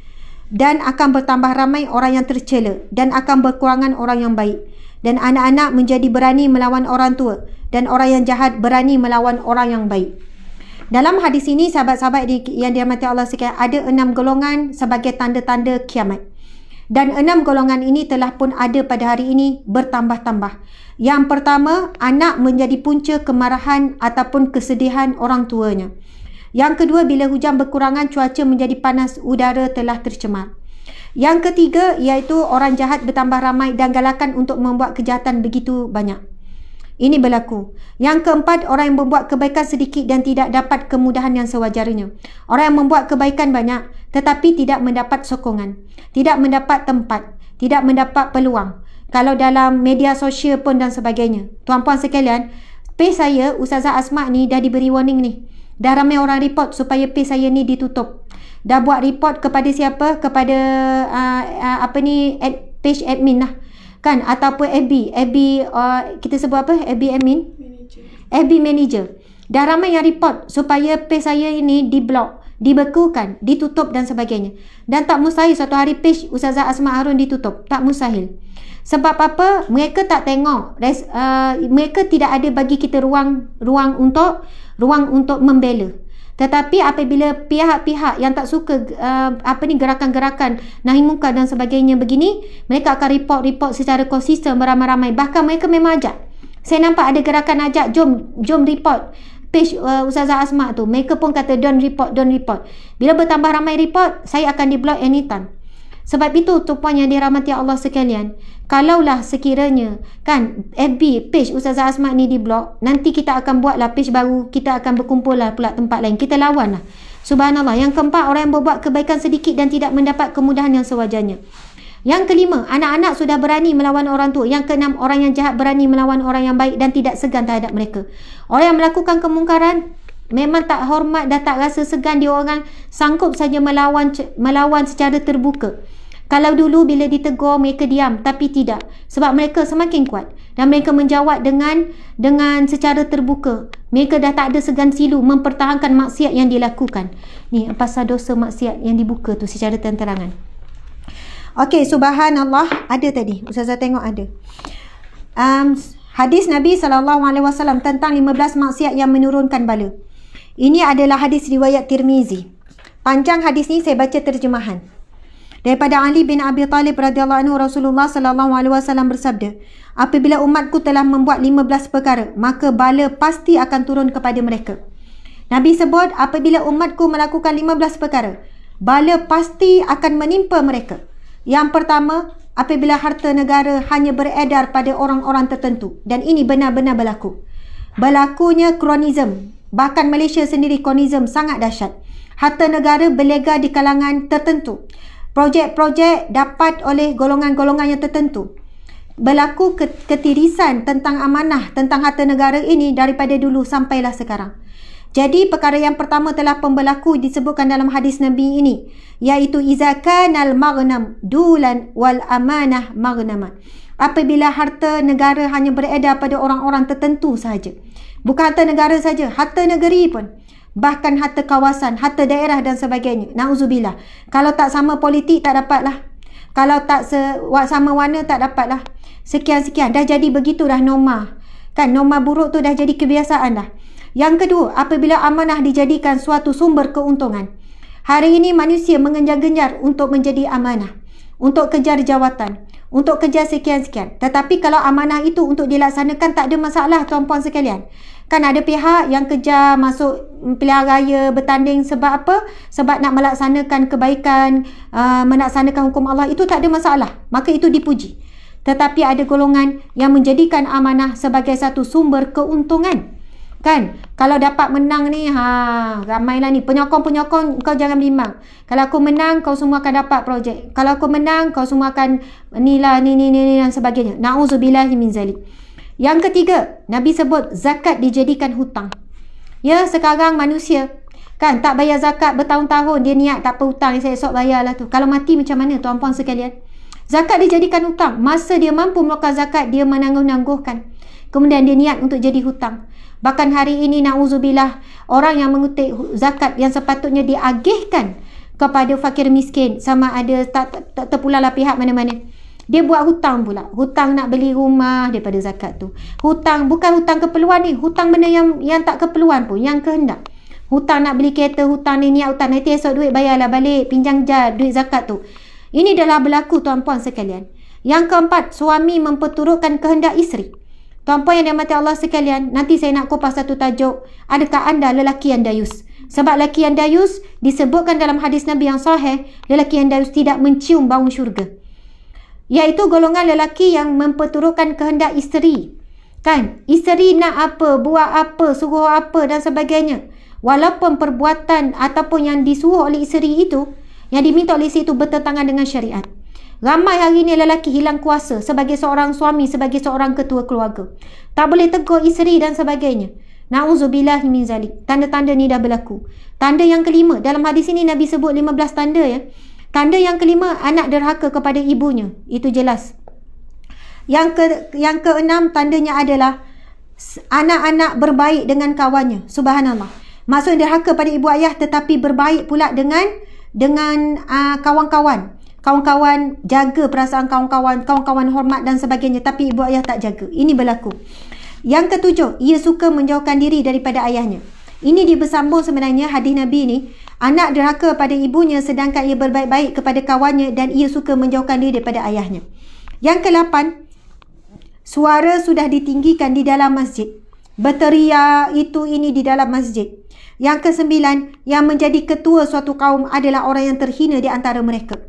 dan akan bertambah ramai orang yang tercela dan akan berkurangan orang yang baik dan anak-anak menjadi berani melawan orang tua dan orang yang jahat berani melawan orang yang baik. Dalam hadis ini sahabat-sahabat yang dirahmati Allah sekalian ada enam golongan sebagai tanda-tanda kiamat. Dan enam golongan ini telah pun ada pada hari ini bertambah-tambah. Yang pertama, anak menjadi punca kemarahan ataupun kesedihan orang tuanya. Yang kedua, bila hujan berkurangan, cuaca menjadi panas, udara telah tercemar. Yang ketiga iaitu orang jahat bertambah ramai dan galakan untuk membuat kejahatan begitu banyak. Ini berlaku. Yang keempat, orang yang membuat kebaikan sedikit dan tidak dapat kemudahan yang sewajarnya. Orang yang membuat kebaikan banyak tetapi tidak mendapat sokongan, tidak mendapat tempat, tidak mendapat peluang. Kalau dalam media sosial pun dan sebagainya. Tuan-puan sekalian, page saya Ustazah Asma ni dah diberi warning ni. Dah ramai orang report supaya page saya ni ditutup. Dah buat report kepada siapa? Kepada uh, uh, apa ni ad, page admin lah. Kan? Ataupun FB. FB uh, ah, kita sebut apa? FB admin? Manager. FB manager. Dah ramai yang report supaya page saya ini diblok dibekukan, ditutup dan sebagainya. Dan tak mustahil suatu hari page Ustazah Asma Harun ditutup. Tak mustahil. Sebab apa? Mereka tak tengok. uh, mereka tidak ada bagi kita ruang ruang untuk ruang untuk membela. Tetapi apabila pihak-pihak yang tak suka uh, apa ni gerakan-gerakan nahi muka dan sebagainya begini, mereka akan report-report secara konsisten beramai-ramai. Bahkan mereka memang ajak. Saya nampak ada gerakan ajak, jom jom report page uh, Ustazah Asma tu mereka pun kata don't report don't report bila bertambah ramai report saya akan di block anytime sebab itu tuan yang dirahmati Allah sekalian kalaulah sekiranya kan FB page Ustazah Asma ni di block nanti kita akan buat lah page baru kita akan berkumpul lah pula tempat lain kita lawan lah subhanallah yang keempat orang yang berbuat kebaikan sedikit dan tidak mendapat kemudahan yang sewajarnya yang kelima, anak-anak sudah berani melawan orang tua. Yang keenam, orang yang jahat berani melawan orang yang baik dan tidak segan terhadap mereka. Orang yang melakukan kemungkaran memang tak hormat dan tak rasa segan dia orang sanggup saja melawan melawan secara terbuka. Kalau dulu bila ditegur mereka diam tapi tidak sebab mereka semakin kuat dan mereka menjawab dengan dengan secara terbuka. Mereka dah tak ada segan silu mempertahankan maksiat yang dilakukan. Ni pasal dosa maksiat yang dibuka tu secara terang-terangan. Okey, subhanallah. Ada tadi. Ustazah tengok ada. Um, hadis Nabi Sallallahu Alaihi Wasallam tentang 15 maksiat yang menurunkan bala. Ini adalah hadis riwayat Tirmizi. Panjang hadis ni saya baca terjemahan. Daripada Ali bin Abi Talib radhiyallahu anhu Rasulullah sallallahu alaihi wasallam bersabda, apabila umatku telah membuat 15 perkara, maka bala pasti akan turun kepada mereka. Nabi sebut apabila umatku melakukan 15 perkara, bala pasti akan menimpa mereka. Yang pertama, apabila harta negara hanya beredar pada orang-orang tertentu dan ini benar-benar berlaku. Berlakunya kronisme, bahkan Malaysia sendiri kronisme sangat dahsyat. Harta negara berlega di kalangan tertentu. Projek-projek dapat oleh golongan-golongan yang tertentu. Berlaku ketirisan tentang amanah tentang harta negara ini daripada dulu sampailah sekarang. Jadi perkara yang pertama telah berlaku disebutkan dalam hadis Nabi ini iaitu izakanal magnam dulan wal amanah magnaman. Apabila harta negara hanya beredar pada orang-orang tertentu sahaja. Bukan harta negara saja, harta negeri pun. Bahkan harta kawasan, harta daerah dan sebagainya. Nauzubillah. Kalau tak sama politik tak dapatlah. Kalau tak sama warna tak dapatlah. Sekian-sekian dah jadi begitu dah norma. Kan norma buruk tu dah jadi kebiasaan dah. Yang kedua, apabila amanah dijadikan suatu sumber keuntungan. Hari ini manusia mengenjar-genjar untuk menjadi amanah, untuk kejar jawatan, untuk kejar sekian-sekian. Tetapi kalau amanah itu untuk dilaksanakan tak ada masalah tuan-puan sekalian. Kan ada pihak yang kejar masuk pilihan raya bertanding sebab apa? Sebab nak melaksanakan kebaikan, uh, melaksanakan hukum Allah itu tak ada masalah. Maka itu dipuji. Tetapi ada golongan yang menjadikan amanah sebagai satu sumber keuntungan. Kan? Kalau dapat menang ni, ha, ramailah ni. Penyokong-penyokong kau jangan bimbang. Kalau aku menang, kau semua akan dapat projek. Kalau aku menang, kau semua akan ni lah, ni, ni, ni, dan sebagainya. Na'udzubillah min zalik. Yang ketiga, Nabi sebut zakat dijadikan hutang. Ya, sekarang manusia kan tak bayar zakat bertahun-tahun dia niat tak apa hutang saya esok bayarlah tu. Kalau mati macam mana tuan puan sekalian? Zakat dijadikan hutang. Masa dia mampu melakukan zakat, dia menangguh-nangguhkan. Kemudian dia niat untuk jadi hutang. Bahkan hari ini na'udzubillah orang yang mengutip zakat yang sepatutnya diagihkan kepada fakir miskin sama ada tak, tak, tak terpulanglah pihak mana-mana. Dia buat hutang pula. Hutang nak beli rumah daripada zakat tu. Hutang bukan hutang keperluan ni. Hutang benda yang yang tak keperluan pun. Yang kehendak. Hutang nak beli kereta. Hutang ni niat hutang. Nanti esok duit bayarlah balik. Pinjang jad. Duit zakat tu. Ini adalah berlaku tuan-puan sekalian. Yang keempat. Suami memperturutkan kehendak isteri. Tuan-puan yang dihormati Allah sekalian, nanti saya nak kupas satu tajuk. Adakah anda lelaki yang dayus? Sebab lelaki yang dayus disebutkan dalam hadis Nabi yang sahih, lelaki yang dayus tidak mencium bau syurga. Iaitu golongan lelaki yang memperturukkan kehendak isteri. Kan? Isteri nak apa, buat apa, suruh apa dan sebagainya. Walaupun perbuatan ataupun yang disuruh oleh isteri itu, yang diminta oleh isteri itu bertentangan dengan syariat. Ramai hari ni lelaki hilang kuasa sebagai seorang suami, sebagai seorang ketua keluarga. Tak boleh tegur isteri dan sebagainya. Nauzubillah, min zalik. Tanda-tanda ni dah berlaku. Tanda yang kelima, dalam hadis ini Nabi sebut 15 tanda ya. Tanda yang kelima, anak derhaka kepada ibunya. Itu jelas. Yang ke yang keenam tandanya adalah anak-anak berbaik dengan kawannya. Subhanallah. Maksud derhaka pada ibu ayah tetapi berbaik pula dengan dengan uh, kawan-kawan. Kawan-kawan jaga perasaan kawan-kawan, kawan-kawan hormat dan sebagainya tapi ibu ayah tak jaga. Ini berlaku. Yang ketujuh, ia suka menjauhkan diri daripada ayahnya. Ini dia bersambung sebenarnya hadis Nabi ni, anak deraka pada ibunya sedangkan ia berbaik-baik kepada kawannya dan ia suka menjauhkan diri daripada ayahnya. Yang kelapan, suara sudah ditinggikan di dalam masjid. Berteriak itu ini di dalam masjid. Yang kesembilan, yang menjadi ketua suatu kaum adalah orang yang terhina di antara mereka.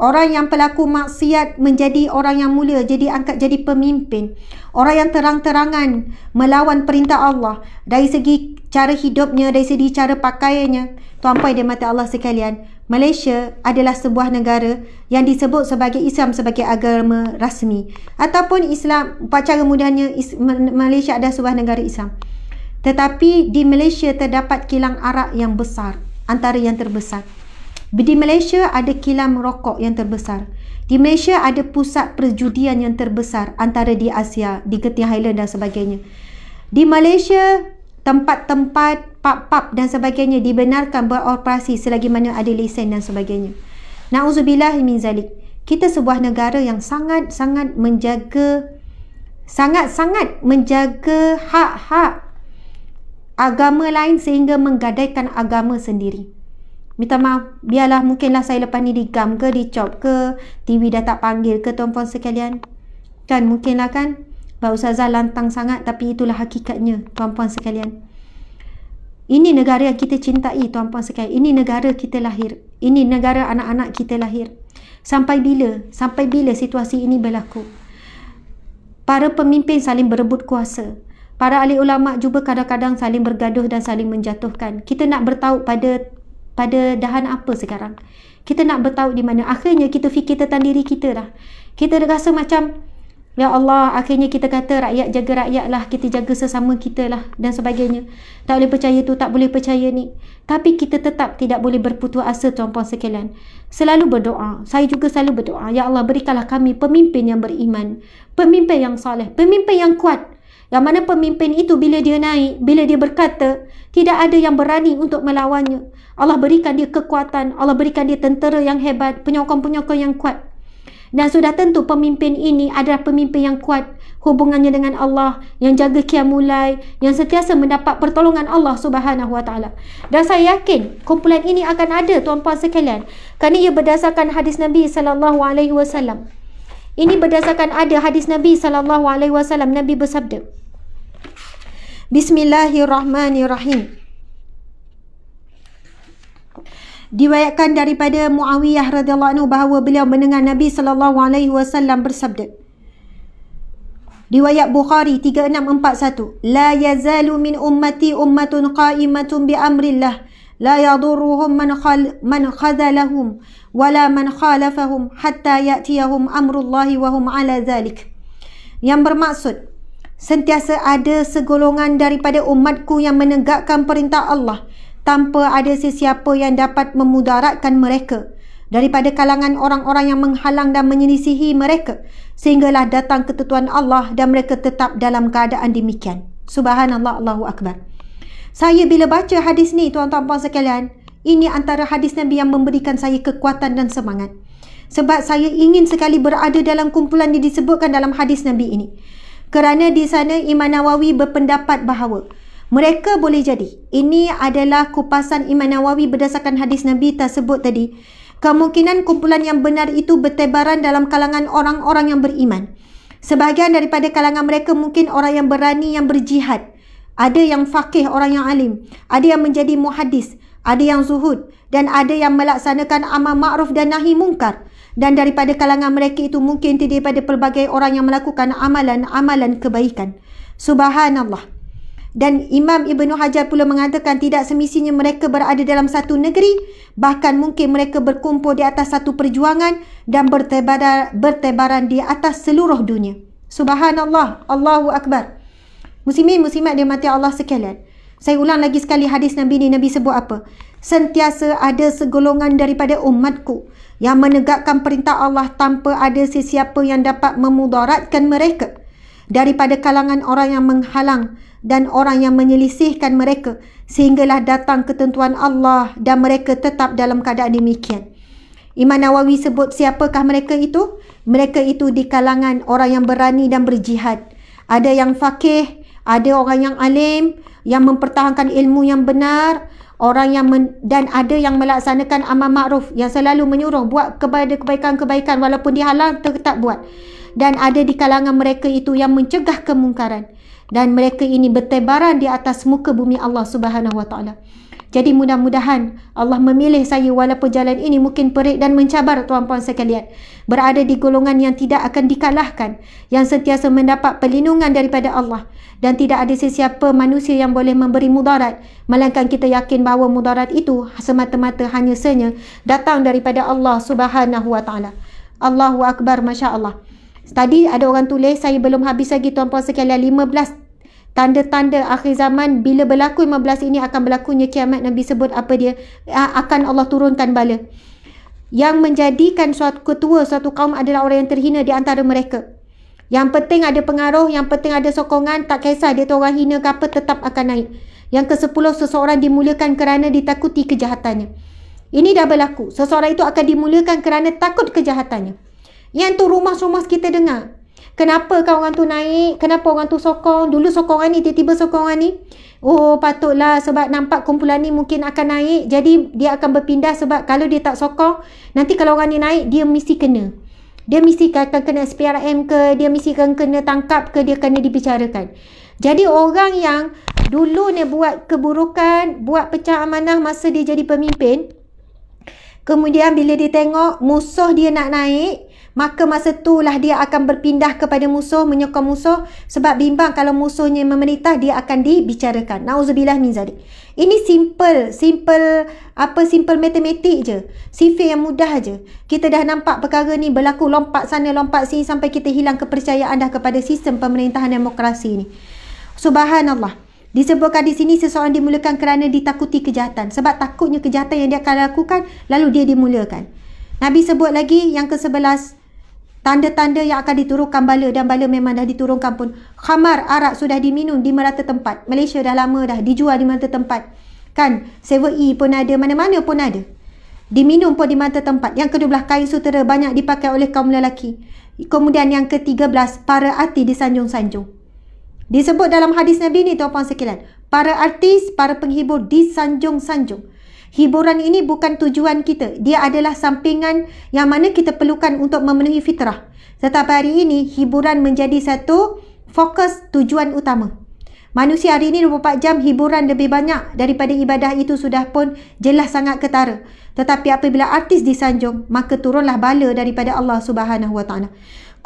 Orang yang pelaku maksiat menjadi orang yang mulia, jadi angkat jadi pemimpin. Orang yang terang-terangan melawan perintah Allah dari segi cara hidupnya, dari segi cara pakaiannya. Tuan Puan dan Mata Allah sekalian, Malaysia adalah sebuah negara yang disebut sebagai Islam sebagai agama rasmi. Ataupun Islam, upacara mudahnya Malaysia adalah sebuah negara Islam. Tetapi di Malaysia terdapat kilang arak yang besar, antara yang terbesar. Di Malaysia ada kilang rokok yang terbesar. Di Malaysia ada pusat perjudian yang terbesar antara di Asia, di Genting Highland dan sebagainya. Di Malaysia, tempat-tempat pub-pub dan sebagainya dibenarkan beroperasi selagi mana ada lesen dan sebagainya. Nauzubillah min zalik. Kita sebuah negara yang sangat-sangat menjaga sangat-sangat menjaga hak-hak agama lain sehingga menggadaikan agama sendiri. Minta maaf, biarlah mungkinlah saya lepas ni digam ke, dicop ke, TV dah tak panggil ke tuan-puan sekalian. Kan mungkinlah kan, Pak Ustazah lantang sangat tapi itulah hakikatnya tuan-puan sekalian. Ini negara yang kita cintai tuan-puan sekalian. Ini negara kita lahir. Ini negara anak-anak kita lahir. Sampai bila? Sampai bila situasi ini berlaku? Para pemimpin saling berebut kuasa. Para ahli ulama juga kadang-kadang saling bergaduh dan saling menjatuhkan. Kita nak bertaut pada pada dahan apa sekarang kita nak bertaut di mana akhirnya kita fikir tentang diri kita dah kita rasa macam Ya Allah, akhirnya kita kata rakyat jaga rakyat lah, kita jaga sesama kita lah dan sebagainya. Tak boleh percaya tu, tak boleh percaya ni. Tapi kita tetap tidak boleh berputus asa tuan-puan sekalian. Selalu berdoa, saya juga selalu berdoa. Ya Allah, berikanlah kami pemimpin yang beriman, pemimpin yang soleh, pemimpin yang kuat yang mana pemimpin itu bila dia naik, bila dia berkata, tidak ada yang berani untuk melawannya. Allah berikan dia kekuatan, Allah berikan dia tentera yang hebat, penyokong-penyokong yang kuat. Dan sudah tentu pemimpin ini adalah pemimpin yang kuat hubungannya dengan Allah yang jaga kiamulai yang sentiasa mendapat pertolongan Allah Subhanahu Wa Taala. Dan saya yakin kumpulan ini akan ada tuan-puan sekalian kerana ia berdasarkan hadis Nabi sallallahu alaihi wasallam. Ini berdasarkan ada hadis Nabi sallallahu alaihi wasallam Nabi bersabda. Bismillahirrahmanirrahim. Diwayatkan daripada Muawiyah radhiyallahu anhu bahawa beliau mendengar Nabi sallallahu alaihi wasallam bersabda. Diwayat Bukhari 3641, la yazalu min ummati ummatun qa'imatun bi amrillah. لا يضرهم من خل من خذلهم ولا من خالفهم حتى يأتيهم أمر الله وهم على ذلك. Yang bermaksud sentiasa ada segolongan daripada umatku yang menegakkan perintah Allah tanpa ada sesiapa yang dapat memudaratkan mereka daripada kalangan orang-orang yang menghalang dan menyelisihi mereka sehinggalah datang ketetuan Allah dan mereka tetap dalam keadaan demikian. Subhanallah Allahu Akbar. Saya bila baca hadis ni tuan-tuan puan sekalian, ini antara hadis Nabi yang memberikan saya kekuatan dan semangat. Sebab saya ingin sekali berada dalam kumpulan yang disebutkan dalam hadis Nabi ini. Kerana di sana Imam Nawawi berpendapat bahawa mereka boleh jadi. Ini adalah kupasan Imam Nawawi berdasarkan hadis Nabi tersebut tadi. Kemungkinan kumpulan yang benar itu bertebaran dalam kalangan orang-orang yang beriman. Sebahagian daripada kalangan mereka mungkin orang yang berani yang berjihad ada yang faqih orang yang alim, ada yang menjadi muhadis, ada yang zuhud dan ada yang melaksanakan amal ma'ruf dan nahi mungkar. Dan daripada kalangan mereka itu mungkin tidak daripada pelbagai orang yang melakukan amalan-amalan kebaikan. Subhanallah. Dan Imam Ibn Hajar pula mengatakan tidak semisinya mereka berada dalam satu negeri, bahkan mungkin mereka berkumpul di atas satu perjuangan dan bertebaran, bertebaran di atas seluruh dunia. Subhanallah. Allahu Akbar. Muslimin muslimat dia mati Allah sekalian. Saya ulang lagi sekali hadis Nabi ni. Nabi sebut apa? Sentiasa ada segolongan daripada umatku yang menegakkan perintah Allah tanpa ada sesiapa yang dapat memudaratkan mereka daripada kalangan orang yang menghalang dan orang yang menyelisihkan mereka sehinggalah datang ketentuan Allah dan mereka tetap dalam keadaan demikian. Imam Nawawi sebut siapakah mereka itu? Mereka itu di kalangan orang yang berani dan berjihad. Ada yang fakih, ada orang yang alim yang mempertahankan ilmu yang benar orang yang men, dan ada yang melaksanakan amal makruf yang selalu menyuruh buat kebaikan-kebaikan walaupun dihalang tetap buat dan ada di kalangan mereka itu yang mencegah kemungkaran dan mereka ini bertebaran di atas muka bumi Allah Subhanahu wa taala jadi mudah-mudahan Allah memilih saya walaupun jalan ini mungkin perik dan mencabar tuan-puan sekalian. Berada di golongan yang tidak akan dikalahkan. Yang sentiasa mendapat perlindungan daripada Allah. Dan tidak ada sesiapa manusia yang boleh memberi mudarat. Melainkan kita yakin bahawa mudarat itu semata-mata hanya senya datang daripada Allah subhanahu wa ta'ala. Allahu Akbar, Masya Allah. Tadi ada orang tulis, saya belum habis lagi tuan-puan sekalian, 15 tanda-tanda akhir zaman bila berlaku 15 ini akan berlakunya kiamat Nabi sebut apa dia akan Allah turunkan bala yang menjadikan suatu ketua suatu kaum adalah orang yang terhina di antara mereka yang penting ada pengaruh yang penting ada sokongan tak kisah dia tu orang hina ke apa tetap akan naik yang ke sepuluh seseorang dimuliakan kerana ditakuti kejahatannya ini dah berlaku seseorang itu akan dimuliakan kerana takut kejahatannya yang tu rumah-rumah kita dengar Kenapa kawan tu naik? Kenapa orang tu sokong? Dulu sokong orang ni, tiba-tiba sokong ni. Oh, patutlah sebab nampak kumpulan ni mungkin akan naik. Jadi, dia akan berpindah sebab kalau dia tak sokong, nanti kalau orang ni naik, dia mesti kena. Dia mesti akan kena SPRM ke, dia mesti akan kena tangkap ke, dia kena dibicarakan. Jadi, orang yang dulu ni buat keburukan, buat pecah amanah masa dia jadi pemimpin, kemudian bila dia tengok musuh dia nak naik, Maka masa itulah dia akan berpindah kepada musuh, menyokong musuh. Sebab bimbang kalau musuhnya memerintah, dia akan dibicarakan. Nauzubillah min zalik. Ini simple, simple, apa simple matematik je. Sifir yang mudah je. Kita dah nampak perkara ni berlaku lompat sana, lompat sini sampai kita hilang kepercayaan dah kepada sistem pemerintahan demokrasi ni. Subhanallah. Disebutkan di sini seseorang dimulakan kerana ditakuti kejahatan. Sebab takutnya kejahatan yang dia akan lakukan, lalu dia dimulakan. Nabi sebut lagi yang ke sebelas. Tanda-tanda yang akan diturunkan bala dan bala memang dah diturunkan pun. Khamar arak sudah diminum di merata tempat. Malaysia dah lama dah dijual di merata tempat. Kan? 7E pun ada, mana-mana pun ada. Diminum pun di merata tempat. Yang kedua belah kain sutera banyak dipakai oleh kaum lelaki. Kemudian yang ketiga belas, para artis disanjung-sanjung. Disebut dalam hadis Nabi ni tuan-puan sekalian. Para artis, para penghibur disanjung-sanjung hiburan ini bukan tujuan kita. Dia adalah sampingan yang mana kita perlukan untuk memenuhi fitrah. Tetapi hari ini, hiburan menjadi satu fokus tujuan utama. Manusia hari ini 24 jam hiburan lebih banyak daripada ibadah itu sudah pun jelas sangat ketara. Tetapi apabila artis disanjung, maka turunlah bala daripada Allah Subhanahu Wa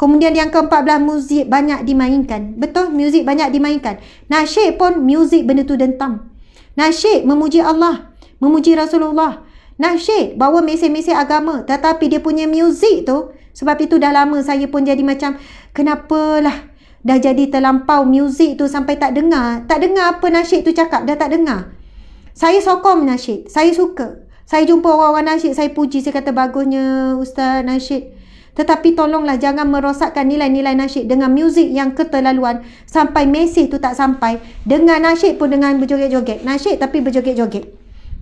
Kemudian yang keempat belah muzik banyak dimainkan. Betul? Muzik banyak dimainkan. Nasyik pun muzik benda tu dentam. Nasyik memuji Allah memuji Rasulullah. Nasyid bawa mesej-mesej agama tetapi dia punya muzik tu sebab itu dah lama saya pun jadi macam kenapalah dah jadi terlampau muzik tu sampai tak dengar. Tak dengar apa Nasyid tu cakap, dah tak dengar. Saya sokong Nasyid, saya suka. Saya jumpa orang-orang Nasyid, saya puji, saya kata bagusnya Ustaz Nasyid. Tetapi tolonglah jangan merosakkan nilai-nilai nasyid dengan muzik yang keterlaluan sampai mesej tu tak sampai. Dengan nasyid pun dengan berjoget-joget. Nasyid tapi berjoget-joget.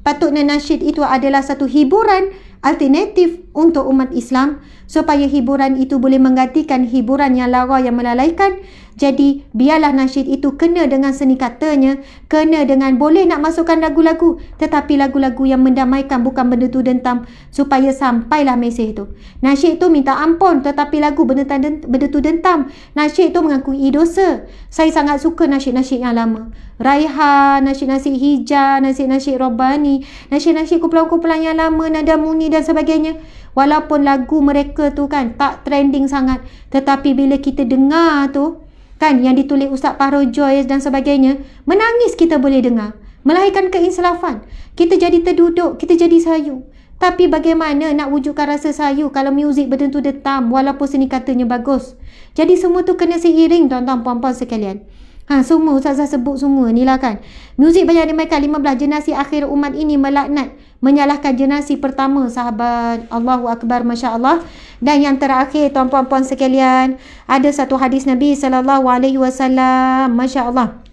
Patutnya nasyid itu adalah satu hiburan alternatif untuk umat Islam supaya hiburan itu boleh menggantikan hiburan yang lara yang melalaikan jadi biarlah nasyid itu kena dengan seni katanya, kena dengan boleh nak masukkan lagu-lagu tetapi lagu-lagu yang mendamaikan bukan benda tu dentam supaya sampailah mesej tu. Nasyid tu minta ampun tetapi lagu benda, benda tu dentam. Nasyid tu mengakui dosa. Saya sangat suka nasyid-nasyid yang lama. Raiha, nasyid-nasyid hijau, nasyid-nasyid Robani, nasyid-nasyid kumpulan-kumpulan yang lama, Nada Muni dan sebagainya. Walaupun lagu mereka tu kan tak trending sangat. Tetapi bila kita dengar tu, kan yang ditulis Ustaz Paro Joyce dan sebagainya menangis kita boleh dengar melahirkan keinsilafan kita jadi terduduk kita jadi sayu tapi bagaimana nak wujudkan rasa sayu kalau muzik bertentu detam walaupun seni katanya bagus jadi semua tu kena seiring tuan-tuan puan-puan sekalian Ha, semua Ustazah sebut semua ni lah kan. Muzik banyak dimainkan 15 generasi akhir umat ini melaknat menyalahkan generasi pertama sahabat Allahu akbar masya-Allah dan yang terakhir tuan-tuan puan sekalian ada satu hadis Nabi sallallahu alaihi wasallam masya-Allah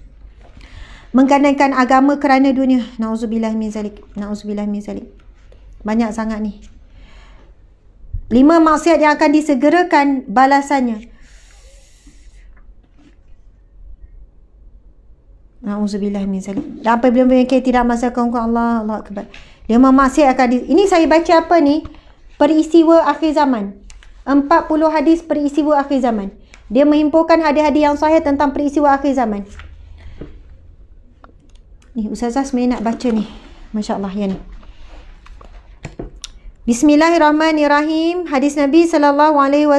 menggandakan agama kerana dunia naudzubillah min zalik naudzubillah min zalik banyak sangat ni lima maksiat yang akan disegerakan balasannya Nauzubillah min zalik. Dan apa belum yang tidak masa kau Allah, Allah akbar. Dia masih akan di... Ini saya baca apa ni? Peristiwa akhir zaman. 40 hadis peristiwa akhir zaman. Dia menghimpunkan hadis-hadis yang sahih tentang peristiwa akhir zaman. Ni Ustazah sebenarnya nak baca ni. Masya Allah yang ni. Bismillahirrahmanirrahim. Hadis Nabi saw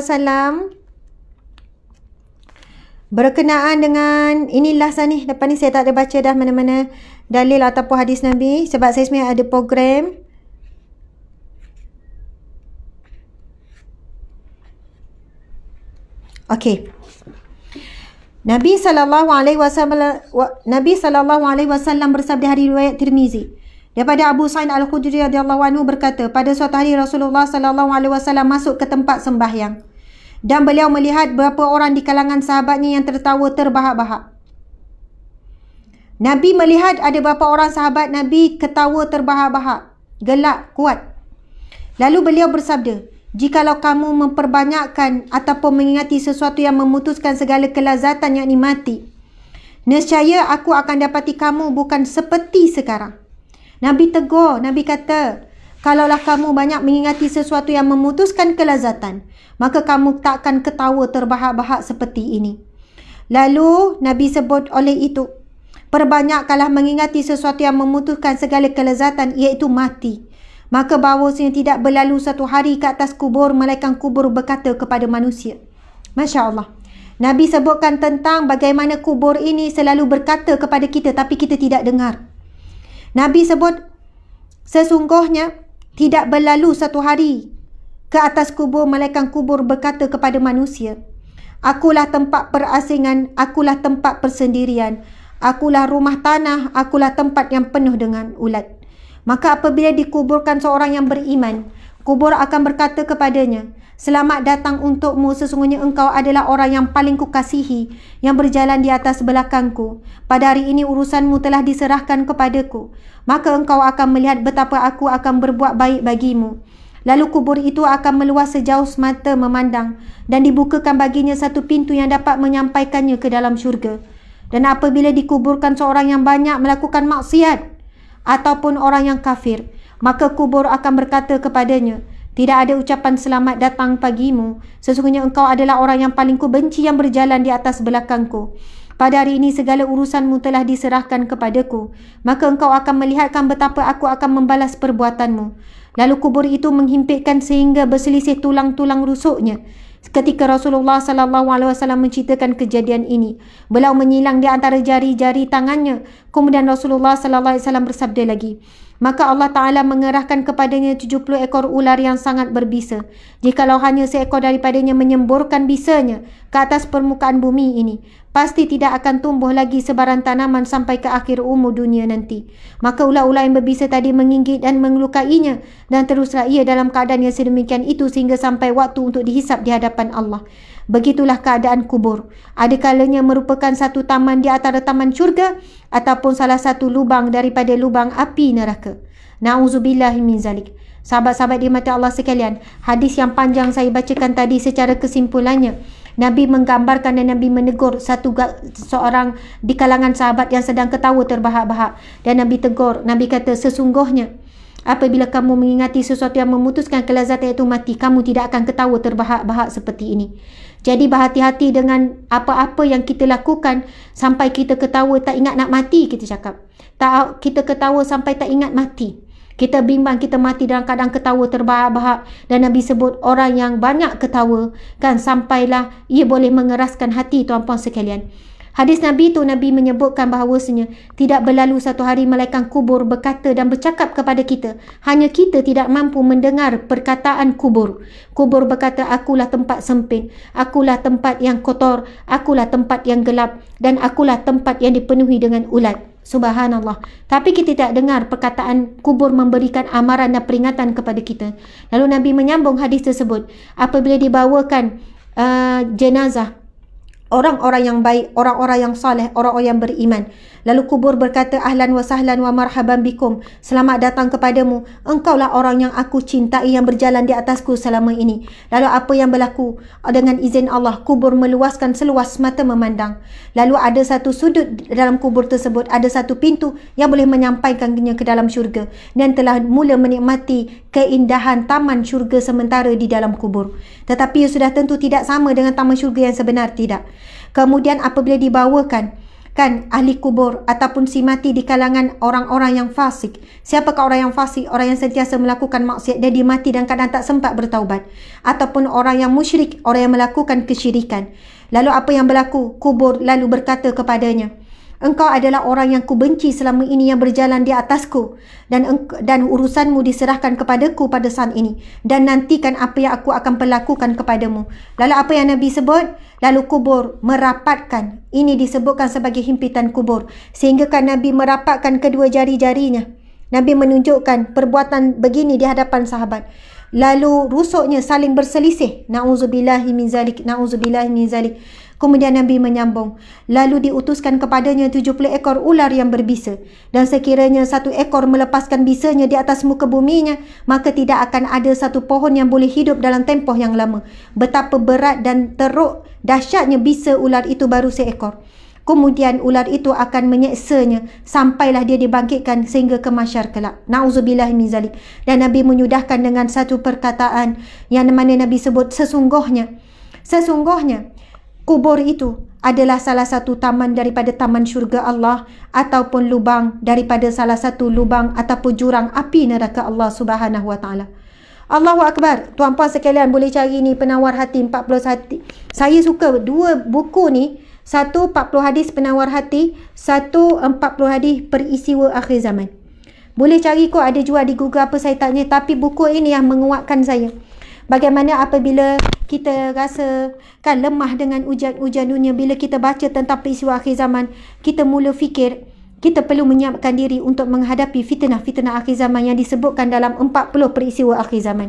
berkenaan dengan inilah sana ni lepas ni saya tak ada baca dah mana-mana dalil ataupun hadis Nabi sebab saya sebenarnya ada program Okey. Nabi sallallahu alaihi wasallam Nabi sallallahu bersabda hari riwayat Tirmizi daripada Abu Sa'id Al-Khudri radhiyallahu anhu berkata pada suatu hari Rasulullah sallallahu alaihi wasallam masuk ke tempat sembahyang dan beliau melihat beberapa orang di kalangan sahabatnya yang tertawa terbahak-bahak. Nabi melihat ada beberapa orang sahabat Nabi ketawa terbahak-bahak, gelak kuat. Lalu beliau bersabda, "Jikalau kamu memperbanyakkan ataupun mengingati sesuatu yang memutuskan segala kelazatan yakni mati, nescaya aku akan dapati kamu bukan seperti sekarang." Nabi tegur, Nabi kata, Kalaulah kamu banyak mengingati sesuatu yang memutuskan kelazatan, maka kamu takkan ketawa terbahak-bahak seperti ini. Lalu Nabi sebut oleh itu, perbanyakkanlah mengingati sesuatu yang memutuskan segala kelezatan iaitu mati. Maka bahawasanya tidak berlalu satu hari ke atas kubur, malaikat kubur berkata kepada manusia. Masya Allah. Nabi sebutkan tentang bagaimana kubur ini selalu berkata kepada kita tapi kita tidak dengar. Nabi sebut, sesungguhnya tidak berlalu satu hari ke atas kubur malaikat kubur berkata kepada manusia, Akulah tempat perasingan, akulah tempat persendirian, akulah rumah tanah, akulah tempat yang penuh dengan ulat. Maka apabila dikuburkan seorang yang beriman, kubur akan berkata kepadanya, Selamat datang untukmu sesungguhnya engkau adalah orang yang paling kukasihi yang berjalan di atas belakangku. Pada hari ini urusanmu telah diserahkan kepadaku. Maka engkau akan melihat betapa aku akan berbuat baik bagimu. Lalu kubur itu akan meluas sejauh semata memandang dan dibukakan baginya satu pintu yang dapat menyampaikannya ke dalam syurga. Dan apabila dikuburkan seorang yang banyak melakukan maksiat ataupun orang yang kafir, maka kubur akan berkata kepadanya, tidak ada ucapan selamat datang pagimu. Sesungguhnya engkau adalah orang yang paling ku benci yang berjalan di atas belakangku. Pada hari ini segala urusanmu telah diserahkan kepadaku. Maka engkau akan melihatkan betapa aku akan membalas perbuatanmu. Lalu kubur itu menghimpitkan sehingga berselisih tulang-tulang rusuknya. Ketika Rasulullah sallallahu alaihi wasallam menceritakan kejadian ini, beliau menyilang di antara jari-jari tangannya. Kemudian Rasulullah sallallahu alaihi wasallam bersabda lagi, Maka Allah Ta'ala mengerahkan kepadanya 70 ekor ular yang sangat berbisa. Jikalau hanya seekor daripadanya menyemburkan bisanya ke atas permukaan bumi ini, pasti tidak akan tumbuh lagi sebarang tanaman sampai ke akhir umur dunia nanti. Maka ular-ular yang berbisa tadi menginggit dan mengelukainya dan teruslah ia dalam keadaan yang sedemikian itu sehingga sampai waktu untuk dihisap di hadapan Allah. Begitulah keadaan kubur. Ada kalanya merupakan satu taman di antara taman syurga ataupun salah satu lubang daripada lubang api neraka. Nauzubillah min zalik. Sahabat-sahabat di mata Allah sekalian, hadis yang panjang saya bacakan tadi secara kesimpulannya, Nabi menggambarkan dan Nabi menegur satu seorang di kalangan sahabat yang sedang ketawa terbahak-bahak dan Nabi tegur, Nabi kata sesungguhnya Apabila kamu mengingati sesuatu yang memutuskan kelazatan itu mati, kamu tidak akan ketawa terbahak-bahak seperti ini. Jadi berhati-hati dengan apa-apa yang kita lakukan sampai kita ketawa tak ingat nak mati kita cakap. Tak kita ketawa sampai tak ingat mati. Kita bimbang kita mati dalam keadaan ketawa terbahak-bahak dan Nabi sebut orang yang banyak ketawa kan sampailah ia boleh mengeraskan hati tuan-puan sekalian. Hadis Nabi itu Nabi menyebutkan bahawasanya tidak berlalu satu hari malaikat kubur berkata dan bercakap kepada kita. Hanya kita tidak mampu mendengar perkataan kubur. Kubur berkata, akulah tempat sempit, akulah tempat yang kotor, akulah tempat yang gelap dan akulah tempat yang dipenuhi dengan ulat. Subhanallah. Tapi kita tidak dengar perkataan kubur memberikan amaran dan peringatan kepada kita. Lalu Nabi menyambung hadis tersebut. Apabila dibawakan uh, jenazah, orang-orang yang baik, orang-orang yang saleh, orang-orang yang beriman. Lalu kubur berkata ahlan wa sahlan wa marhaban bikum. Selamat datang kepadamu. Engkaulah orang yang aku cintai yang berjalan di atasku selama ini. Lalu apa yang berlaku? Dengan izin Allah, kubur meluaskan seluas mata memandang. Lalu ada satu sudut dalam kubur tersebut. Ada satu pintu yang boleh menyampaikannya ke dalam syurga. Dan telah mula menikmati keindahan taman syurga sementara di dalam kubur. Tetapi sudah tentu tidak sama dengan taman syurga yang sebenar tidak. Kemudian apabila dibawakan, kan ahli kubur ataupun si mati di kalangan orang-orang yang fasik. Siapakah orang yang fasik? Orang yang sentiasa melakukan maksiat dia dimati dan kadang tak sempat bertaubat. Ataupun orang yang musyrik, orang yang melakukan kesyirikan. Lalu apa yang berlaku? Kubur lalu berkata kepadanya, Engkau adalah orang yang ku benci selama ini yang berjalan di atasku dan dan urusanmu diserahkan kepadaku pada saat ini dan nantikan apa yang aku akan pelakukan kepadamu. Lalu apa yang Nabi sebut? Lalu kubur merapatkan. Ini disebutkan sebagai himpitan kubur sehingga kan Nabi merapatkan kedua jari-jarinya. Nabi menunjukkan perbuatan begini di hadapan sahabat. Lalu rusuknya saling berselisih. Nauzubillahi min zalik. Nauzubillahi min zalik. Kemudian Nabi menyambung, lalu diutuskan kepadanya 70 ekor ular yang berbisa. Dan sekiranya satu ekor melepaskan bisanya di atas muka buminya, maka tidak akan ada satu pohon yang boleh hidup dalam tempoh yang lama. Betapa berat dan teruk dahsyatnya bisa ular itu baru seekor. Kemudian ular itu akan menyeksanya sampailah dia dibangkitkan sehingga ke masyar kelak. Na'udzubillah minzalik. Dan Nabi menyudahkan dengan satu perkataan yang mana Nabi sebut sesungguhnya. Sesungguhnya, Kubur itu adalah salah satu taman daripada taman syurga Allah ataupun lubang daripada salah satu lubang ataupun jurang api neraka Allah Subhanahu Wa Taala. Allahu Akbar. Tuan puan sekalian boleh cari ni penawar hati 40 hati. Saya suka dua buku ni. Satu 40 hadis penawar hati, satu 40 hadis perisiwa akhir zaman. Boleh cari kok ada jual di Google apa saya tanya tapi buku ini yang menguatkan saya. Bagaimana apabila kita rasa kan lemah dengan ujian-ujian dunia bila kita baca tentang peristiwa akhir zaman, kita mula fikir kita perlu menyiapkan diri untuk menghadapi fitnah-fitnah akhir zaman yang disebutkan dalam 40 peristiwa akhir zaman.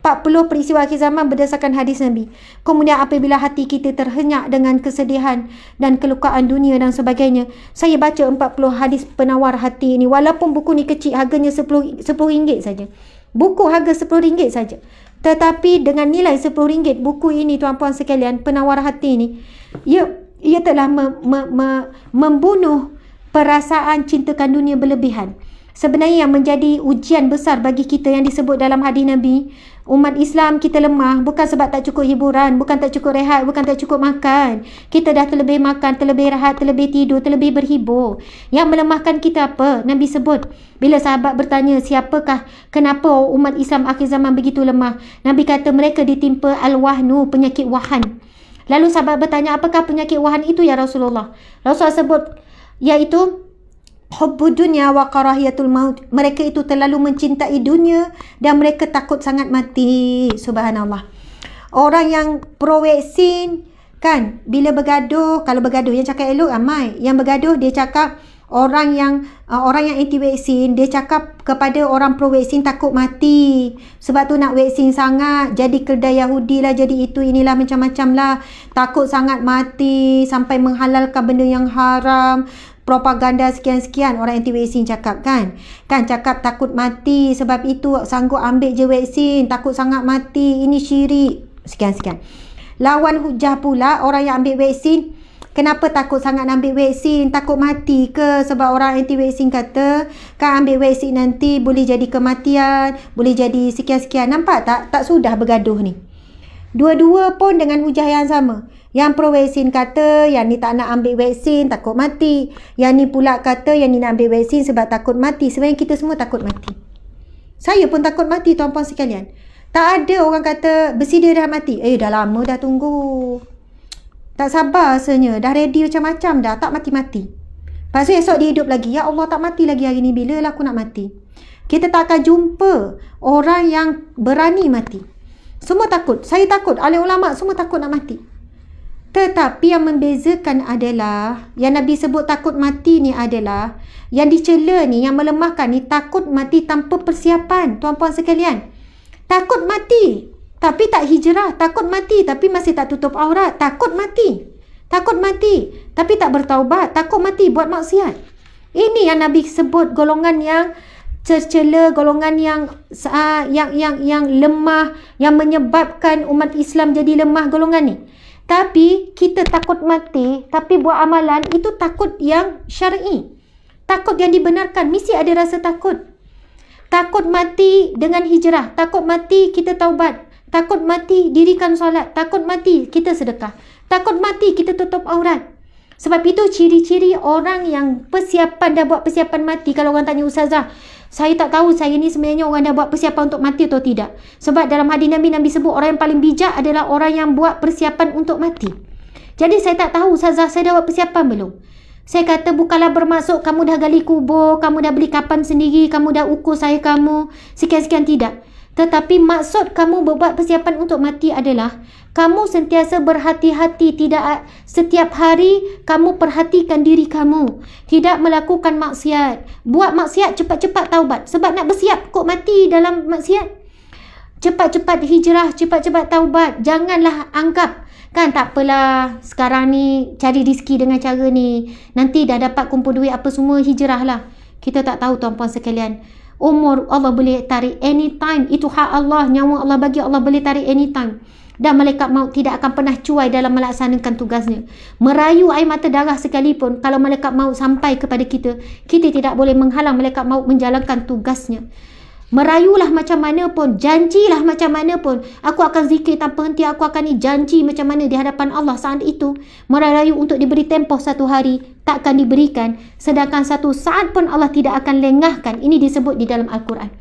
40 peristiwa akhir zaman berdasarkan hadis Nabi. Kemudian apabila hati kita terhenyak dengan kesedihan dan kelukaan dunia dan sebagainya, saya baca 40 hadis penawar hati ini walaupun buku ni kecil harganya 10 RM10 saja. Buku harga RM10 saja. Tetapi dengan nilai RM10 buku ini tuan-puan sekalian penawar hati ini ia, ia telah me, me, me, membunuh perasaan cintakan dunia berlebihan. Sebenarnya yang menjadi ujian besar bagi kita yang disebut dalam hadis Nabi umat Islam kita lemah bukan sebab tak cukup hiburan, bukan tak cukup rehat, bukan tak cukup makan. Kita dah terlebih makan, terlebih rehat, terlebih tidur, terlebih berhibur. Yang melemahkan kita apa? Nabi sebut bila sahabat bertanya siapakah kenapa umat Islam akhir zaman begitu lemah? Nabi kata mereka ditimpa al-wahnu, penyakit wahan. Lalu sahabat bertanya apakah penyakit wahan itu ya Rasulullah? Rasulullah sebut iaitu hubbu dunya wa karahiyatul maut. Mereka itu terlalu mencintai dunia dan mereka takut sangat mati. Subhanallah. Orang yang pro vaksin kan bila bergaduh, kalau bergaduh yang cakap elok amai, Yang bergaduh dia cakap orang yang uh, orang yang anti vaksin dia cakap kepada orang pro vaksin takut mati sebab tu nak vaksin sangat jadi kedai Yahudi lah jadi itu inilah macam-macam lah takut sangat mati sampai menghalalkan benda yang haram propaganda sekian-sekian orang anti vaksin cakap kan kan cakap takut mati sebab itu sanggup ambil je vaksin takut sangat mati ini syirik sekian-sekian lawan hujah pula orang yang ambil vaksin Kenapa takut sangat ambil vaksin? Takut mati ke? Sebab orang anti vaksin kata, kan ambil vaksin nanti boleh jadi kematian, boleh jadi sekian-sekian. Nampak tak? Tak sudah bergaduh ni. Dua-dua pun dengan hujah yang sama. Yang pro vaksin kata yang ni tak nak ambil vaksin takut mati. Yang ni pula kata yang ni nak ambil vaksin sebab takut mati. Sebenarnya kita semua takut mati. Saya pun takut mati tuan-puan sekalian. Tak ada orang kata bersedia dah mati. Eh dah lama dah tunggu. Tak sabar rasanya. Dah ready macam-macam dah. Tak mati-mati. Lepas tu esok dia hidup lagi. Ya Allah tak mati lagi hari ni. Bila lah aku nak mati? Kita tak akan jumpa orang yang berani mati. Semua takut. Saya takut. Alih ulama' semua takut nak mati. Tetapi yang membezakan adalah yang Nabi sebut takut mati ni adalah yang dicela ni, yang melemahkan ni takut mati tanpa persiapan. Tuan-puan sekalian. Takut mati tapi tak hijrah. Takut mati tapi masih tak tutup aurat. Takut mati. Takut mati tapi tak bertaubat. Takut mati buat maksiat. Ini yang Nabi sebut golongan yang tercela golongan yang yang yang yang lemah yang menyebabkan umat Islam jadi lemah golongan ni. Tapi kita takut mati tapi buat amalan itu takut yang syar'i. Takut yang dibenarkan mesti ada rasa takut. Takut mati dengan hijrah, takut mati kita taubat, takut mati dirikan solat, takut mati kita sedekah, takut mati kita tutup aurat. Sebab itu ciri-ciri orang yang persiapan dah buat persiapan mati kalau orang tanya ustazah saya tak tahu saya ni sebenarnya orang dah buat persiapan untuk mati atau tidak. Sebab dalam hadis Nabi, Nabi sebut orang yang paling bijak adalah orang yang buat persiapan untuk mati. Jadi saya tak tahu Ustazah saya dah buat persiapan belum. Saya kata bukalah bermasuk. kamu dah gali kubur, kamu dah beli kapan sendiri, kamu dah ukur saya kamu, sekian-sekian tidak. Tidak. Tetapi maksud kamu berbuat persiapan untuk mati adalah kamu sentiasa berhati-hati tidak setiap hari kamu perhatikan diri kamu tidak melakukan maksiat buat maksiat cepat-cepat taubat sebab nak bersiap kok mati dalam maksiat cepat-cepat hijrah cepat-cepat taubat janganlah anggap kan tak apalah sekarang ni cari rezeki dengan cara ni nanti dah dapat kumpul duit apa semua hijrahlah kita tak tahu tuan-puan sekalian umur Allah boleh tarik anytime itu hak Allah nyawa Allah bagi Allah boleh tarik anytime dan malaikat maut tidak akan pernah cuai dalam melaksanakan tugasnya merayu air mata darah sekalipun kalau malaikat maut sampai kepada kita kita tidak boleh menghalang malaikat maut menjalankan tugasnya Merayulah macam mana pun, janjilah macam mana pun, aku akan zikir tanpa henti, aku akan ni janji macam mana di hadapan Allah saat itu. Merayu untuk diberi tempoh satu hari, takkan diberikan, sedangkan satu saat pun Allah tidak akan lengahkan. Ini disebut di dalam Al-Quran.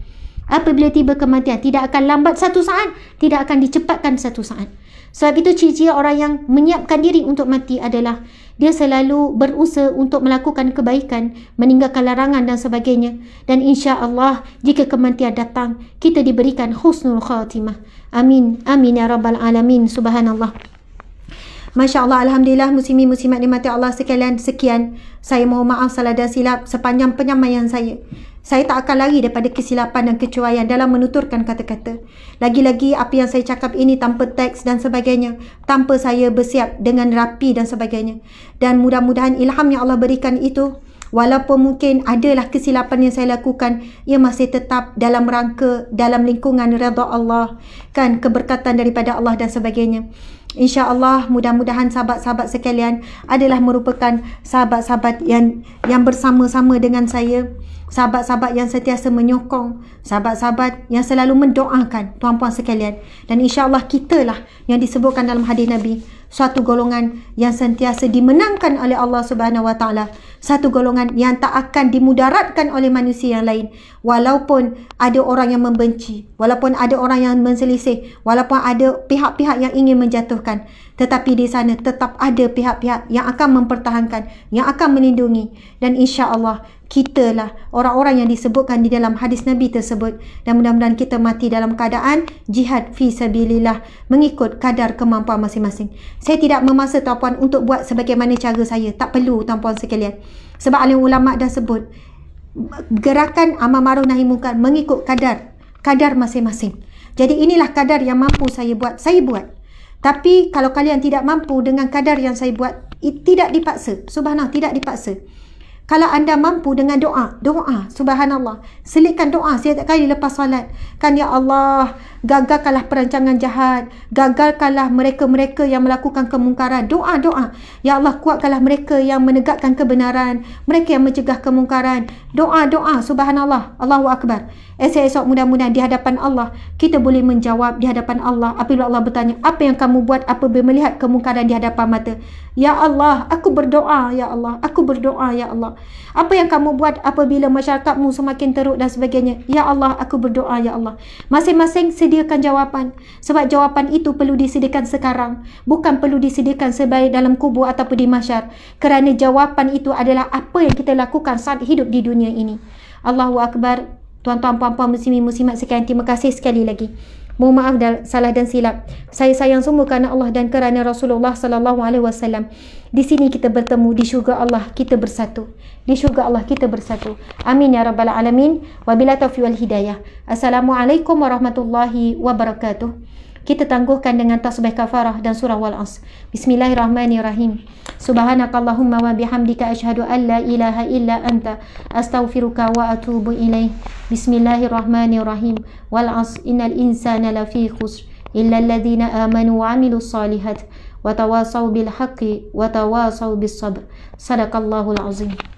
Apabila tiba kematian, tidak akan lambat satu saat, tidak akan dicepatkan satu saat. Sebab itu ciri-ciri orang yang menyiapkan diri untuk mati adalah dia selalu berusaha untuk melakukan kebaikan, meninggalkan larangan dan sebagainya. Dan insya Allah jika kematian datang, kita diberikan khusnul khatimah. Amin. Amin ya rabbal alamin. Subhanallah. Masya Allah, Alhamdulillah, musimi musimat di mati Allah sekalian, sekian. Saya mohon maaf salah dan silap sepanjang penyampaian saya. Saya tak akan lari daripada kesilapan dan kecuaian dalam menuturkan kata-kata. Lagi-lagi apa yang saya cakap ini tanpa teks dan sebagainya. Tanpa saya bersiap dengan rapi dan sebagainya. Dan mudah-mudahan ilham yang Allah berikan itu Walaupun mungkin adalah kesilapan yang saya lakukan Ia masih tetap dalam rangka Dalam lingkungan redha Allah Kan keberkatan daripada Allah dan sebagainya Insyaallah mudah-mudahan sahabat-sahabat sekalian adalah merupakan sahabat-sahabat yang yang bersama-sama dengan saya sahabat-sahabat yang sentiasa menyokong, sahabat-sahabat yang selalu mendoakan tuan-puan sekalian. Dan insya-Allah kitalah yang disebutkan dalam hadis Nabi, suatu golongan yang sentiasa dimenangkan oleh Allah Subhanahu Wa Taala, satu golongan yang tak akan dimudaratkan oleh manusia yang lain. Walaupun ada orang yang membenci, walaupun ada orang yang menselisih, walaupun ada pihak-pihak yang ingin menjatuhkan, tetapi di sana tetap ada pihak-pihak yang akan mempertahankan, yang akan melindungi. Dan insya-Allah kita lah orang-orang yang disebutkan di dalam hadis Nabi tersebut dan mudah-mudahan kita mati dalam keadaan jihad fi sabilillah mengikut kadar kemampuan masing-masing. Saya tidak memaksa tuan-puan untuk buat sebagaimana cara saya. Tak perlu tuan-puan sekalian. Sebab alim ulama dah sebut gerakan amar ma'ruf nahi munkar mengikut kadar kadar masing-masing. Jadi inilah kadar yang mampu saya buat, saya buat. Tapi kalau kalian tidak mampu dengan kadar yang saya buat, tidak dipaksa. Subhanallah, tidak dipaksa. Kalau anda mampu dengan doa, doa, subhanallah. Selitkan doa setiap kali lepas salat. Kan, Ya Allah, gagalkanlah perancangan jahat gagalkanlah mereka-mereka yang melakukan kemungkaran doa-doa ya Allah kuatkanlah mereka yang menegakkan kebenaran mereka yang mencegah kemungkaran doa-doa subhanallah Allahu akbar esok, -esok mudah-mudahan di hadapan Allah kita boleh menjawab di hadapan Allah apabila Allah bertanya apa yang kamu buat apabila melihat kemungkaran di hadapan mata ya Allah aku berdoa ya Allah aku berdoa ya Allah apa yang kamu buat apabila masyarakatmu semakin teruk dan sebagainya ya Allah aku berdoa ya Allah masing-masing sedih sediakan jawapan sebab jawapan itu perlu disediakan sekarang bukan perlu disediakan sebaik dalam kubur ataupun di mahsyar kerana jawapan itu adalah apa yang kita lakukan saat hidup di dunia ini Allahu akbar tuan-tuan puan-puan muslimin muslimat sekalian terima kasih sekali lagi Mohon maaf dan salah dan silap. Saya sayang semua kerana Allah dan kerana Rasulullah sallallahu alaihi wasallam. Di sini kita bertemu di syurga Allah kita bersatu. Di syurga Allah kita bersatu. Amin ya rabbal alamin wa bila taufiq wal hidayah. Assalamualaikum warahmatullahi wabarakatuh kita tangguhkan dengan tasbih kafarah dan surah wal as bismillahirrahmanirrahim subhanakallahumma wa bihamdika ashhadu an la ilaha illa anta astaghfiruka wa atubu ilaih bismillahirrahmanirrahim wal as innal insana lafi khusr illa alladhina amanu wa amilu salihat وتواصوا بالحق وتواصوا بالصبر صدق الله العظيم